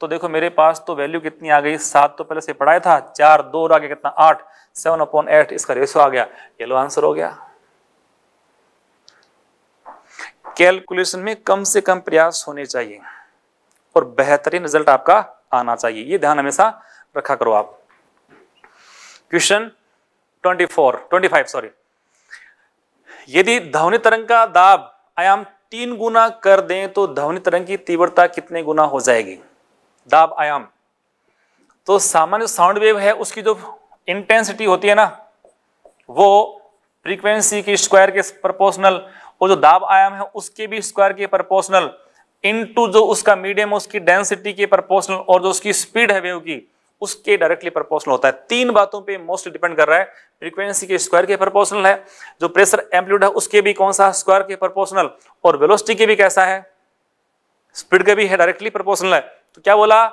तो देखो मेरे पास तो वैल्यू कितनी आ गई सात तो पहले से पढ़ाया था चार दो और आगे कितना आठ सेवन अपॉन एट इसका रेशो आ गया येलो आंसर हो गया कैलकुलेशन में कम से कम प्रयास होने चाहिए और बेहतरीन रिजल्ट आपका आना चाहिए ये ध्यान हमेशा रखा करो आप क्वेश्चन 24 25 सॉरी यदि ध्वनि तरंग का दाब आयाम तीन गुना कर दें तो ध्वनि तरंग की तीव्रता कितने गुना हो जाएगी दाब आयाम तो सामान्य साउंड वेव है उसकी जो इंटेंसिटी होती है ना वो फ्रीक्वेंसी की स्क्वायर के प्रपोर्शनल वो जो दाब आयाम है उसके भी स्क्वायर के प्रपोर्शनल इनटू जो उसका मीडियम उसकी डेंसिटी के प्रपोर्सनल और जो उसकी स्पीड है वेव की उसके डायरेक्टली प्रपोर्सनल होता है तीन बातों पे मोस्ट डिपेंड कर रहा है फ्रीक्वेंसी के स्क्वायर के प्रपोर्सनल है जो प्रेशर एम्पलीट्यूड है उसके भी कौन सा स्क्वायर के प्रपोर्सनल और वेलोसिटी के भी कैसा है स्पीड का भी है डायरेक्टली प्रपोर्सनल है तो क्या बोला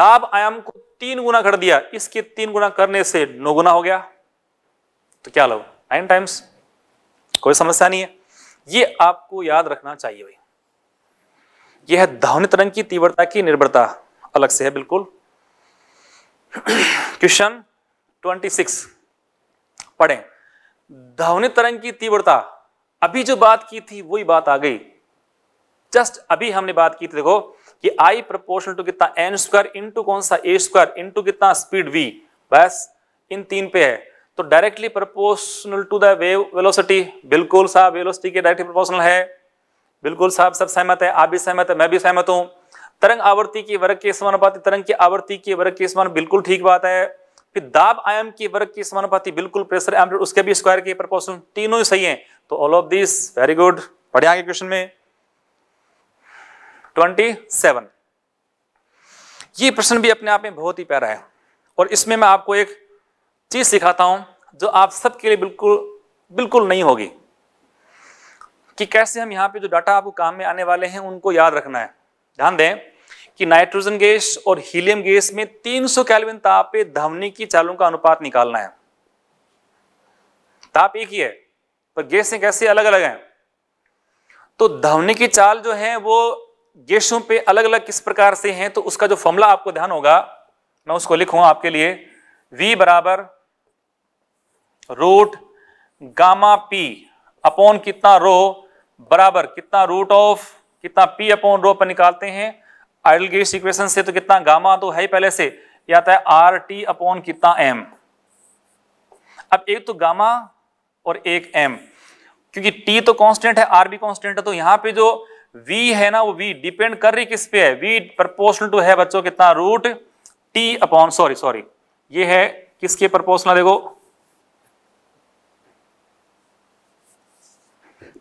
दाब आयाम को तीन गुना कर दिया इसके तीन गुना करने से नौ गुना हो गया तो क्या लो नाइन टाइम्स कोई समस्या नहीं है ये आपको याद रखना चाहिए भाई यह है ध्वनि तरंग की तीव्रता की निर्भरता अलग से है बिल्कुल क्वेश्चन 26 पढ़ें ध्वनि तरंग की तीव्रता अभी जो बात की थी वही बात आ गई जस्ट अभी हमने बात की थी देखो कि आई प्रपोर्शन टू कितना एन स्क्वायर इंटू कौन सा ए स्क्वायर इंटू कितना स्पीड वी बस इन तीन पे है तो directly proportional to the wave velocity बिल्कुल साहब वेलोसिटी के डायरेक्टली प्रोपोर्शनल है बिल्कुल साहब सब सहमत है आप भी सहमत है मैं भी सहमत हूँ तरंग आवर्ती की वर्ग के समानुपाती तरंग की आवर्ती की वर्ग के समान बिल्कुल ठीक बात है फिर दाब आयाम की वर्ग के समानुपाती बिल्कुल प्रेशर एम्पलीट्यूड उसके भी स्क्वायर के प्रपोर्शनल तीनों ही सही है तो all of this very good पढ़े आगे क्वेश्चन में ट्वेंटी सेवन ये प्रश्न भी अपने आप में बहुत ही प्यारा है और इसमें मैं आपको एक चीज़ सिखाता हूं जो आप सबके लिए बिल्कुल बिल्कुल नहीं होगी कि कैसे हम यहां पे जो डाटा आपको काम में आने वाले हैं उनको याद रखना है ध्यान दें कि नाइट्रोजन गैस और हीलियम गैस में 300 सौ कैलविन ताप पे धवनी की चालों का अनुपात निकालना है ताप एक ही है पर गैसें कैसे अलग अलग हैं तो धवनी की चाल जो है वो गैसों पे अलग अलग किस प्रकार से हैं तो उसका जो फॉर्मूला आपको ध्यान होगा मैं उसको लिखूं आपके लिए V बराबर रूट गामा पी अपॉन कितना रो बराबर कितना रूट ऑफ कितना पी अपॉन रो पर निकालते हैं आइडल गेट इक्वेशन से तो कितना गामा तो है ही पहले से या आता है आर टी अपॉन कितना एम अब एक तो गामा और एक एम क्योंकि टी तो कांस्टेंट है आर भी कांस्टेंट है तो यहां पे जो वी है ना वो वी डिपेंड कर रही किस पे है वी प्रपोर्शनल टू है बच्चों कितना root T upon sorry sorry ये है किसके प्रपोर्शनल देखो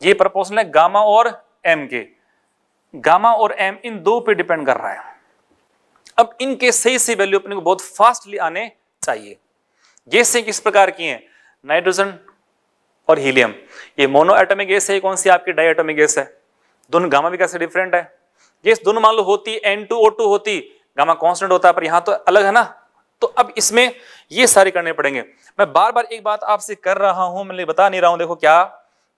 ये प्रपोर्शनल है गामा और एम के गामा और एम इन दो पे डिपेंड कर रहा है अब इनके सही सही वैल्यू अपने को बहुत फास्टली आने चाहिए ये से किस प्रकार की है नाइट्रोजन और हीलियम ये मोनो एटोमिक गैस है कौन सी आपकी डाई एटोमिक गैस है दोनों गामा भी कैसे डिफरेंट है ये दोनों मान लो होती N2O2 होती गामा कॉन्स्टेंट होता है पर यहां तो अलग है ना तो अब इसमें ये सारे करने पड़ेंगे मैं बार बार एक बात आपसे कर रहा हूं मैं बता नहीं रहा हूं देखो क्या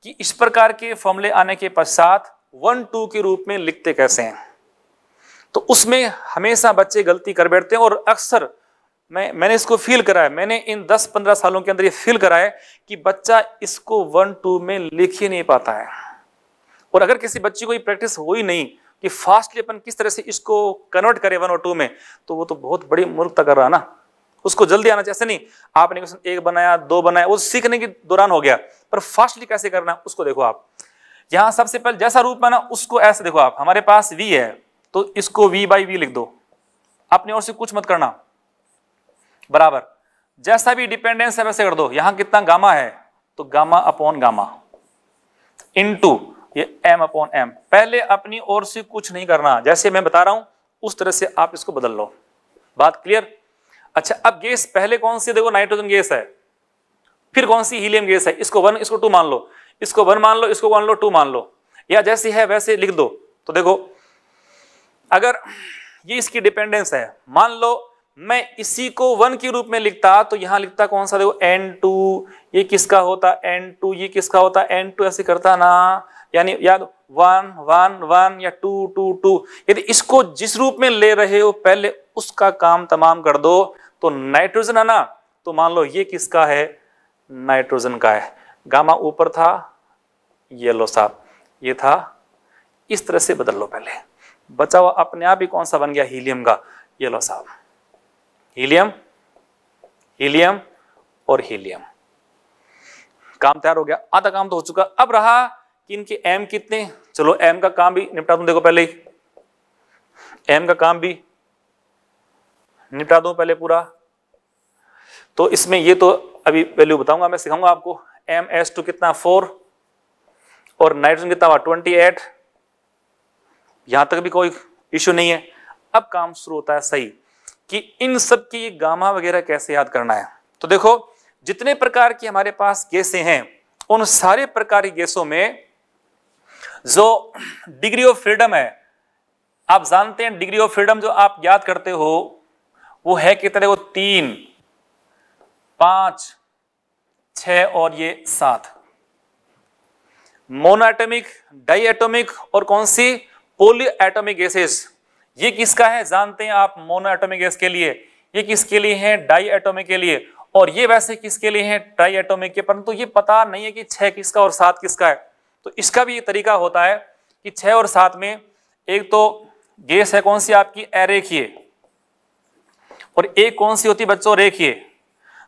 कि इस प्रकार के फॉर्मूले आने के पश्चात वन टू के रूप में लिखते कैसे हैं तो उसमें हमेशा बच्चे गलती कर बैठते हैं और अक्सर मैं मैंने इसको फील करा है मैंने इन 10-15 सालों के अंदर ये फील करा है कि बच्चा इसको वन टू में लिख ही नहीं पाता है और अगर किसी बच्चे को ये प्रैक्टिस हो ही नहीं कि फास्टली अपन किस तरह से इसको कन्वर्ट करें वन और टू में तो वो तो बहुत बड़ी मूर्खता कर रहा है ना उसको जल्दी आना चाहिए ऐसे नहीं आपने क्वेश्चन एक बनाया दो बनाया वो सीखने के दौरान हो गया पर फास्टली कैसे करना है उसको देखो आप यहां सबसे पहले जैसा रूप माना उसको ऐसे देखो आप हमारे पास वी है तो इसको वी बाई वी लिख दो अपने ओर से कुछ मत करना बराबर जैसा भी डिपेंडेंस है वैसे कर दो यहां कितना गामा है तो गामा अपॉन गामा इनटू ये एम अपॉन एम पहले अपनी ओर से कुछ नहीं करना जैसे मैं बता रहा हूं उस तरह से आप इसको बदल लो बात क्लियर अच्छा अब गैस पहले कौन सी देखो नाइट्रोजन गैस है फिर कौन सी हीलियम गैस है इसको वन इसको टू मान लो इसको वन मान लो इसको वन लो टू मान लो या जैसी है वैसे लिख दो तो देखो अगर ये इसकी डिपेंडेंस है मान लो मैं इसी को वन के रूप में लिखता तो यहां लिखता कौन सा देखो एन टू ये किसका होता एन टू ये किसका होता एन टू ऐसे करता ना यानी याद वन वन वन या टू टू टू यदि इसको जिस रूप में ले रहे हो पहले उसका काम तमाम कर दो तो नाइट्रोजन है ना तो मान लो ये किसका है नाइट्रोजन का है गामा ऊपर था येलो साहब ये था इस तरह से बदल लो पहले बचा हुआ अपने आप ही कौन सा बन गया हीलियम का येलो साहब हीलियम हीलियम और हीलियम काम तैयार हो गया आधा काम तो हो चुका अब रहा कि इनके एम कितने चलो एम का काम भी निपटा दूं देखो पहले ही एम का काम भी निपटा दूं पहले पूरा तो इसमें ये तो अभी वैल्यू बताऊंगा मैं सिखाऊंगा आपको एम एस टू कितना फोर और नाइट्रोजन कितना हुआ ट्वेंटी एट यहां तक भी कोई इश्यू नहीं है अब काम शुरू होता है सही कि इन सब की गामा वगैरह कैसे याद करना है तो देखो जितने प्रकार की हमारे पास गैसें हैं उन सारे प्रकार की गैसों में जो डिग्री ऑफ फ्रीडम है आप जानते हैं डिग्री ऑफ फ्रीडम जो आप याद करते हो वो है कितने वो तीन पांच छ और ये सात मोनाटोमिक डाइटोमिक और कौन सी पोलीएटॉमिक गैसेस ये किसका है जानते हैं आप मोनाटोमिक गैस के लिए ये किसके लिए है एटोमिक के लिए और ये वैसे किसके लिए है एटोमिक के परंतु ये पता नहीं है कि छह किसका और सात किसका है तो इसका भी ये तरीका होता है कि छह और सात में एक तो गैस है कौन सी आपकी एरेखिए और एक कौन सी होती है बच्चों रेखिए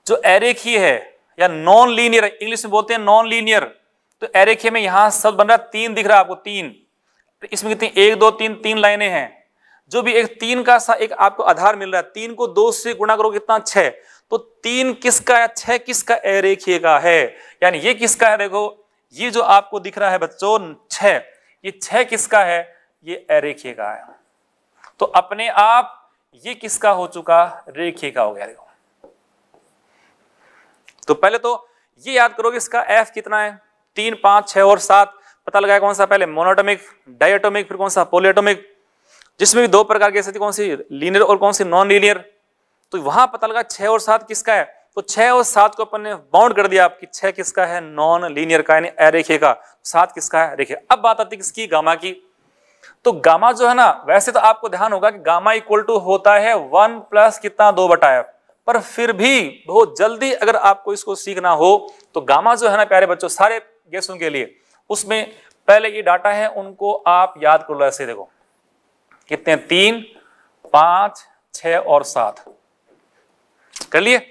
जो ही है या नॉन लीनियर इंग्लिश में बोलते हैं नॉन लीनियर तो एरेखी में यहां शब्द बन रहा है तीन दिख रहा है आपको तीन तो इसमें कितनी एक दो तीन तीन लाइनें हैं जो भी एक तीन का सा एक आपको आधार मिल रहा है तीन को दो से गुणा करो कितना छह तो तीन किसका या छह किसका एरेखी का है यानी ये किसका है देखो ये जो आपको दिख रहा है बच्चों छह ये छह किसका है ये एरेखी का है तो अपने आप ये किसका हो चुका रेखी का हो गया देखो तो पहले तो ये याद करोगे इसका एफ कितना है तीन पांच छह और सात पता लगाया कौन सा पहले मोनोटोमिक डायटोमिक फिर कौन सा पोलियोटोमिक जिसमें भी दो प्रकार की स्थिति कौन सी लीनियर और कौन सी नॉन लीनियर तो वहां पता लगा छह और सात किसका है तो छह और सात को अपन ने बाउंड कर दिया आपकी छह किसका है नॉन लीनियर का यानी अरेखे का सात किसका है रेखे अब बात आती है किसकी गामा की तो गामा जो है ना वैसे तो आपको ध्यान होगा कि गामा इक्वल टू होता है वन प्लस कितना दो बटा एफ पर फिर भी बहुत जल्दी अगर आपको इसको सीखना हो तो गामा जो है ना प्यारे बच्चों सारे गैसों के लिए उसमें पहले ये डाटा है उनको आप याद कर लो ऐसे देखो कितने तीन पांच छ और सात कर लिए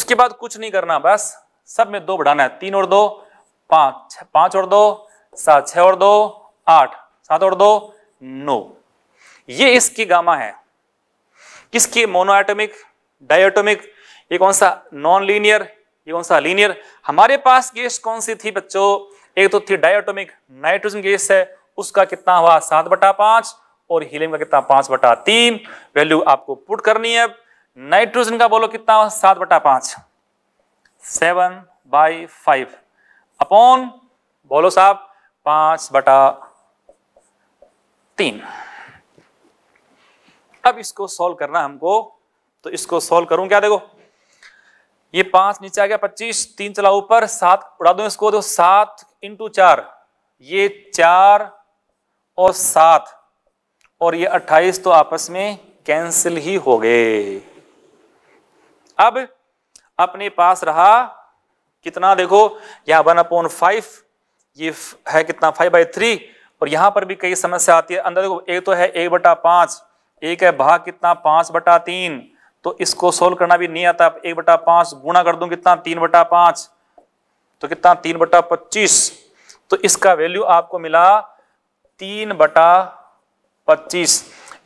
उसके बाद कुछ नहीं करना बस सब में दो बढ़ाना है तीन और दो पांच पांच और दो सात छ और दो आठ सात और दो नौ ये इसकी गामा है किसकी मोनोएटमिक डायटोमिक ये कौन सा नॉन लीनियर ये कौन सा लीनियर हमारे पास गैस कौन सी थी बच्चों एक तो थी डायटोमिक नाइट्रोजन गैस है उसका कितना हुआ सात बटा पांच और हीलियम का कितना पांच बटा तीन वैल्यू आपको पुट करनी है नाइट्रोजन का बोलो कितना हुआ सात बटा पांच सेवन बाई फाइव अपॉन बोलो साहब पांच बटा तीन अब इसको सॉल्व करना हमको तो इसको सोल्व करूं क्या देखो ये पांच नीचे आ गया पच्चीस तीन चला ऊपर सात उड़ा दो इसको देखो सात इंटू चार ये चार और सात और ये अट्ठाईस तो आपस में कैंसिल ही हो गए अब अपने पास रहा कितना देखो यहां वन अपॉन फाइव ये है कितना फाइव बाई थ्री और यहां पर भी कई समस्या आती है अंदर देखो एक तो है एक बटा पांच एक है भाग कितना पांच बटा तीन तो इसको सोल्व करना भी नहीं आता एक बटा पांच गुणा कर दू कितना तीन बटा पांच तो कितना तीन बटा पच्चीस तो इसका वैल्यू आपको मिला तीन बटा पच्चीस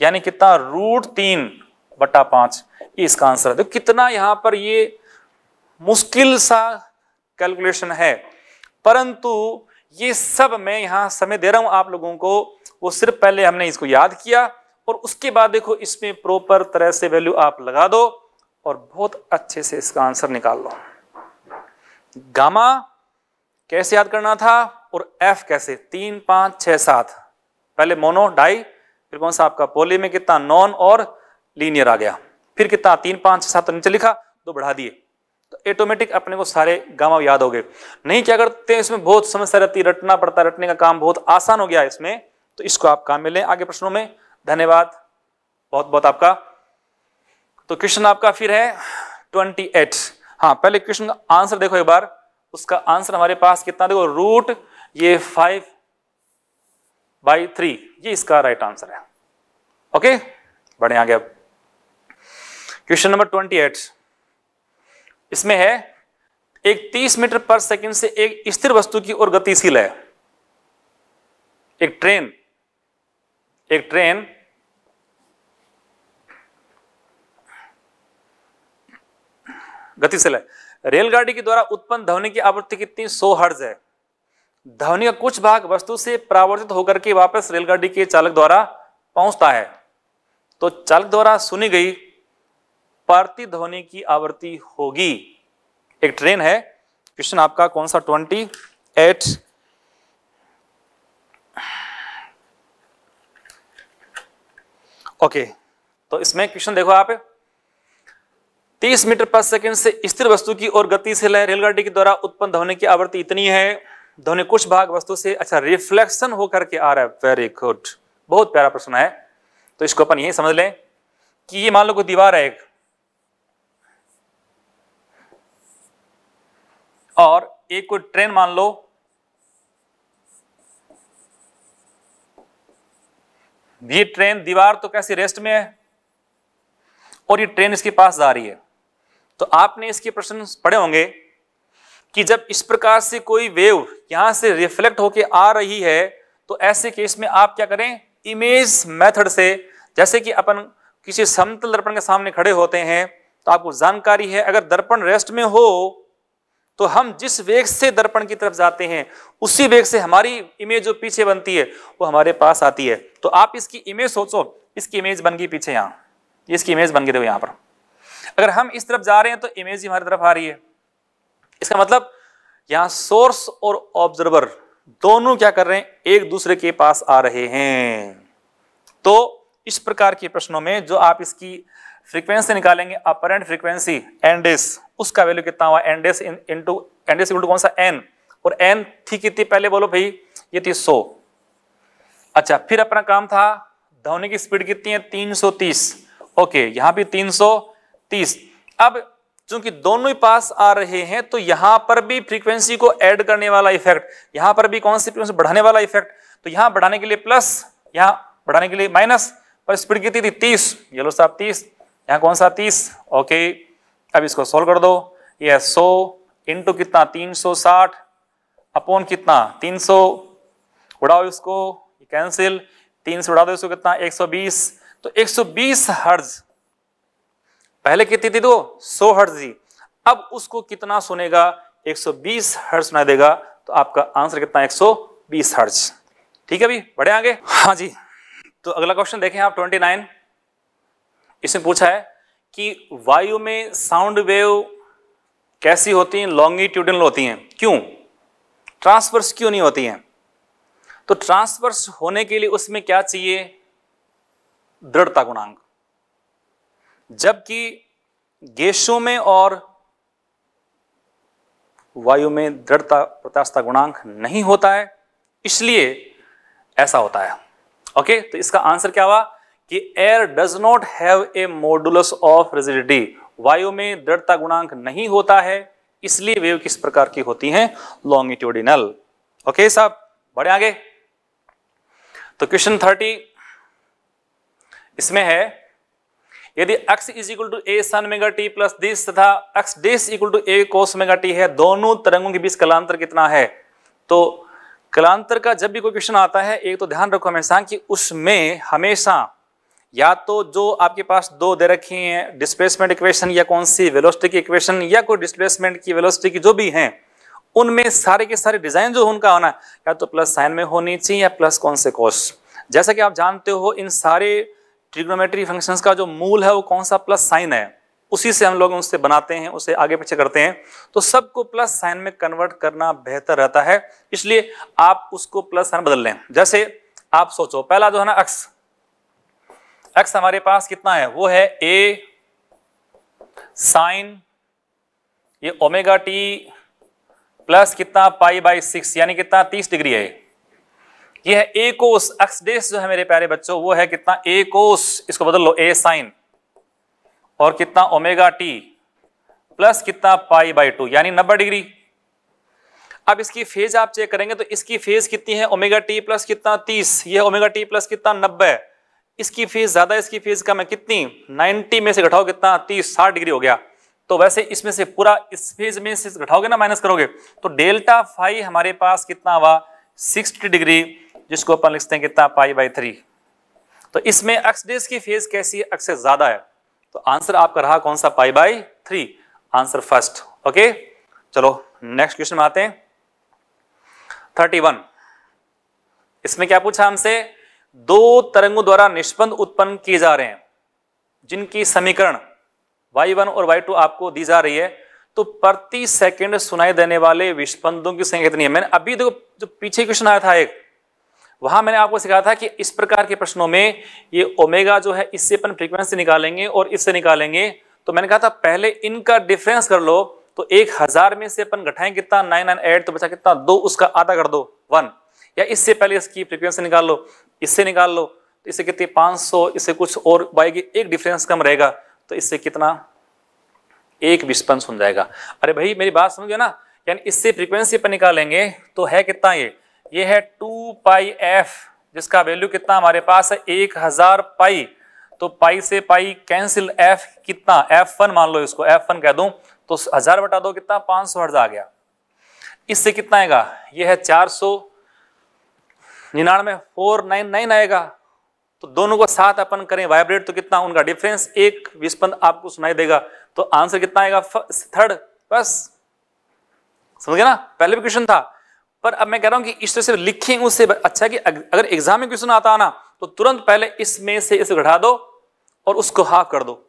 यानी कितना रूट तीन बटा पांच ये इसका आंसर है तो कितना यहां पर ये मुश्किल सा कैलकुलेशन है परंतु ये सब मैं यहां समय दे रहा हूं आप लोगों को वो सिर्फ पहले हमने इसको याद किया और उसके बाद देखो इसमें प्रॉपर तरह से वैल्यू आप लगा दो और बहुत अच्छे से इसका आंसर निकाल लो गामा कैसे याद करना था और एफ कैसे तीन पांच छह सात पहले मोनो डाई फिर कौन सा आपका पोले में कितना नॉन और लीनियर आ गया फिर कितना तीन पांच छह सात तो नीचे लिखा दो बढ़ा दिए तो ऑटोमेटिक अपने को सारे गामा याद हो गए नहीं क्या करते हैं इसमें बहुत समस्या रहती रटना पड़ता रटने का काम बहुत आसान हो गया इसमें तो इसको आप काम में लें आगे प्रश्नों में धन्यवाद बहुत बहुत आपका तो क्वेश्चन आपका फिर है ट्वेंटी एट हाँ पहले क्वेश्चन का आंसर देखो एक बार उसका आंसर हमारे पास कितना देखो रूट ये फाइव बाई थ्री ये इसका राइट आंसर है ओके बढ़े आगे अब क्वेश्चन नंबर ट्वेंटी एट इसमें है एक तीस मीटर पर सेकंड से एक स्थिर वस्तु की ओर गतिशील है एक ट्रेन एक ट्रेन गतिशील है रेलगाड़ी के द्वारा उत्पन्न ध्वनि की आवृत्ति कितनी सौ हर्ज है ध्वनि का कुछ भाग वस्तु से परावर्तित होकर के वापस रेलगाड़ी के चालक द्वारा पहुंचता है तो चालक द्वारा सुनी गई ध्वनि की आवृत्ति होगी एक ट्रेन है क्वेश्चन आपका कौन सा ट्वेंटी एट ओके तो इसमें क्वेश्चन देखो आप 30 मीटर पर सेकंड से स्थिर वस्तु की ओर गति से लय रेलगाड़ी के द्वारा उत्पन्न ध्वनि की आवृत्ति इतनी है ध्वनि कुछ भाग वस्तु से अच्छा रिफ्लेक्शन होकर के आ रहा है वेरी गुड बहुत प्यारा प्रश्न है तो इसको अपन यही समझ लें कि ये मान लो कोई दीवार है एक और एक कोई ट्रेन मान लो भी ट्रेन दीवार तो कैसी रेस्ट में है और ये ट्रेन इसके पास जा रही है तो आपने इसके प्रश्न पढ़े होंगे कि जब इस प्रकार से कोई वेव यहां से रिफ्लेक्ट होके आ रही है तो ऐसे केस में आप क्या करें इमेज मेथड से जैसे कि अपन किसी समतल दर्पण के सामने खड़े होते हैं तो आपको जानकारी है अगर दर्पण रेस्ट में हो तो हम जिस वेग से दर्पण की तरफ जाते हैं उसी वेग से हमारी इमेज जो पीछे बनती है वो हमारे पास आती है तो आप इसकी इमेज सोचो इसकी इमेज बन गई पीछे यहां इसकी इमेज बन गई देखो यहां पर अगर हम इस तरफ जा रहे हैं तो इमेज हमारी तरफ आ रही है इसका मतलब यहां सोर्स और ऑब्जर्वर दोनों क्या कर रहे हैं एक दूसरे के पास आ रहे हैं तो इस प्रकार के प्रश्नों में जो आप इसकी फ्रीक्वेंसी निकालेंगे अपरेंट फ्रीक्वेंसी एंड इस उसका वैल्यू कितना हुआ N dash into N dash equal to कौन सा एन और एन थी कितनी पहले बोलो भाई ये थी सो अच्छा फिर अपना काम था धोने की स्पीड कितनी है तीन सौ तीस ओके यहां भी तीन सौ तीस अब चूंकि दोनों ही पास आ रहे हैं तो यहां पर भी फ्रीक्वेंसी को ऐड करने वाला इफेक्ट यहां पर भी कौन सी फ्रीक्वेंसी बढ़ाने वाला इफेक्ट तो यहां बढ़ाने के लिए प्लस यहां बढ़ाने के लिए माइनस पर स्पीड कितनी थी तीस येलो साहब तीस यहां कौन सा तीस ओके अब इसको सोल्व कर दो यह सौ इंटू कितना तीन सो साठ अपोन कितना तीन सो उड़ाओ इसको कैंसिल तीन सौ उड़ा दो इसको कितना एक सौ बीस तो एक सौ बीस हर्ज पहले कितनी थी दो सो हर्ज थी अब उसको कितना सुनेगा 120 हर्ज सुना देगा तो आपका आंसर कितना 120 हर्ज ठीक है भाई बढ़े आगे हाँ जी तो अगला क्वेश्चन देखें आप 29 इसमें पूछा है कि वायु में साउंड वेव कैसी होती हैं लॉन्गिट्यूडनल होती हैं क्यों ट्रांसवर्स क्यों नहीं होती हैं तो ट्रांसवर्स होने के लिए उसमें क्या चाहिए दृढ़ता गुणांक जबकि गैसों में और वायु में दृढ़ता प्रत्याशता गुणांक नहीं होता है इसलिए ऐसा होता है ओके तो इसका आंसर क्या हुआ कि air does not have a modulus of rigidity वायु में दृढ़ता गुणांक नहीं होता है इसलिए वेव किस प्रकार की होती हैं लॉन्गिट्यूडिनल ओके साहब बढ़े आगे तो क्वेश्चन थर्टी इसमें है यदि x is equal to A sine omega T plus this तथा x this equal to A cos omega T है दोनों तरंगों के बीच कलांतर कितना है तो कलांतर का जब भी कोई क्वेश्चन आता है एक तो ध्यान रखो हमेशा कि उसमें हमेशा या तो जो आपके पास दो दे रखे हैं डिस्प्लेसमेंट इक्वेशन या कौन सी वेलोस्टिक इक्वेशन या कोई डिस्प्लेसमेंट की वेलोस्टिक जो भी हैं उनमें सारे के सारे डिजाइन जो उनका होना या तो प्लस साइन में होनी चाहिए या प्लस कौन से कोस जैसा कि आप जानते हो इन सारे ट्रिग्नोमेट्री फंक्शंस का जो मूल है वो कौन सा प्लस साइन है उसी से हम लोग उससे बनाते हैं उसे आगे पीछे करते हैं तो सबको प्लस साइन में कन्वर्ट करना बेहतर रहता है इसलिए आप उसको प्लस साइन बदल लें जैसे आप सोचो पहला जो है ना अक्स एक्स हमारे पास कितना है वो है ए साइन ये ओमेगा टी प्लस कितना पाई बाई सिक्स यानी कितना तीस डिग्री है ये है ए कोस एक्स डेस जो है मेरे प्यारे बच्चों वो है कितना ए कोस इसको बदल लो ए साइन और कितना ओमेगा टी प्लस कितना पाई बाई टू यानी नब्बे डिग्री अब इसकी फेज आप चेक करेंगे तो इसकी फेज कितनी है ओमेगा टी प्लस कितना तीस ये ओमेगा टी प्लस कितना नब्बे इसकी फीस ज़्यादा इसकी फीस कम है कितनी 90 में से घटाओ कितना तीस साठ डिग्री हो गया तो वैसे इसमें से पूरा इस फेज में से घटाओगे ना माइनस करोगे तो डेल्टा फाइव हमारे पास कितना हुआ सिक्सटी डिग्री जिसको अपन लिखते हैं कितना पाई बाई थ्री तो इसमें एक्स डेज की फेज कैसी है से ज्यादा है तो आंसर आपका रहा कौन सा pi by three answer first okay चलो नेक्स्ट क्वेश्चन में आते हैं थर्टी वन इसमें क्या पूछा हमसे दो तरंगों द्वारा निष्पन्द उत्पन्न किए जा रहे हैं जिनकी समीकरण वाई वन और वाई टू आपको दी जा रही है तो प्रति सेकंड सुनाई देने वाले विस्पंदों की संख्या इतनी है मैंने अभी देखो जो पीछे क्वेश्चन आया था एक वहां मैंने आपको सिखाया था कि इस प्रकार के प्रश्नों में ये ओमेगा जो है इससे अपन फ्रीक्वेंसी निकालेंगे और इससे निकालेंगे तो मैंने कहा था पहले इनका डिफरेंस कर लो तो एक हजार में से अपन घटाएं कितना नाइन नाइन एट तो बचा कितना दो उसका आधा कर दो वन या इससे पहले इसकी फ्रीक्वेंसी निकाल लो इससे निकाल लो तो इससे कितने 500 इससे कुछ और बाई एक डिफरेंस कम रहेगा तो इससे कितना एक विस्पंस हो जाएगा अरे भाई मेरी बात समझ ना यानी इससे फ्रिक्वेंसी पर निकालेंगे तो है कितना ये ये है टू पाई एफ जिसका वैल्यू कितना हमारे पास है एक हजार पाई तो पाई से पाई कैंसिल एफ कितना एफ वन मान लो इसको एफ वन कह दूं तो हजार बटा दो कितना पांच सौ हर्ज आ गया इससे कितना आएगा ये है चार सौ निन्यानवे फोर नाइन नाइन आएगा तो दोनों को साथ अपन करें वाइब्रेट तो कितना उनका डिफरेंस एक विस्पंद आपको सुनाई देगा तो आंसर कितना आएगा थर्ड बस समझ गया ना पहले भी क्वेश्चन था पर अब मैं कह रहा हूं कि इस तरह से लिखें उससे अच्छा कि अगर एग्जाम में क्वेश्चन आता ना तो तुरंत पहले इसमें से इसे घटा दो और उसको हाफ कर दो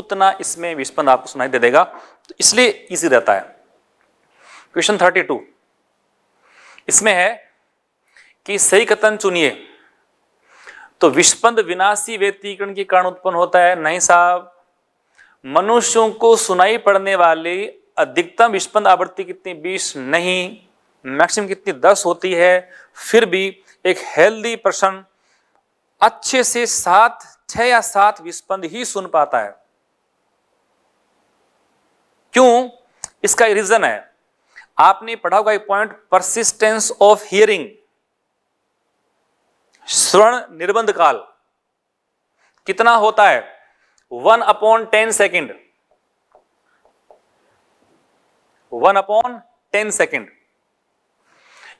उतना इसमें विस्पंद आपको सुनाई दे देगा तो इसलिए इजी रहता है क्वेश्चन थर्टी टू इसमें है कि सही कथन चुनिए तो विस्पंद विनाशी व्यतीकरण के कारण उत्पन्न होता है नहीं साहब मनुष्यों को सुनाई पड़ने वाली अधिकतम विस्पंद आवृत्ति कितनी बीस नहीं मैक्सिमम कितनी दस होती है फिर भी एक हेल्दी पर्सन अच्छे से सात छह या सात विस्पंद ही सुन पाता है क्यों इसका रीजन है आपने पढ़ा होगा एक पॉइंट परसिस्टेंस ऑफ हियरिंग स्वर्ण निर्बंध काल कितना होता है one upon ten second one upon ten second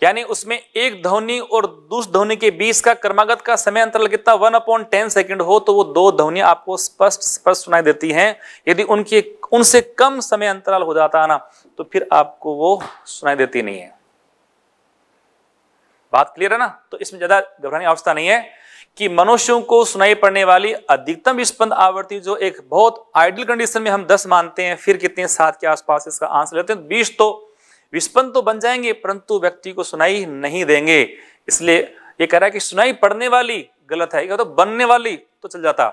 यानी उसमें एक ध्वनि और दूसरी ध्वनि के बीच का क्रमागत का समय अंतराल कितना वन अपॉन टेन सेकेंड हो तो वो दो ध्वनिया आपको स्पष्ट स्पष्ट सुनाई देती हैं यदि उनकी उनसे कम समय अंतराल हो जाता है ना तो फिर आपको वो सुनाई देती नहीं है बात क्लियर है ना तो इसमें ज्यादा घबराने आवश्यकता नहीं है कि मनुष्यों को सुनाई पड़ने वाली अधिकतम स्पंद आवृत्ति जो एक बहुत आइडियल कंडीशन में हम 10 मानते हैं फिर कितने सात के आसपास इसका आंसर लेते हैं बीस तो विस्पंद तो बन जाएंगे परंतु व्यक्ति को सुनाई नहीं देंगे इसलिए ये कह रहा है कि सुनाई पड़ने वाली गलत है तो बनने वाली तो चल जाता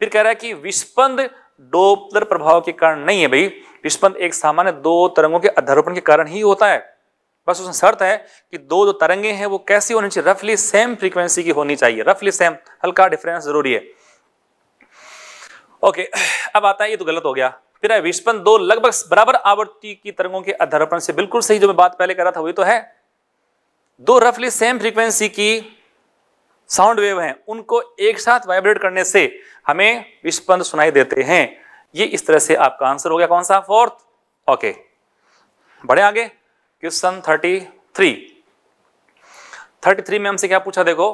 फिर कह रहा है कि विस्पंद डोपलर प्रभाव के कारण नहीं है भाई विस्पंद एक सामान्य दो तरंगों के अध्यारोपण के कारण ही होता है बस उसमें शर्त है कि दो जो तरंगे हैं वो कैसी होनी चाहिए रफली सेम फ्रीक्वेंसी की होनी चाहिए रफली सेम हल्का डिफरेंस जरूरी है ओके अब आता है ये तो गलत हो गया फिर है विस्पन दो लगभग बराबर आवृत्ति की तरंगों के अधरपण से बिल्कुल सही जो मैं बात पहले कर रहा था वही तो है दो रफली सेम फ्रीक्वेंसी की साउंड वेव हैं उनको एक साथ वाइब्रेट करने से हमें विस्पंद सुनाई देते हैं ये इस तरह से आपका आंसर हो गया कौन सा फोर्थ ओके बढ़े आगे question thirty three thirty three में हमसे क्या पूछा देखो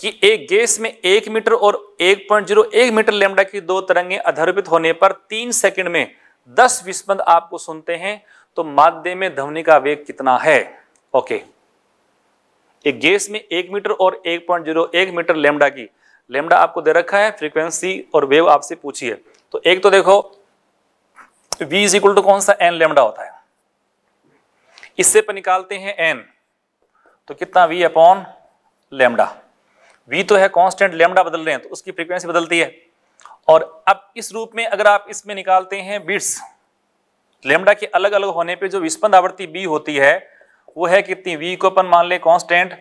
कि एक गैस में एक मीटर और एक point zero one metre lambda की दो तरंगे अधर्पित होने पर तीन सेकंड में दस विस्पंद आपको सुनते हैं तो माध्य में ध्वनि का वेग कितना है ओके एक गैस में एक मीटर और एक point zero one metre lambda की लेमडा आपको दे रखा है फ्रीक्वेंसी और वेव आपसे पूछी है तो एक तो देखो वी इज इक्वल टू कौन सा एन लेमडा होता है इससे पर निकालते हैं एन तो कितना वी अपॉन लेमडा वी तो है कांस्टेंट लेमडा बदल रहे हैं तो उसकी फ्रीक्वेंसी बदलती है और अब इस रूप में अगर आप इसमें निकालते हैं बिट्स लेमडा के अलग अलग होने पे जो विस्पंद आवृत्ति बी होती है वो है कितनी वी को अपन मान ले कांस्टेंट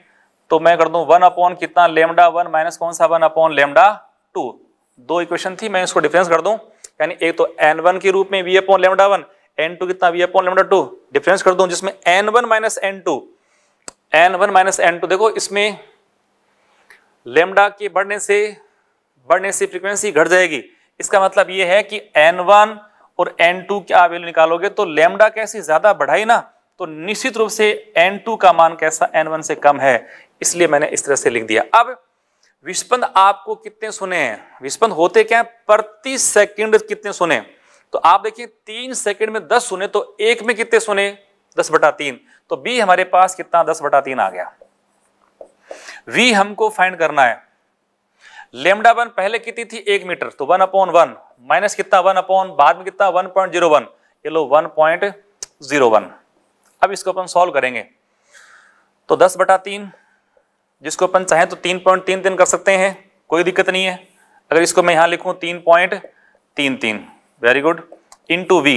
तो मैं कर दूं वन अपॉन कितना लेमडा वन माइनस कौन सा वन अपॉन लेमडा टू दो इक्वेशन थी मैं इसको डिफरेंस कर दूं यानी एक तो एन वन के रूप में V upon lambda one and two कितना V upon lambda two difference कर दू जिसमें N one minus N two N one minus N two देखो इसमें लेमडा के बढ़ने से बढ़ने से फ्रीक्वेंसी घट जाएगी इसका मतलब ये है कि एन वन और एन टू क्या आप वैल्यू निकालोगे तो लेमडा कैसी ज्यादा बढ़ाई ना तो निश्चित रूप से एन टू का मान कैसा एन वन से कम है इसलिए मैंने इस तरह से लिख दिया अब विस्पंद आपको कितने सुने हैं विस्पंद होते क्या है प्रति सेकेंड कितने सुने तो आप देखिए तीन सेकंड में दस सुने तो एक में कितने सुने दस बटा तीन तो बी हमारे पास कितना दस बटा तीन आ गया वी हमको फाइंड करना है लेमडा वन पहले कितनी थी एक मीटर तो वन अपॉन वन माइनस कितना वन अपॉन बाद में कितना वन पॉइंट जीरो वन ये लो वन पॉइंट जीरो वन अब इसको अपन सॉल्व करेंगे तो दस बटा तीन जिसको अपन चाहें तो तीन पॉइंट तीन तीन कर सकते हैं कोई दिक्कत नहीं है अगर इसको मैं यहां लिखूं तीन पॉइंट तीन तीन very good into V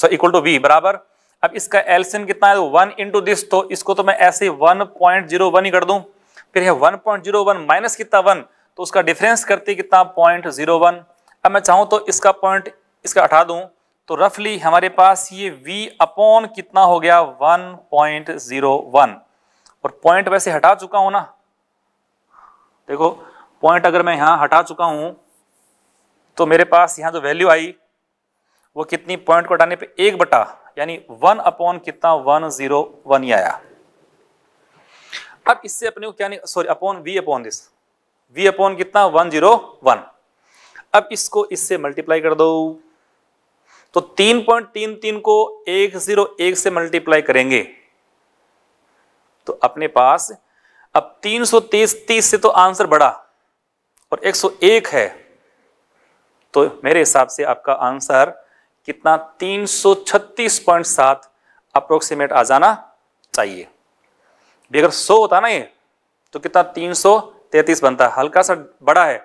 so equal to V बराबर अब इसका एल्सिन कितना है वन इंटू दिस तो इसको तो मैं ऐसे वन पॉइंट जीरो वन ही कर दूं फिर है one point zero one minus कितना वन तो उसका डिफरेंस करते कितना पॉइंट जीरो वन अब मैं चाहूँ तो इसका पॉइंट इसका हटा दूँ तो रफली हमारे पास ये वी अपॉन कितना हो गया वन पॉइंट जीरो वन और पॉइंट वैसे हटा चुका हूं ना देखो पॉइंट अगर मैं यहां हटा चुका हूं तो मेरे पास यहां जो वैल्यू आई वो कितनी पॉइंट को हटाने पे एक बटा यानी वन अपॉन कितना वन जीरो वन ही आया अब इससे अपने को क्या नहीं sorry upon V upon this V upon कितना वन जीरो वन अब इसको इससे मल्टीप्लाई कर दो तो तीन पॉइंट तीन तीन को एक जीरो एक से मल्टीप्लाई करेंगे तो अपने पास अब तीन सौ तीस तीस से तो आंसर बढ़ा और एक सौ एक है तो मेरे हिसाब से आपका आंसर कितना 336.7 अप्रोक्सीमेट आ जाना चाहिए भी अगर 100 होता ना ये तो कितना 333 बनता है हल्का सा बड़ा है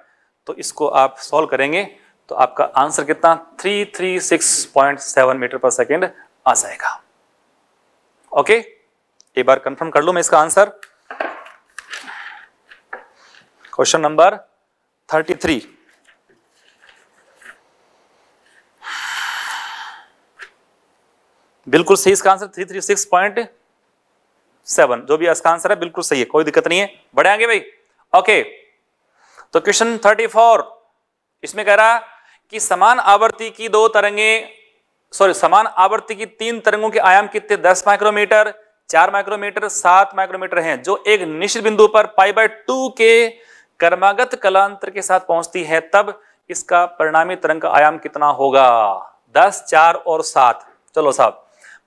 तो इसको आप सॉल्व करेंगे तो आपका आंसर कितना 336.7 मीटर पर सेकेंड आ जाएगा ओके एक बार कंफर्म कर लू मैं इसका आंसर क्वेश्चन नंबर 33 बिल्कुल सही इसका answer three three six point seven जो भी इसका आंसर है बिल्कुल सही है कोई दिक्कत नहीं है बढ़े आगे भाई ओके तो क्वेश्चन थर्टी फोर इसमें कह रहा कि समान आवर्ती की दो तरंगे सॉरी समान आवर्ती की तीन तरंगों के आयाम कितने दस माइक्रोमीटर चार माइक्रोमीटर सात माइक्रोमीटर हैं जो एक निश्चित बिंदु पर पाई बाय टू के कर्मागत कलांतर के साथ पहुंचती है तब इसका परिणामी तरंग का आयाम कितना होगा दस चार और सात चलो साहब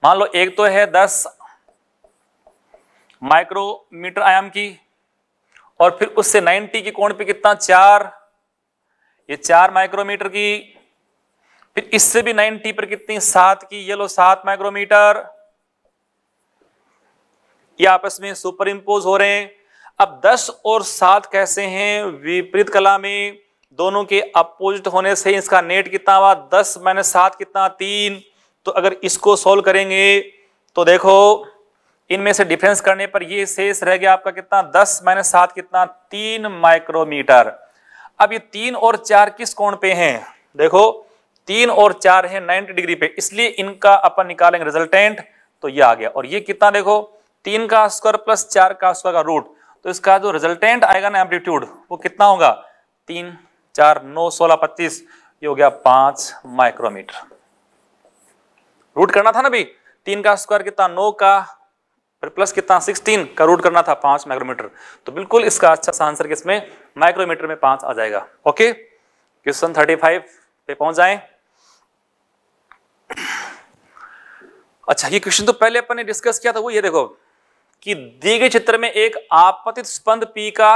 मान लो एक तो है दस माइक्रोमीटर आयाम की और फिर उससे 90 के कोण पे कितना चार ये चार माइक्रोमीटर की फिर इससे भी 90 पर कितनी सात की ये लो सात माइक्रोमीटर ये आपस में सुपर इम्पोज हो रहे हैं अब 10 और 7 कैसे हैं विपरीत कला में दोनों के अपोजिट होने से इसका नेट कितना हुआ 10 माइनस सात कितना तीन तो अगर इसको सोल्व करेंगे तो देखो इनमें से डिफरेंस करने पर ये शेष रह गया आपका कितना दस माइनस सात कितना तीन माइक्रोमीटर अब ये तीन और चार किस कोण पे हैं देखो तीन और चार हैं 90 डिग्री पे इसलिए इनका अपन निकालेंगे रिजल्टेंट तो ये आ गया और ये कितना देखो तीन का स्क्वायर प्लस चार का स्क्वायर का रूट तो इसका जो रिजल्टेंट आएगा ना एम्पलीट्यूड वो कितना होगा तीन चार नौ सोलह पच्चीस ये हो गया पांच माइक्रोमीटर रूट करना था ना भी तीन का स्क्वायर कितना नौ का फिर प्लस कितना सिक्सटीन का रूट करना था पांच माइक्रोमीटर तो बिल्कुल इसका अच्छा सा आंसर किसमें माइक्रोमीटर में पांच आ जाएगा ओके क्वेश्चन थर्टी फाइव पे पहुंच जाए अच्छा ये क्वेश्चन तो पहले अपन ने डिस्कस किया था वो ये देखो कि दिए गए चित्र में एक आपतित स्पंद पी का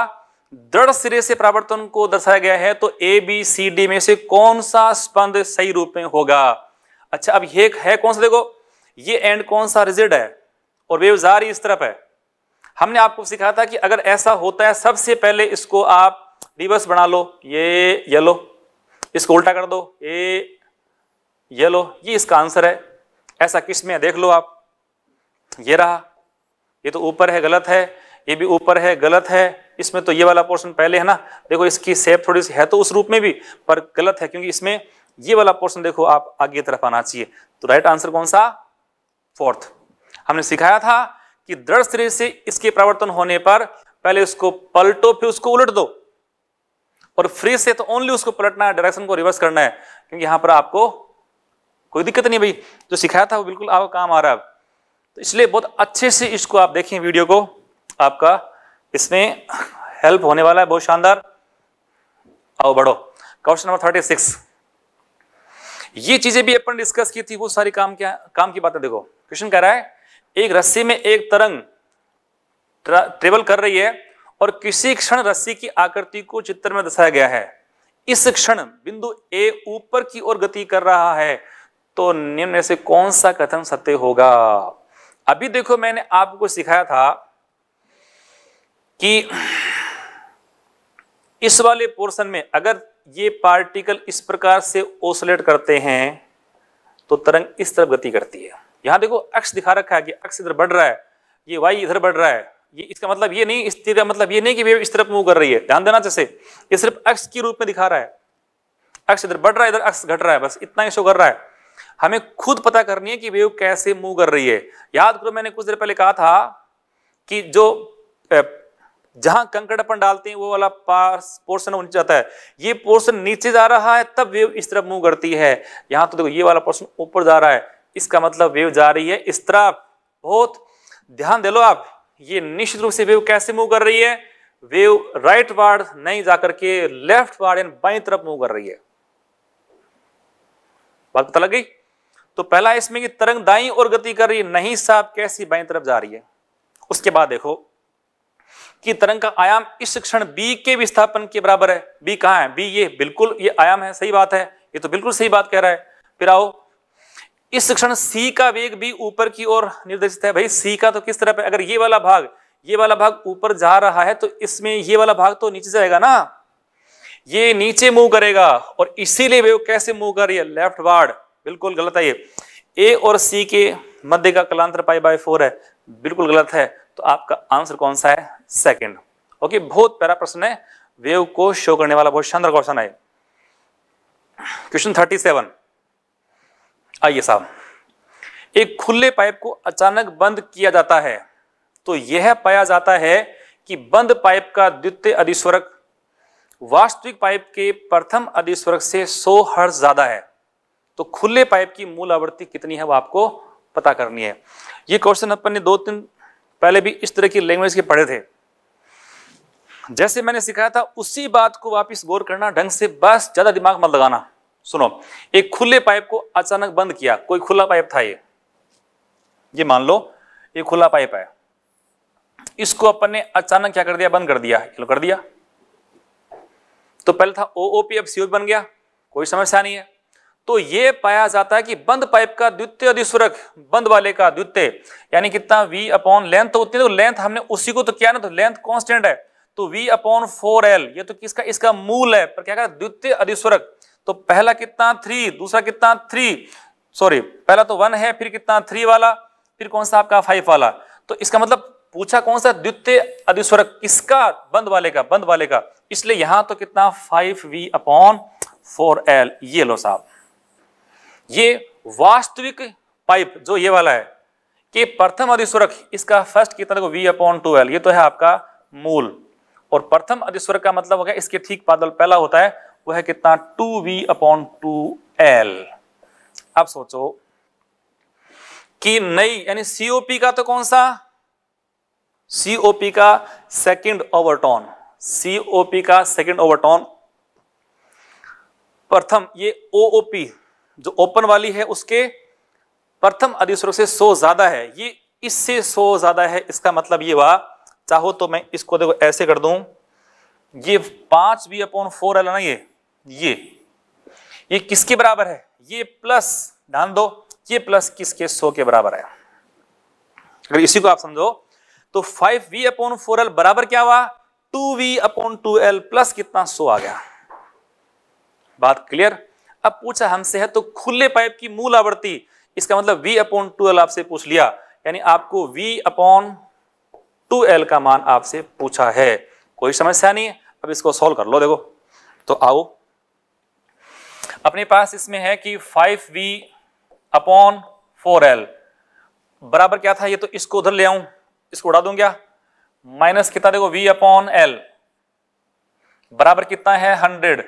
दृढ़ सिरे से परावर्तन को दर्शाया गया है तो ए बी सी डी में से कौन सा स्पंद सही रूप में होगा अच्छा अब ये है कौन सा देखो ये एंड कौन सा रिजिड है और वेव जा रही इस तरफ है हमने आपको सिखा था कि अगर ऐसा होता है सबसे पहले इसको आप रिवर्स बना लो ये येलो इसको उल्टा कर दो ये येलो ये इसका आंसर है ऐसा किस में है देख लो आप ये रहा ये तो ऊपर है गलत है ये भी ऊपर है गलत है इसमें तो ये वाला पोर्शन पहले है ना देखो इसकी सेप थोड़ी सी है तो उस रूप में भी पर गलत है क्योंकि इसमें ये वाला पोर्शन देखो आप आगे तरफ आना चाहिए तो राइट आंसर कौन सा फोर्थ हमने सिखाया था कि दृढ़ शरीर से इसके प्रवर्तन होने पर पहले उसको पलटो फिर उसको उलट दो और फ्री से तो ओनली उसको पलटना है डायरेक्शन को रिवर्स करना है क्योंकि यहां पर आपको कोई दिक्कत नहीं भाई जो सिखाया था वो बिल्कुल आपका काम आ रहा है तो इसलिए बहुत अच्छे से इसको आप देखें वीडियो को आपका इसमें हेल्प होने वाला है बहुत शानदार आओ बढ़ो क्वेश्चन नंबर थर्टी सिक्स ये चीजें भी अपन डिस्कस की थी वो सारी काम क्या काम की बातें देखो क्वेश्चन कह रहा है एक रस्सी में एक तरंग ट्रेवल कर रही है और किसी क्षण रस्सी की आकृति को चित्र में दर्शाया गया है इस क्षण बिंदु ए ऊपर की ओर गति कर रहा है तो निम्न से कौन सा कथन सत्य होगा अभी देखो मैंने आपको सिखाया था कि इस वाले पोर्शन में अगर ये पार्टिकल इस प्रकार से ओसलेट करते हैं तो तरंग इस तरफ गति करती है यहां देखो अक्ष दिखा रखा है कि अक्ष इधर बढ़ रहा है ये वाई इधर बढ़ रहा है ये इसका मतलब ये नहीं इस का मतलब ये नहीं कि वेव इस तरफ मूव कर रही है ध्यान देना जैसे ये सिर्फ अक्ष के रूप में दिखा रहा है अक्ष इधर बढ़ रहा है इधर अक्ष घट रहा है बस इतना ही शो कर रहा है हमें खुद पता करनी है कि वेव कैसे मूव कर रही है याद करो मैंने कुछ देर पहले कहा था कि जो जहां कंकड़ अपन डालते हैं वो वाला पार्स पोर्सन नीचे जाता है ये पोर्सन नीचे जा रहा है तब वेव इस तरफ मुंह करती है यहां तो देखो ये वाला पोर्सन ऊपर जा रहा है इसका मतलब वेव जा रही है इस तरफ बहुत ध्यान दे लो आप ये निश्चित रूप से वेव कैसे मूव कर रही है वेव राइट वार्ड नहीं जाकर के लेफ्ट वार्ड यानी बाई तरफ मूव कर रही है बात पता लग गई तो पहला इसमें कि तरंग दाई और गति कर रही है नहीं साहब कैसी बाई तरफ जा रही है उसके बाद देखो कि तरंग का आयाम इस क्षण बी के विस्थापन के बराबर है बी कहा है बी ये बिल्कुल ये आयाम है सही बात है ये तो बिल्कुल सही बात कह रहा है फिर आओ इस क्षण सी का वेग भी ऊपर की ओर निर्देशित है भाई सी का तो किस तरह पे अगर ये वाला भाग ये वाला भाग ऊपर जा रहा है तो इसमें ये वाला भाग तो नीचे जाएगा ना ये नीचे मूव करेगा और इसीलिए वेग कैसे मूव कर रही है लेफ्ट वार्ड बिल्कुल गलत है ये ए और सी के मध्य का कलांतर पाई बाय फोर है बिल्कुल गलत है तो आपका आंसर कौन सा है सेकेंड ओके बहुत प्यारा प्रश्न है वेव को शो करने वाला बहुत शानदार क्वेश्चन है क्वेश्चन थर्टी सेवन आइए साहब एक खुले पाइप को अचानक बंद किया जाता है तो यह पाया जाता है कि बंद पाइप का द्वितीय अधिस्वरक वास्तविक पाइप के प्रथम अधिस्वरक से 100 हर्ज ज्यादा है तो खुले पाइप की मूल आवृत्ति कितनी है वो आपको पता करनी है ये क्वेश्चन अपन ने दो तीन पहले भी इस तरह की लैंग्वेज के पढ़े थे जैसे मैंने सिखाया था उसी बात को वापस गौर करना ढंग से बस ज्यादा दिमाग मत लगाना सुनो एक खुले पाइप को अचानक बंद किया कोई खुला पाइप था ये ये मान लो ये खुला पाइप है इसको अपन ने अचानक क्या कर दिया बंद कर दिया चलो कर दिया तो पहले था ओओपी अब सीओ बन गया कोई समस्या नहीं है तो ये पाया जाता है कि बंद पाइप का द्वितीय अधिस्वरक बंद वाले का द्वितीय यानी कितना वी अपॉन लेंथ होती है तो लेंथ हमने उसी को तो किया ना तो लेंथ कांस्टेंट है तो v अपॉन फोर एल ये तो किसका इसका मूल है पर क्या द्वितीय अधिस्वरक तो पहला कितना थ्री दूसरा कितना थ्री सॉरी पहला तो वन है फिर कितना थ्री वाला फिर कौन सा आपका फाइव वाला तो इसका मतलब पूछा कौन सा द्वितीय अधिस्वरक किसका बंद वाले का बंद वाले का इसलिए यहां तो कितना five V upon four L ये लो साहब ये वास्तविक पाइप जो ये वाला है कि प्रथम अधिस्वरक इसका फर्स्ट कितना वी अपॉन टू एल ये तो है आपका मूल और प्रथम अधिस्वर का मतलब हो गया इसके ठीक पादल पहला होता है वह है कितना two V upon two L अब सोचो कि नई यानी सीओपी का तो कौन सा सीओपी का सेकंड ओवरटोन सीओपी का सेकंड ओवरटोन प्रथम ये ओओपी जो ओपन वाली है उसके प्रथम अधिस्वर से सो ज्यादा है ये इससे सो ज्यादा है इसका मतलब ये हुआ चाहो तो मैं इसको देखो ऐसे कर दूं ये पांच बी अपॉन फोर एल है ना ये ये ये किसके बराबर है ये प्लस ध्यान दो ये प्लस किसके सो के बराबर है अगर इसी को आप समझो तो five V upon four L बराबर क्या हुआ two V upon two L plus कितना सो आ गया बात क्लियर अब पूछा हमसे है तो खुले पाइप की मूल आवृत्ति इसका मतलब वी अपॉन टू एल आपसे पूछ लिया यानी आपको वी अपॉन टू एल का मान आपसे पूछा है कोई समस्या नहीं है अब इसको सॉल्व कर लो देखो तो आओ अपने पास इसमें है कि five V upon four L बराबर क्या था ये तो इसको उधर ले आऊं इसको उड़ा दूं क्या माइनस कितना देखो वी अपॉन एल बराबर कितना है हंड्रेड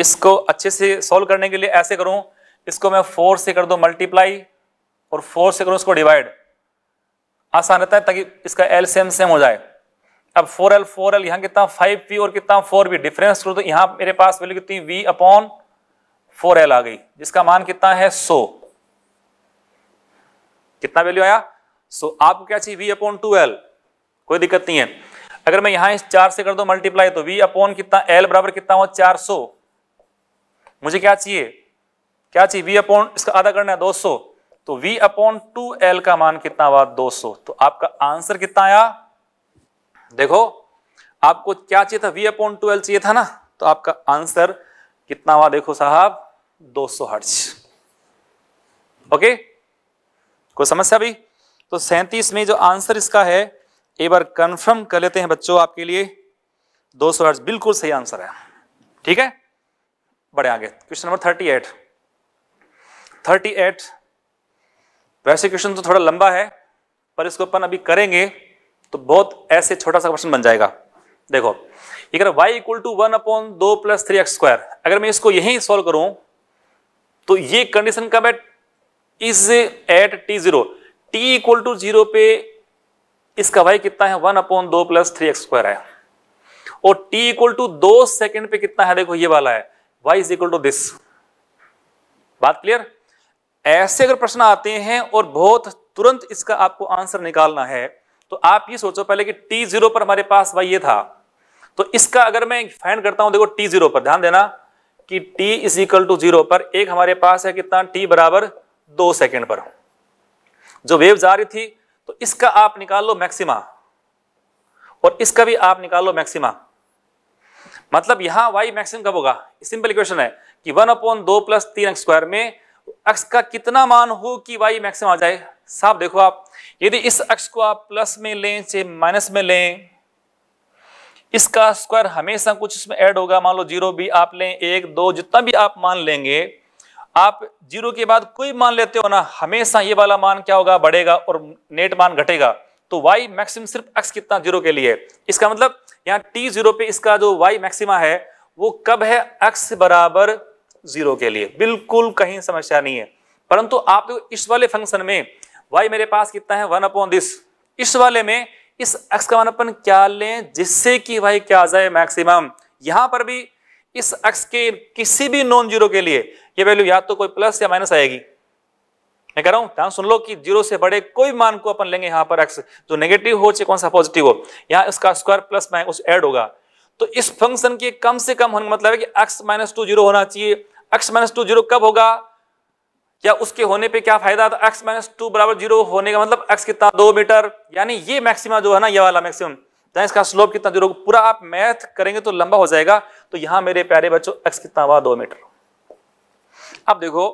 इसको अच्छे से सॉल्व करने के लिए ऐसे करूं इसको मैं फोर से कर दो मल्टीप्लाई और फोर से करूं इसको डिवाइड आसान रहता है ताकि इसका एल सेम सेम हो जाए अब फोर एल फोर एल यहाँ कितना फाइव पी और कितना फोर बी डिफरेंस करो तो यहां मेरे पास वैल्यू कितनी वी अपॉन फोर एल आ गई जिसका मान कितना है सो कितना वैल्यू आया सो आपको क्या चाहिए वी अपॉन टू एल कोई दिक्कत नहीं है अगर मैं यहां इस चार से कर दो मल्टीप्लाई तो वी अपॉन कितना एल बराबर कितना हो चार सौ मुझे क्या चाहिए क्या चाहिए वी अपॉन इसका आधा करना है दो सौ तो V अपॉन टू एल का मान कितना हुआ 200 तो आपका आंसर कितना आया देखो आपको क्या चाहिए था V अपॉन टू एल चाहिए था ना तो आपका आंसर कितना हुआ देखो साहब 200 हर्ज ओके कोई समस्या भी तो 37 में जो आंसर इसका है एक बार कंफर्म कर लेते हैं बच्चों आपके लिए 200 हर्ज बिल्कुल सही आंसर है ठीक है बड़े आगे क्वेश्चन नंबर थर्टी एट वैसे क्वेश्चन तो थोड़ा लंबा है पर इसको अपन अभी करेंगे तो बहुत ऐसे छोटा सा क्वेश्चन बन जाएगा देखो ये y equal to one upon दो प्लस थ्री एक्स स्क्वायर अगर मैं इसको यहीं सॉल्व करूं तो ये कंडीशन कब है is at T zero T equal to zero पे इसका y कितना है वन अपॉन दो प्लस थ्री एक्स स्क्वायर है और t इक्वल टू दो सेकेंड पे कितना है देखो ये वाला है y is equal to this बात क्लियर ऐसे अगर प्रश्न आते हैं और बहुत तुरंत इसका आपको आंसर निकालना है तो आप ये सोचो पहले कि टी जीरो पर हमारे पास वाई ये था तो इसका अगर मैं फाइंड करता हूं देखो टी जीरो पर ध्यान देना कि T is equal to zero पर एक हमारे पास है कितना टी बराबर दो सेकेंड पर जो वेव जा रही थी तो इसका आप निकाल लो मैक्सिमा और इसका भी आप निकाल लो मैक्सिमा मतलब यहां वाई मैक्सिमम कब होगा सिंपल इक्वेशन है कि वन अपॉन दो प्लस तीन स्क्वायर में अक्ष का कितना मान हो कि वाई मैक्सिमम आ जाए साफ देखो आप यदि इस अक्ष को आप प्लस में लें चाहे माइनस में लें इसका स्क्वायर हमेशा कुछ इसमें ऐड होगा मान लो जीरो भी आप लें एक दो जितना भी आप मान लेंगे आप जीरो के बाद कोई मान लेते हो ना हमेशा ये वाला मान क्या होगा बढ़ेगा और नेट मान घटेगा तो वाई मैक्सिम सिर्फ एक्स कितना जीरो के लिए इसका मतलब यहाँ टी जीरो पे इसका जो वाई मैक्सिमा है वो कब है एक्स बराबर जीरो के लिए बिल्कुल कहीं समस्या नहीं है परंतु आप देखो इस वाले फंक्शन में वाई मेरे पास कितना है वन अपॉन दिस इस वाले में इस एक्स का मान अपन क्या लें जिससे कि वाई क्या आ जाए मैक्सिमम यहां पर भी इस एक्स के किसी भी नॉन जीरो के लिए ये वैल्यू या तो कोई प्लस या माइनस आएगी मैं कह रहा हूं ध्यान सुन लो कि जीरो से बड़े कोई मान को अपन लेंगे यहां पर एक्स जो नेगेटिव हो चाहे कौन सा पॉजिटिव हो यहां इसका स्क्वायर प्लस माइनस एड होगा तो इस फंक्शन के कम से कम होने का मतलब है कि एक्स माइनस टू जीरो होना चाहिए एक्स माइनस टू जीरो कब होगा या उसके होने पे क्या फायदा था एक्स माइनस टू बराबर जीरो होने का मतलब एक्स कितना दो मीटर यानी ये मैक्सिमा जो है ना ये वाला मैक्सिमम जहां इसका स्लोप कितना जीरो पूरा आप मैथ करेंगे तो लंबा हो जाएगा तो यहां मेरे प्यारे बच्चों एक्स कितना हुआ दो मीटर अब देखो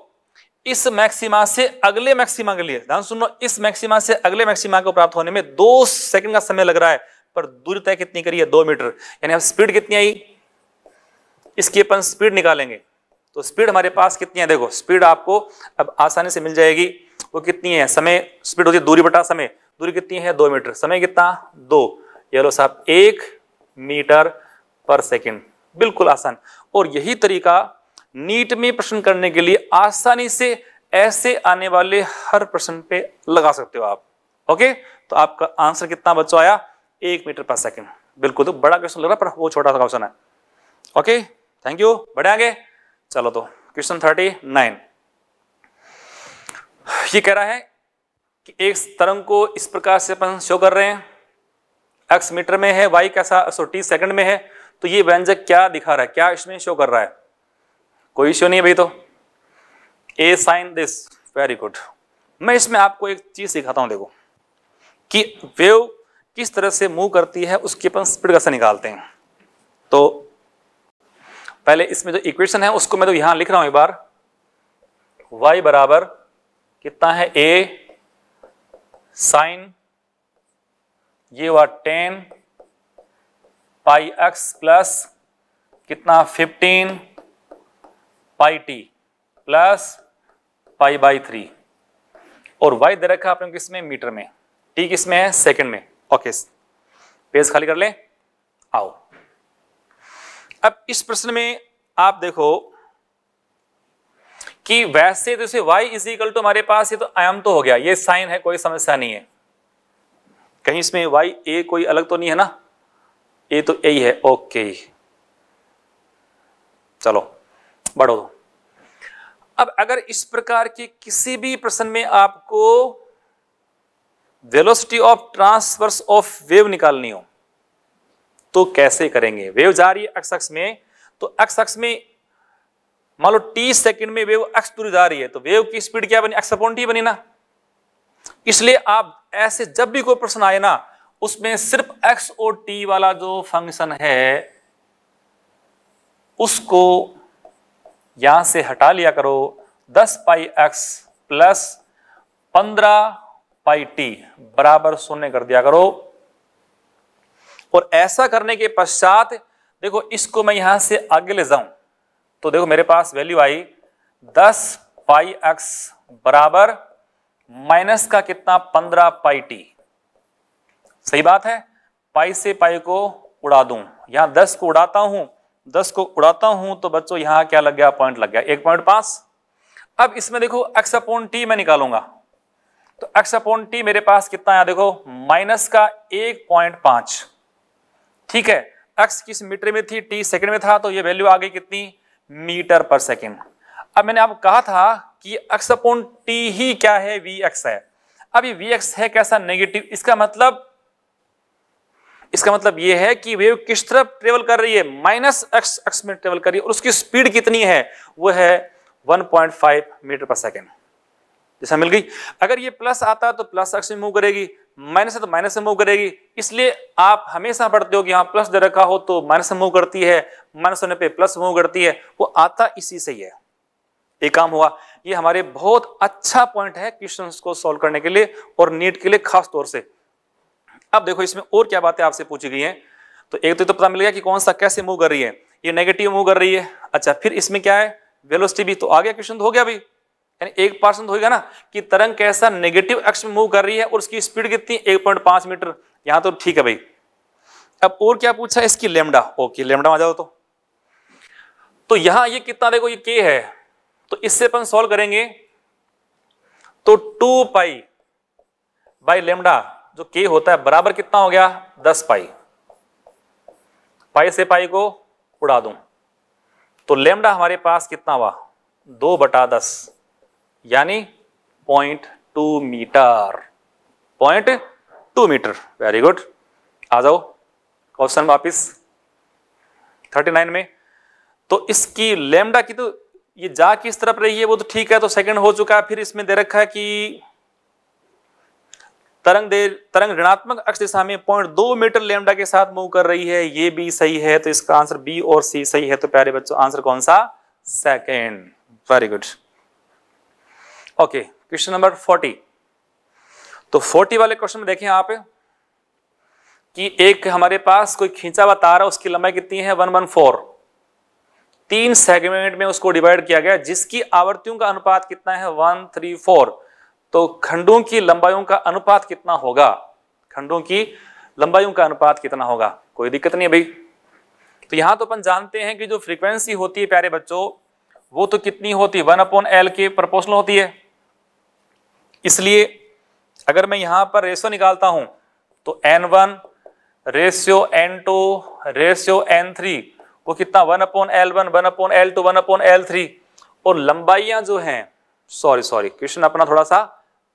इस मैक्सिमा से अगले मैक्सिमा के लिए ध्यान सुनो इस मैक्सिमा से अगले मैक्सिमा को प्राप्त होने में दो सेकंड का समय लग रहा है पर दूरी तय कितनी करी है दो मीटर यानी अब स्पीड कितनी आई इसकी अपन स्पीड निकालेंगे तो स्पीड हमारे पास कितनी है देखो स्पीड आपको अब आसानी से मिल जाएगी वो कितनी है समय स्पीड होती है दूरी बटा समय दूरी कितनी है दो मीटर समय कितना दो ये लो साहब एक मीटर पर सेकेंड बिल्कुल आसान और यही तरीका नीट में प्रश्न करने के लिए आसानी से ऐसे आने वाले हर प्रश्न पे लगा सकते हो आप ओके तो आपका आंसर कितना बच्चों आया एक मीटर पर सेकेंड बिल्कुल तो बड़ा क्वेश्चन लग रहा पर वो छोटा सा क्वेश्चन है ओके थैंक यू बढ़े आगे चलो तो क्वेश्चन थर्टी नाइन ये कह रहा है कि एक तरंग को इस प्रकार से अपन शो कर रहे हैं एक्स मीटर में है वाई कैसा सो टी सेकंड में है तो ये व्यंजक क्या दिखा रहा है क्या इसमें शो कर रहा है कोई इश्यू नहीं है भाई तो A sine this very good मैं इसमें आपको एक चीज सिखाता हूं देखो कि वेव किस तरह से मूव करती है उसकी अपन स्पीड कैसे निकालते हैं तो पहले इसमें जो इक्वेशन है उसको मैं तो यहां लिख रहा हूं एक बार y बराबर कितना है a साइन ये हुआ टेन पाई एक्स प्लस कितना fifteen pi T plus pi by three और y दे रखा आपने किसमें मीटर में टी किसमें है सेकंड में ओके पेज खाली कर ले आओ अब इस प्रश्न में आप देखो कि वैसे तो इसे y इज इक्वल टू हमारे पास ये तो आयाम तो हो गया ये साइन है कोई समस्या नहीं है कहीं इसमें y a कोई अलग तो नहीं है ना ये तो यही है ओके चलो बढ़ो अब अगर इस प्रकार के किसी भी प्रश्न में आपको velocity of transverse of wave निकालनी हो तो कैसे करेंगे वेव जा रही है एक्स अक्ष में तो एक्स अक्ष में मान लो टी सेकंड में वेव एक्स दूरी जा रही है तो वेव की स्पीड क्या बनी एक्स अपॉन टी बनी ना इसलिए आप ऐसे जब भी कोई प्रश्न आए ना उसमें सिर्फ एक्स और टी वाला जो फंक्शन है उसको यहां से हटा लिया करो दस पाई एक्स प्लस पंद्रह पाई टी बराबर शून्य कर दिया करो और ऐसा करने के पश्चात देखो इसको मैं यहां से आगे ले जाऊं तो देखो मेरे पास वैल्यू आई दस पाई एक्स बराबर माइनस का कितना पंद्रह पाई टी सही बात है पाई से पाई को उड़ा दूं यहां दस को उड़ाता हूं दस को उड़ाता हूं तो बच्चों यहां क्या लग गया पॉइंट लग गया एक पॉइंट पास अब इसमें देखो एक्स अपॉन टी मैं निकालूंगा तो एक्स अपॉन टी मेरे पास कितना है देखो माइनस का एक पॉइंट पांच ठीक है एक्स किस मीटर में थी टी सेकंड में था तो ये वैल्यू आ गई कितनी मीटर पर सेकंड अब मैंने आपको कहा था कि एक्स अपॉन टी ही क्या है वी एक्स है अब ये वी एक्स है कैसा नेगेटिव इसका मतलब इसका मतलब ये है कि वेव किस तरफ ट्रेवल कर रही है माइनस एक्स एक्स में ट्रेवल कर रही है और उसकी स्पीड कितनी है वो है 1.5 मीटर पर सेकेंड दिशा मिल गई अगर ये प्लस आता तो प्लस अक्ष में मूव करेगी माइनस है तो माइनस से मूव करेगी इसलिए आप हमेशा पढ़ते हो कि यहाँ प्लस दे रखा हो तो माइनस मूव करती है माइनस होने पे प्लस मूव करती है वो आता इसी से ही है एक काम हुआ ये हमारे बहुत अच्छा पॉइंट है क्वेश्चन को सॉल्व करने के लिए और नीट के लिए खास तौर से अब देखो इसमें और क्या बातें आपसे पूछी गई हैं तो एक तो, तो पता मिल गया कि कौन सा कैसे मूव कर रही है ये नेगेटिव मूव कर रही है अच्छा फिर इसमें क्या है वेलोसिटी भी तो आ गया क्वेश्चन तो हो गया अभी यानी एक पार्सन होगा ना कि तरंग कैसा नेगेटिव एक्स में मूव कर रही है और उसकी स्पीड कितनी एक पॉइंट पांच मीटर यहां तो ठीक है भाई अब और क्या पूछा इसकी लेमडा ओके लेमडा आ जाओ तो तो यहां ये कितना देखो ये के है तो इससे अपन सॉल्व करेंगे तो टू पाई बाई लेमडा जो के होता है बराबर कितना हो गया दस पाई पाई से पाई को उड़ा दूं तो लेमडा हमारे पास कितना हुआ दो बटा दस यानी point two metre point two metre very good आ जाओ क्वेश्चन वापिस 39 में तो इसकी लेमडा की तो ये जा किस तरफ रही है वो तो ठीक है तो सेकंड हो चुका है फिर इसमें दे रखा है कि तरंग दे तरंग ऋणात्मक अक्ष दिशा में पॉइंट दो मीटर लेमडा के साथ मूव कर रही है ये भी सही है तो इसका आंसर बी और सी सही है तो प्यारे बच्चों आंसर कौन सा second very good okay question number forty तो फोर्टी वाले क्वेश्चन में देखें आप पे कि एक हमारे पास कोई खींचा हुआ तार है उसकी लंबाई कितनी है वन वन फोर तीन सेगमेंट में उसको डिवाइड किया गया जिसकी आवृत्तियों का अनुपात कितना है वन थ्री फोर तो खंडों की लंबाइयों का अनुपात कितना होगा खंडों की लंबाइयों का अनुपात कितना होगा कोई दिक्कत नहीं है भाई तो यहां तो अपन जानते हैं कि जो फ्रीक्वेंसी होती है प्यारे बच्चों वो तो कितनी होती है वन अपॉन एल के प्रपोशनल होती है इसलिए अगर मैं यहां पर रेशियो निकालता हूं तो N one ratio N two ratio N three वो कितना one upon L one one upon L two one upon L three और लंबाइयां जो हैं सॉरी सॉरी क्वेश्चन अपना थोड़ा सा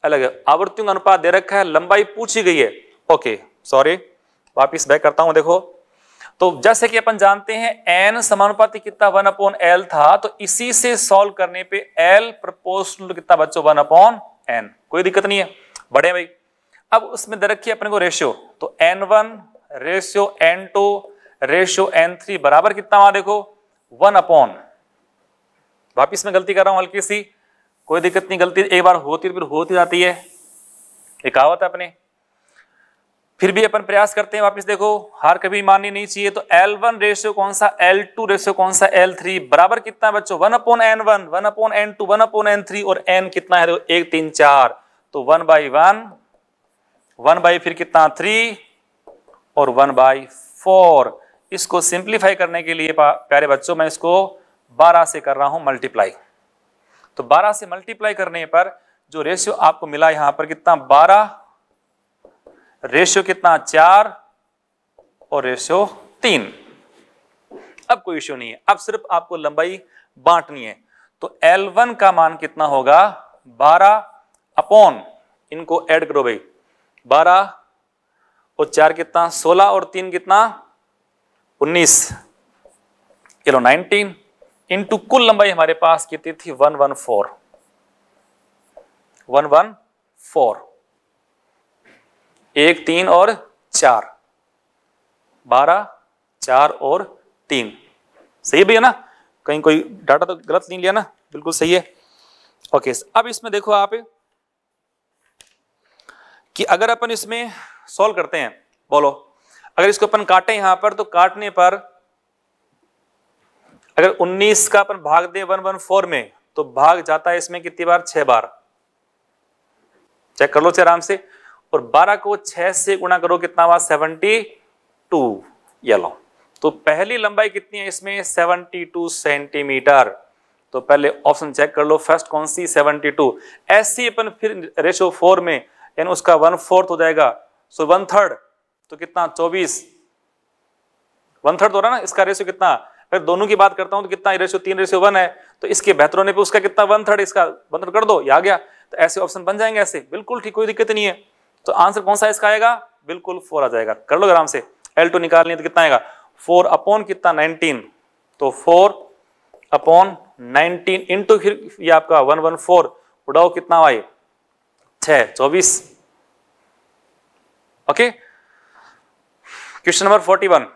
अलग है आवृत्तियों का अनुपात दे रखा है लंबाई पूछी गई है ओके सॉरी वापिस बैक करता हूं देखो तो जैसे कि अपन जानते हैं एन समानुपात कितना वन अपॉन एल था तो इसी से सॉल्व करने पे एल प्रपोर्शनल कितना बच्चों वन अपॉन एन कोई दिक्कत नहीं है बढ़े भाई अब उसमें दे रखिए अपने को रेशियो तो N one ratio N two ratio N three बराबर कितना हुआ देखो वन अपॉन वापिस में गलती कर रहा हूं हल्की सी कोई दिक्कत नहीं गलती एक बार होती तो फिर होती जाती है एक कहावत है अपनी फिर भी अपन प्रयास करते हैं वापस देखो हार कभी माननी नहीं चाहिए तो एल वन रेशियो कौन सा एल टू रेशियो कौन सा एल थ्री बराबर कितना है बच्चों one upon N one one upon N two one upon N three और एन कितना है एक तीन चार तो one by one one by फिर कितना थ्री और वन बाई फोर इसको सिंप्लीफाई करने के लिए प्यारे बच्चों मैं इसको बारह से कर रहा हूं मल्टीप्लाई तो बारह से मल्टीप्लाई करने पर जो रेशियो आपको मिला यहां पर कितना बारह रेशियो कितना चार और रेशियो तीन अब कोई इश्यू नहीं है अब सिर्फ आपको लंबाई बांटनी है तो L1 का मान कितना होगा 12 अपॉन इनको ऐड करो भाई 12 और चार कितना 16 और तीन कितना 19 किलो 19 इनटू कुल लंबाई हमारे पास कितनी थी 114 114 एक तीन और चार बारह चार और तीन सही भैया ना कहीं कोई डाटा तो गलत नहीं लिया ना बिल्कुल सही है ओके अब इसमें देखो आप कि अगर अपन इसमें सॉल्व करते हैं बोलो अगर इसको अपन काटें यहां पर तो काटने पर अगर 19 का अपन भाग दें 114 में तो भाग जाता है इसमें कितनी बार छह बार चेक कर लो चाहे आराम से और 12 को 6 से गुणा करो कितना हुआ 72 ये लो तो पहली लंबाई कितनी है इसमें 72 सेंटीमीटर तो पहले ऑप्शन चेक कर लो फर्स्ट कौन सी 72 ऐसी अपन फिर रेशो फोर में यानी उसका वन फोर्थ हो जाएगा सो वन थर्ड तो कितना चौबीस वन थर्ड हो रहा ना इसका रेशियो कितना अगर दोनों की बात करता हूं तो कितना रेशो तीन रेशो वन है तो इसके बेहतर होने पर उसका कितना वन थर्ड इसका वन थर्ड कर दो या गया तो ऐसे ऑप्शन बन जाएंगे ऐसे बिल्कुल ठीक कोई दिक्कत नहीं है तो आंसर कौन सा इसका आएगा बिल्कुल फोर आ जाएगा कर लो आराम से एल टू निकाल लिया तो कितना आएगा फोर अपॉन कितना नाइनटीन तो फोर अपॉन नाइनटीन इंटू फिर ये आपका वन वन फोर उड़ाओ कितना आई छ चौबीस okay question number forty one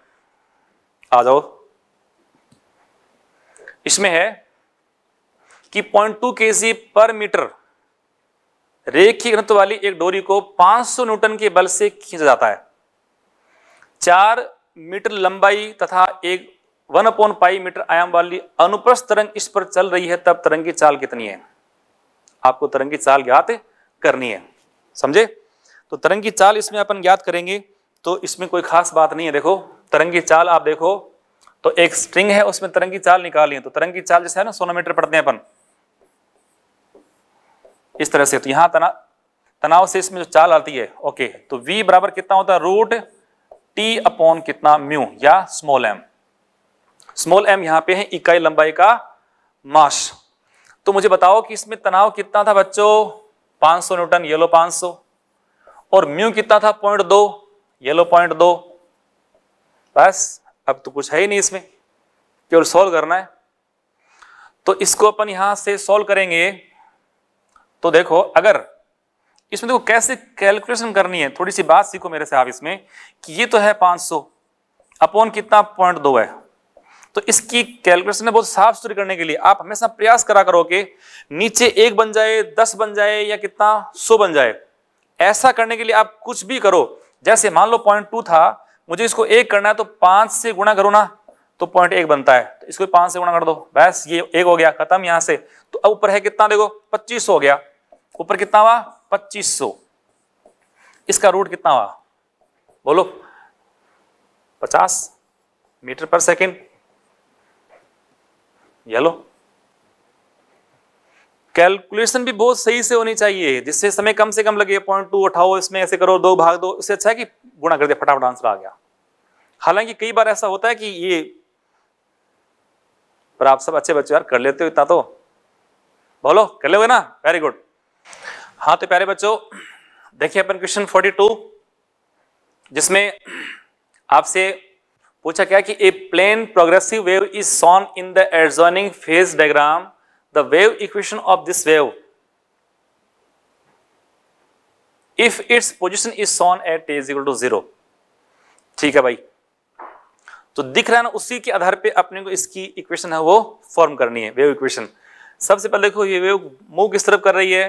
आ जाओ इसमें है कि पॉइंट टू के जी पर मीटर रेखी घनत्व वाली एक डोरी को 500 न्यूटन के बल से खींचा जाता है चार मीटर लंबाई तथा एक वन अपॉन पाई मीटर आयाम वाली अनुप्रस्थ तरंग इस पर चल रही है तब तरंगी चाल कितनी है आपको तरंगी चाल ज्ञात करनी है समझे तो तरंगी चाल इसमें अपन ज्ञात करेंगे तो इसमें कोई खास बात नहीं है देखो तरंगी चाल आप देखो तो एक स्ट्रिंग है उसमें तरंगी चाल निकाली है तो तरंगी चाल जैसे है ना सोनोमीटर पढ़ते हैं अपन इस तरह से तो यहां तना तनाव से इसमें जो चाल आती है ओके तो वी बराबर कितना होता है रूट टी अपॉन कितना म्यू या स्मॉल एम स्मॉल एम यहां पे है इकाई लंबाई का मास तो मुझे बताओ कि इसमें तनाव कितना था बच्चों 500 न्यूटन येलो 500 और म्यू कितना था पॉइंट दो येलो पॉइंट दो बस अब तो कुछ है ही नहीं इसमें केवल सॉल्व करना है तो इसको अपन यहां से सॉल्व करेंगे तो देखो अगर इसमें देखो कैसे कैलकुलेशन करनी है थोड़ी सी बात सीखो मेरे से आप इसमें कि ये तो है 500 अपोन कितना पॉइंट दो है तो इसकी कैलकुलेशन बहुत साफ सुथरी करने के लिए आप हमेशा प्रयास करा कि नीचे एक बन जाए दस बन जाए या कितना सो बन जाए ऐसा करने के लिए आप कुछ भी करो जैसे मान लो पॉइंट टू था मुझे इसको एक करना है तो पांच से गुणा करो ना तो पॉइंट एक बनता है तो इसको पांच से गुणा कर दो बस ये एक हो गया खत्म यहां से तो अब ऊपर है कितना देखो पच्चीस हो गया ऊपर कितना हुआ पच्चीस सौ इसका रूट कितना हुआ बोलो पचास मीटर पर सेकेंड येलो कैलकुलेशन भी बहुत सही से होनी चाहिए जिससे समय कम से कम लगे पॉइंट टू उठाओ इसमें ऐसे करो दो भाग दो इससे अच्छा है कि गुणा कर दिया फटाफट आंसर आ गया हालांकि कई बार ऐसा होता है कि ये पर आप सब अच्छे बच्चे यार कर लेते हो इतना तो बोलो कर लोगे ना वेरी गुड हाँ तो प्यारे बच्चों देखिए अपन क्वेश्चन 42 जिसमें आपसे पूछा क्या कि a plane progressive wave is shown in the adjoining phase diagram the wave equation of this wave if its position is shown at is equal to zero ठीक है भाई तो दिख रहा है ना उसी के आधार पे अपने को इसकी इक्वेशन है वो फॉर्म करनी है वेव इक्वेशन सबसे पहले देखो ये वेव मूव किस तरफ कर रही है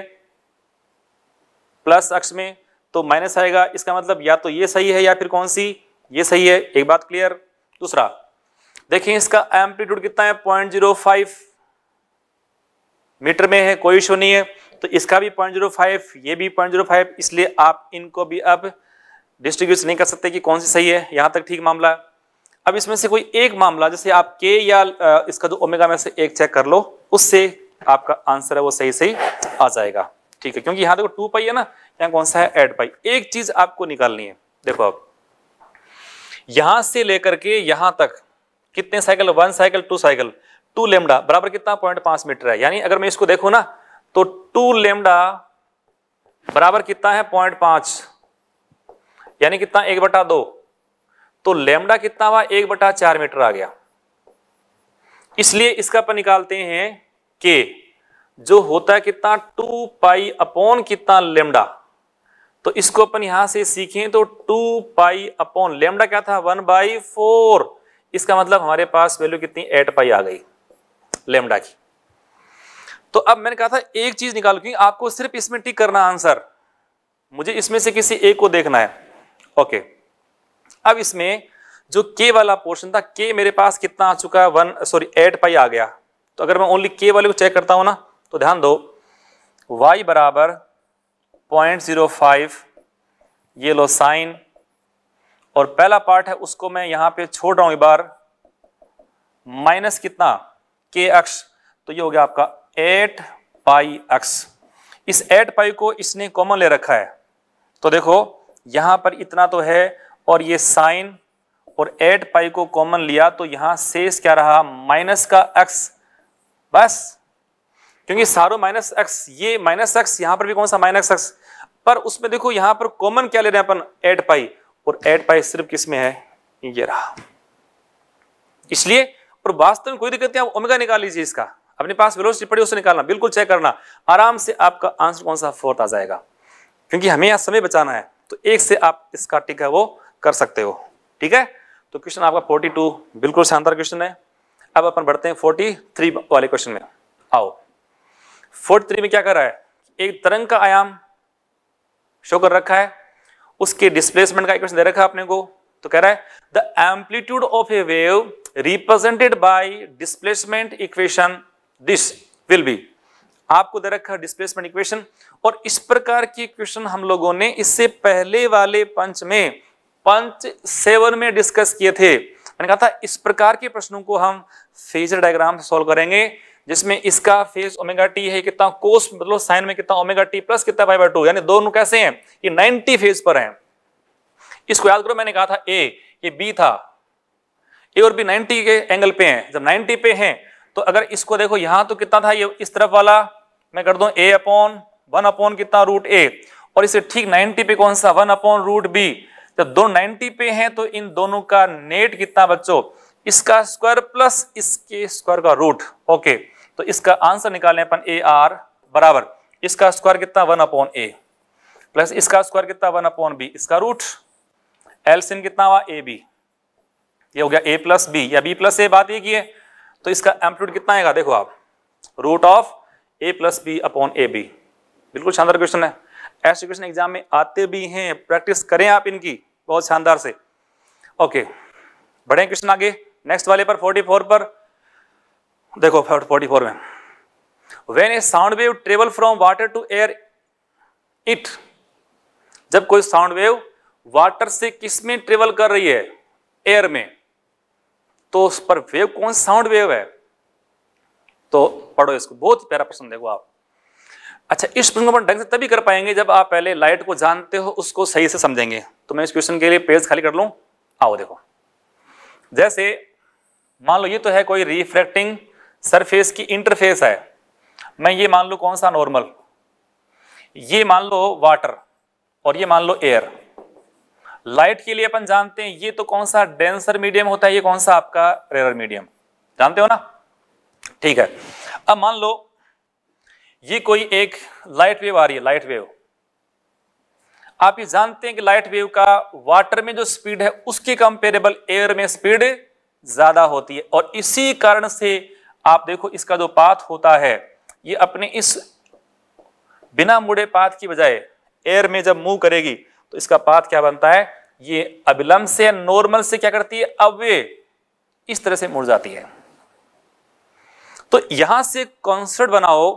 प्लस अक्ष में तो माइनस आएगा इसका मतलब या तो ये सही है या फिर कौन सी ये सही है एक बात क्लियर दूसरा देखिए इसका एम्पलीट्यूड कितना है पॉइंट जीरो फाइव मीटर में है कोई इशू नहीं है तो इसका भी पॉइंट जीरो फाइव ये भी पॉइंट जीरो फाइव इसलिए आप इनको भी अब डिस्ट्रीब्यूट नहीं कर सकते कि कौन सी सही है यहाँ तक ठीक मामला है अब इसमें से कोई एक मामला जैसे आप के या इसका जो ओमेगा में से एक चेक कर लो उससे आपका आंसर है वो सही सही आ जाएगा ठीक है क्योंकि यहाँ देखो टू पाई है ना यहाँ कौन सा है एड पाई एक चीज आपको निकालनी है देखो आप यहां से लेकर के यहां तक कितने cycle one cycle two cycle two lambda बराबर कितना पॉइंट पांच मीटर है यानी अगर मैं इसको देखू ना तो टू लेमडा बराबर कितना है पॉइंट पांच यानी कितना एक बटा दो तो लेमडा कितना हुआ एक बटा चार मीटर आ गया इसलिए इसका अपन निकालते हैं के जो होता है कितना टू पाई अपॉन कितना लेमडा तो इसको अपन यहां से सीखें तो टू पाई अपॉन लेमडा क्या था वन बाई फोर इसका मतलब हमारे पास वैल्यू कितनी एट पाई आ गई लेमडा की तो अब मैंने कहा था एक चीज निकाल क्योंकि आपको सिर्फ इसमें टिक करना आंसर मुझे इसमें से किसी एक को देखना है ओके अब इसमें जो के वाला पोर्शन था के मेरे पास कितना आ चुका है वन सॉरी एट पाई आ गया तो अगर मैं ओनली के वाले को चेक करता हूं ना तो ध्यान दो y बराबर पॉइंट ज़ीरो फाइव ये लो साइन और पहला पार्ट है उसको मैं यहां पे छोड़ रहा हूं एक बार माइनस कितना k अक्ष तो ये हो गया आपका एट पाई अक्ष इस एट पाई को इसने कॉमन ले रखा है तो देखो यहां पर इतना तो है और ये साइन और एट पाई को कॉमन लिया तो यहां शेष क्या रहा माइनस का एक्स बस क्योंकि सारो माइनस एक्स ये माइनस एक्स यहां पर भी कौन सा माइनस एक्स पर उसमें देखो यहां पर कॉमन क्या ले रहे हैं अपन एट पाई और एट पाई सिर्फ किस में है ये रहा इसलिए और वास्तव में कोई दिक्कत नहीं आप ओमेगा निकाल लीजिए इसका अपने पास वेलोसिटी पड़ी उसे निकालना बिल्कुल चेक करना आराम से आपका आंसर कौन सा फोर्थ आ जाएगा क्योंकि हमें यहां समय बचाना है तो एक से आप इसका टिक है वो कर सकते हो ठीक है तो क्वेश्चन आपका 42 बिल्कुल शानदार क्वेश्चन है अब अपन बढ़ते हैं 43 वाले क्वेश्चन में आओ फोर्थ थ्री में क्या कर रहा है एक तरंग का आयाम शो कर रखा है उसके डिस्प्लेसमेंट का इक्वेशन दे रखा है आपने को तो कह रहा है the amplitude of a wave represented by displacement equation this will be आपको दे रखा है डिस्प्लेसमेंट इक्वेशन और इस प्रकार की इक्वेशन हम लोगों ने इससे पहले वाले पंच में पंच सेवन में डिस्कस किए थे मैंने कहा था इस प्रकार के प्रश्नों को हम फेजर डायग्राम से सॉल्व करेंगे जिसमें इसका फेस ओमेगा टी है कितना कोस मतलब साइन में कितना ओमेगा टी प्लस कितना पाई बाई टू यानी दोनों कैसे हैं ये 90 फेज पर हैं इसको याद करो मैंने कहा था ए ये बी था ए और बी 90 के एंगल पे हैं जब 90 पे हैं तो अगर इसको देखो यहां तो कितना था ये इस तरफ वाला मैं कर दू ए अपॉन वन अपॉन कितना रूट ए और इसे ठीक नाइनटी पे कौन सा वन अपॉन रूट बी जब दो नाइनटी पे हैं तो इन दोनों का नेट कितना बच्चों इसका स्क्वायर प्लस इसके स्क्वायर का रूट ओके तो इसका आंसर निकालें अपन ए आर बराबर इसका स्क्वायर कितना वन अपॉन ए प्लस इसका स्क्वायर कितना वन अपॉन बी इसका रूट एलसीएम कितना हुआ ए बी ये हो गया ए प्लस बी या बी प्लस ए बात ये की है तो इसका एम्पलीट्यूड कितना आएगा देखो आप root of A plus B upon A B बिल्कुल शानदार क्वेश्चन है ऐसे क्वेश्चन एग्जाम में आते भी हैं प्रैक्टिस करें आप इनकी बहुत शानदार से ओके बढ़े क्वेश्चन आगे नेक्स्ट वाले पर 44 पर देखो फोर्टी फोर में when a sound wave travel from water to air it जब कोई साउंड वेव वाटर से किस में ट्रेवल कर रही है एयर में तो उस पर वेव कौन साउंड वेव है तो पढ़ो इसको बहुत ही प्यारा प्रश्न देखो आप अच्छा इस प्रश्न को अपन ढंग से तभी कर पाएंगे जब आप पहले लाइट को जानते हो उसको सही से समझेंगे तो मैं इस क्वेश्चन के लिए पेज खाली कर लूँ आओ देखो जैसे मान लो ये तो है कोई रिफ्रैक्टिंग सरफेस की इंटरफेस है मैं ये मान लो कौन सा नॉर्मल ये मान लो वाटर और ये मान लो एयर लाइट के लिए अपन जानते हैं ये तो कौन सा डेंसर मीडियम होता है ये कौन सा आपका रेयर मीडियम जानते हो ना ठीक है अब मान लो ये कोई एक लाइट वेव आ रही है लाइट वेव आप ये जानते हैं कि लाइट वेव का वाटर में जो स्पीड है उसके कंपेरेबल एयर में स्पीड ज्यादा होती है और इसी कारण से आप देखो इसका जो पाथ होता है ये अपने इस बिना मुड़े पाथ की बजाय एयर में जब मूव करेगी तो इसका पाथ क्या बनता है ये अविलंब से नॉर्मल से क्या करती है अवे इस तरह से मुड़ जाती है तो यहां से कॉन्सर्ट बनाओ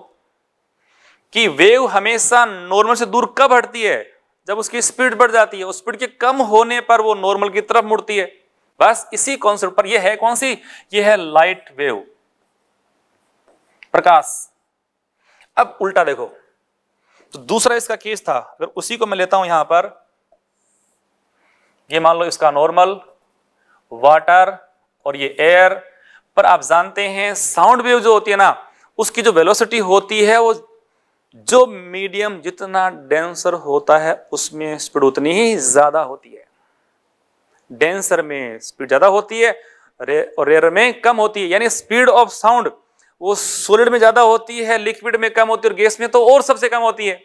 कि वेव हमेशा नॉर्मल से दूर कब हटती है जब उसकी स्पीड बढ़ जाती है उस स्पीड के कम होने पर वो नॉर्मल की तरफ मुड़ती है बस इसी कॉन्सेप्ट पर ये है कौन सी ये है लाइट वेव प्रकाश अब उल्टा देखो तो दूसरा इसका केस था अगर उसी को मैं लेता हूं यहां पर ये मान लो इसका नॉर्मल वाटर और ये एयर पर आप जानते हैं साउंड वेव जो होती है ना उसकी जो वेलोसिटी होती है वो जो मीडियम जितना डेंसर होता है उसमें स्पीड उतनी ही ज्यादा होती है डेंसर में स्पीड ज्यादा होती है रे, और रेयर में कम होती है यानी स्पीड ऑफ साउंड वो सोलिड में ज्यादा होती है लिक्विड में कम होती है और गैस में तो और सबसे कम होती है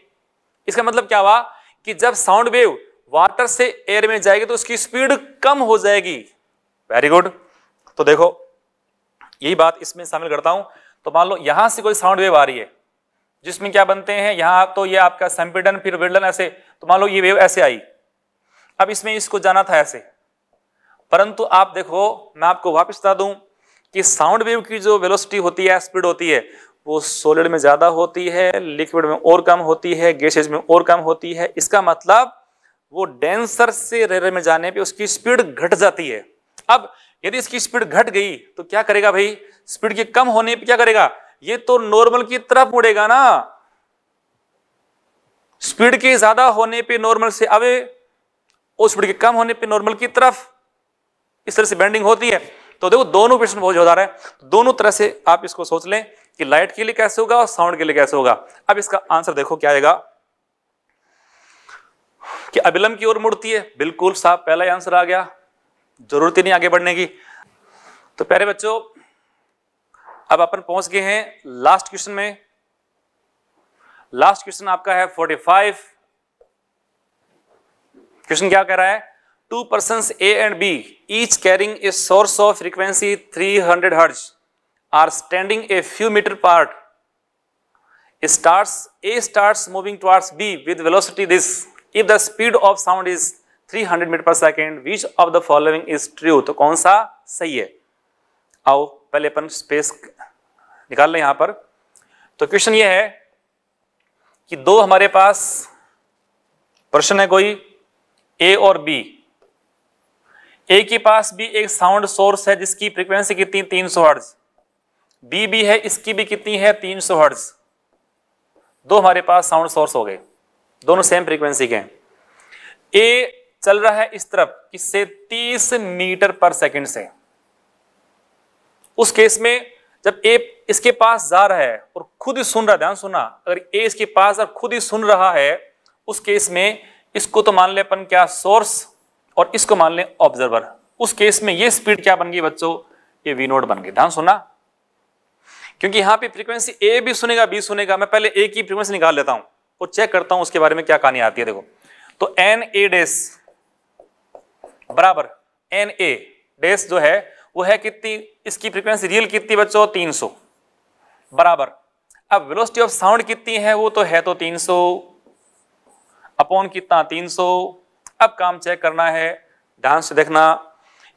इसका मतलब क्या हुआ कि जब साउंड वेव वाटर से एयर में जाएगी तो उसकी स्पीड कम हो जाएगी वेरी गुड तो देखो यही बात इसमें शामिल करता हूं तो मान लो यहां से कोई साउंड वेव आ रही है जिसमें क्या बनते हैं यहां तो ये आपका संपीडन फिर विडलन ऐसे तो मान लो ये वेव ऐसे आई अब इसमें इसको जाना था ऐसे परंतु आप देखो मैं आपको वापस बता दूं कि साउंड वेव की जो वेलोसिटी होती है स्पीड होती है वो सोलिड में ज़्यादा होती है लिक्विड में और कम होती है गैसेज में और कम होती है इसका मतलब वो डेंसर से रेयर में जाने पे उसकी स्पीड घट जाती है अब यदि इसकी स्पीड घट गई तो क्या करेगा भाई स्पीड के कम होने पर क्या करेगा ये तो नॉर्मल की तरफ उड़ेगा ना स्पीड के ज्यादा होने पे नॉर्मल से अवे और स्पीड के कम होने पे नॉर्मल की तरफ इस तरह से बैंडिंग होती है तो देखो दोनों प्रश्न बहुत ज्यादा है दोनों तरह से आप इसको सोच लें कि लाइट के लिए कैसे होगा और साउंड के लिए कैसे होगा अब इसका आंसर देखो क्या आएगा कि अभिलंब की ओर मुड़ती है बिल्कुल साफ पहला आंसर आ गया जरूरत ही नहीं आगे बढ़ने की तो प्यारे बच्चों अब अपन पहुंच गए हैं लास्ट क्वेश्चन में लास्ट क्वेश्चन आपका है 45 क्वेश्चन क्या कह रहा है two persons A and B, each carrying a source of frequency 300 Hz, are standing a few meter apart. A starts, A starts moving towards B with velocity this. If the speed of sound is 300 metre पर second which of the following is true तो कौन सा सही है आओ पहले अपन space निकाल लें यहां पर तो क्वेश्चन ये है कि दो हमारे पास प्रश्न है कोई ए और बी ए के पास भी एक साउंड सोर्स है जिसकी फ्रिक्वेंसी कितनी तीन सौ हर्ज बी भी है इसकी भी कितनी है तीन सौ हर्ज दो हमारे पास साउंड सोर्स हो गए दोनों सेम फ्रिक्वेंसी के ए चल रहा है इस तरफ किससे तीस मीटर पर सेकंड से उस केस में जब ए इसके पास जा रहा है और खुद ही सुन रहा है ध्यान सुना अगर ए इसके पास खुद ही सुन रहा है उस केस में इसको तो मान ले अपन क्या सोर्स और इसको मान लें ऑब्जर्वर उस केस में ये स्पीड क्या बन गई बच्चों ये वी नोट बन गई ध्यान सुना क्योंकि यहां पे फ्रीक्वेंसी ए भी सुनेगा बी सुनेगा मैं पहले ए की फ्रीक्वेंसी निकाल लेता हूं और चेक करता हूं उसके बारे में क्या कहानी आती है देखो तो एन ए डेस बराबर एन ए डेस जो है वो है कितनी इसकी फ्रीक्वेंसी रियल कितनी बच्चों 300 बराबर अब वेलोसिटी ऑफ साउंड कितनी है वो तो है तो 300 अपॉन कितना 300 अब काम चेक करना है डांस देखना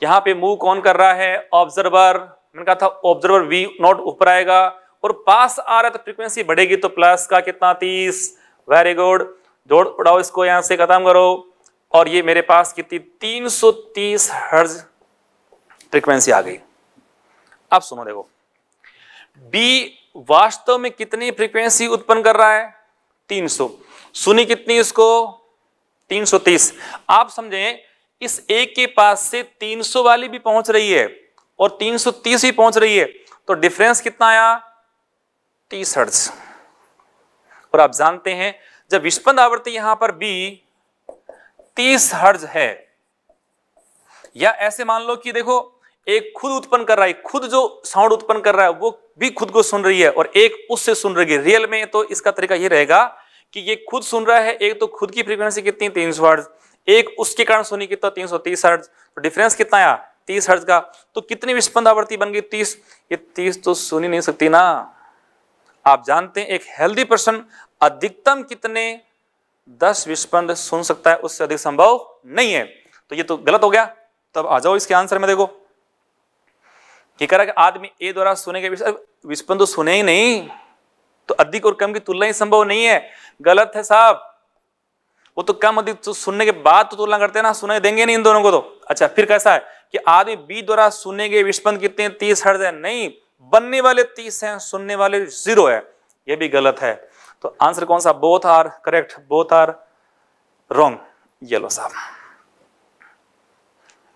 यहाँ पे मूव कौन कर रहा है ऑब्जर्वर मैंने कहा था ऑब्जर्वर वी नॉट ऊपर आएगा और पास आ रहा है तो फ्रिक्वेंसी बढ़ेगी तो प्लस का कितना तीस वेरी गुड जोड़ उड़ाओ इसको यहाँ से खत्म करो और ये मेरे पास कितनी तीन सौ तीस हर्ज फ्रिक्वेंसी आ गई अब सुनो देखो बी वास्तव में कितनी फ्रिक्वेंसी उत्पन्न कर रहा है 300 सुनी कितनी इसको 330 आप समझें इस एक के पास से 300 वाली भी पहुंच रही है और 330 भी पहुंच रही है तो डिफरेंस कितना आया तीस हर्ट्ज और आप जानते हैं जब विस्पंद आवृत्ति यहां पर बी 30 हर्ज है या ऐसे मान लो कि देखो एक खुद उत्पन्न कर रहा है खुद जो साउंड उत्पन्न कर रहा है वो भी खुद को सुन रही है और एक उससे सुन रही है रियल में तो इसका तरीका ये रहेगा कि ये खुद सुन रहा है एक तो खुद की फ्रीक्वेंसी कितनी तीन सौ एक उसके कारण सुनी कितना तो तीन सौ तीस हर्ज तो डिफरेंस कितना आया तीस हर्ज का तो कितनी विस्पंद आवृत्ति बन गई तीस ये तीस तो सुनी नहीं सकती ना आप जानते हैं एक हेल्दी पर्सन अधिकतम कितने दस विस्पंद सुन सकता है उससे अधिक संभव नहीं है तो ये तो गलत हो गया तब तो आ जाओ इसके आंसर में देखो ये कह रहा कि आदमी ए द्वारा सुने के विस्पंद तो सुने ही नहीं तो अधिक और कम की तुलना ही संभव नहीं है गलत है साहब वो तो कम अधिक तो सुनने के बाद तो तुलना करते हैं ना सुनाई देंगे नहीं इन दोनों को तो अच्छा फिर कैसा है कि आदमी बी द्वारा सुनने के विस्पंद कितने तीस हर्ज है नहीं बनने वाले तीस हैं सुनने वाले जीरो है ये भी गलत है तो आंसर कौन सा both are correct both are wrong ये लो साहब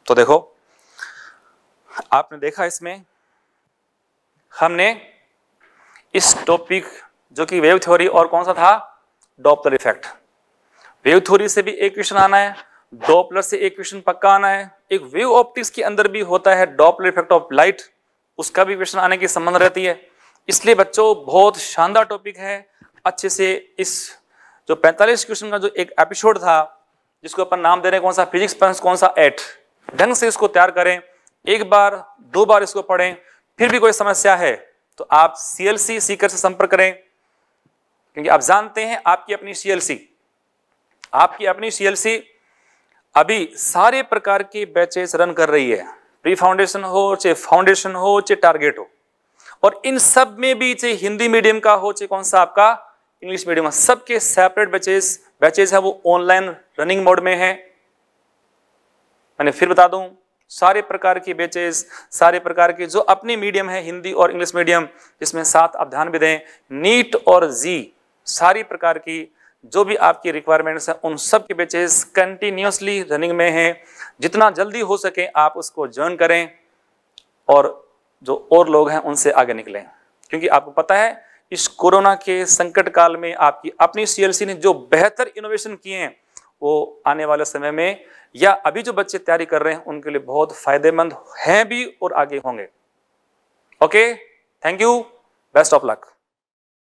तो देखो आपने देखा इसमें हमने इस टॉपिक जो कि वेव थ्योरी और कौन सा था डॉपलर इफेक्ट वेव थ्योरी से भी एक क्वेश्चन आना है डॉपलर से एक क्वेश्चन पक्का आना है एक वेव ऑप्टिक्स के अंदर भी होता है डॉपलर इफेक्ट ऑफ लाइट उसका भी क्वेश्चन आने की संबंध रहती है इसलिए बच्चों बहुत शानदार टॉपिक है अच्छे से इस जो 45 क्वेश्चन का जो एक एपिसोड था जिसको अपन नाम दे रहे हैं कौन सा फिजिक्स पंस कौन सा एट ढंग से इसको तैयार करें एक बार दो बार इसको पढ़ें फिर भी कोई समस्या है तो आप सीएलसी सीकर से संपर्क करें क्योंकि आप जानते हैं आपकी अपनी सीएलसी आपकी अपनी सीएलसी अभी सारे प्रकार के बैचेस रन कर रही है प्री फाउंडेशन हो चाहे फाउंडेशन हो चाहे टारगेट हो और इन सब में भी चाहे हिंदी मीडियम का हो चाहे कौन सा आपका इंग्लिश मीडियम का सबके सेपरेट बैचेस बैचेज है वो ऑनलाइन रनिंग मोड में है मैंने फिर बता दूं सारे प्रकार की बेचेज सारे प्रकार के जो अपने मीडियम है हिंदी और इंग्लिश मीडियम इसमें साथ आप ध्यान भी दें नीट और जी सारी प्रकार की जो भी आपकी रिक्वायरमेंट्स हैं उन सब के बेचेज कंटिन्यूसली रनिंग में हैं जितना जल्दी हो सके आप उसको ज्वाइन करें और जो और लोग हैं उनसे आगे निकलें क्योंकि आपको पता है इस कोरोना के संकट काल में आपकी अपनी सीएलसी ने जो बेहतर इनोवेशन किए हैं वो आने वाले समय में या अभी जो बच्चे तैयारी कर रहे हैं उनके लिए बहुत फायदेमंद हैं भी और आगे होंगे okay thank you best of luck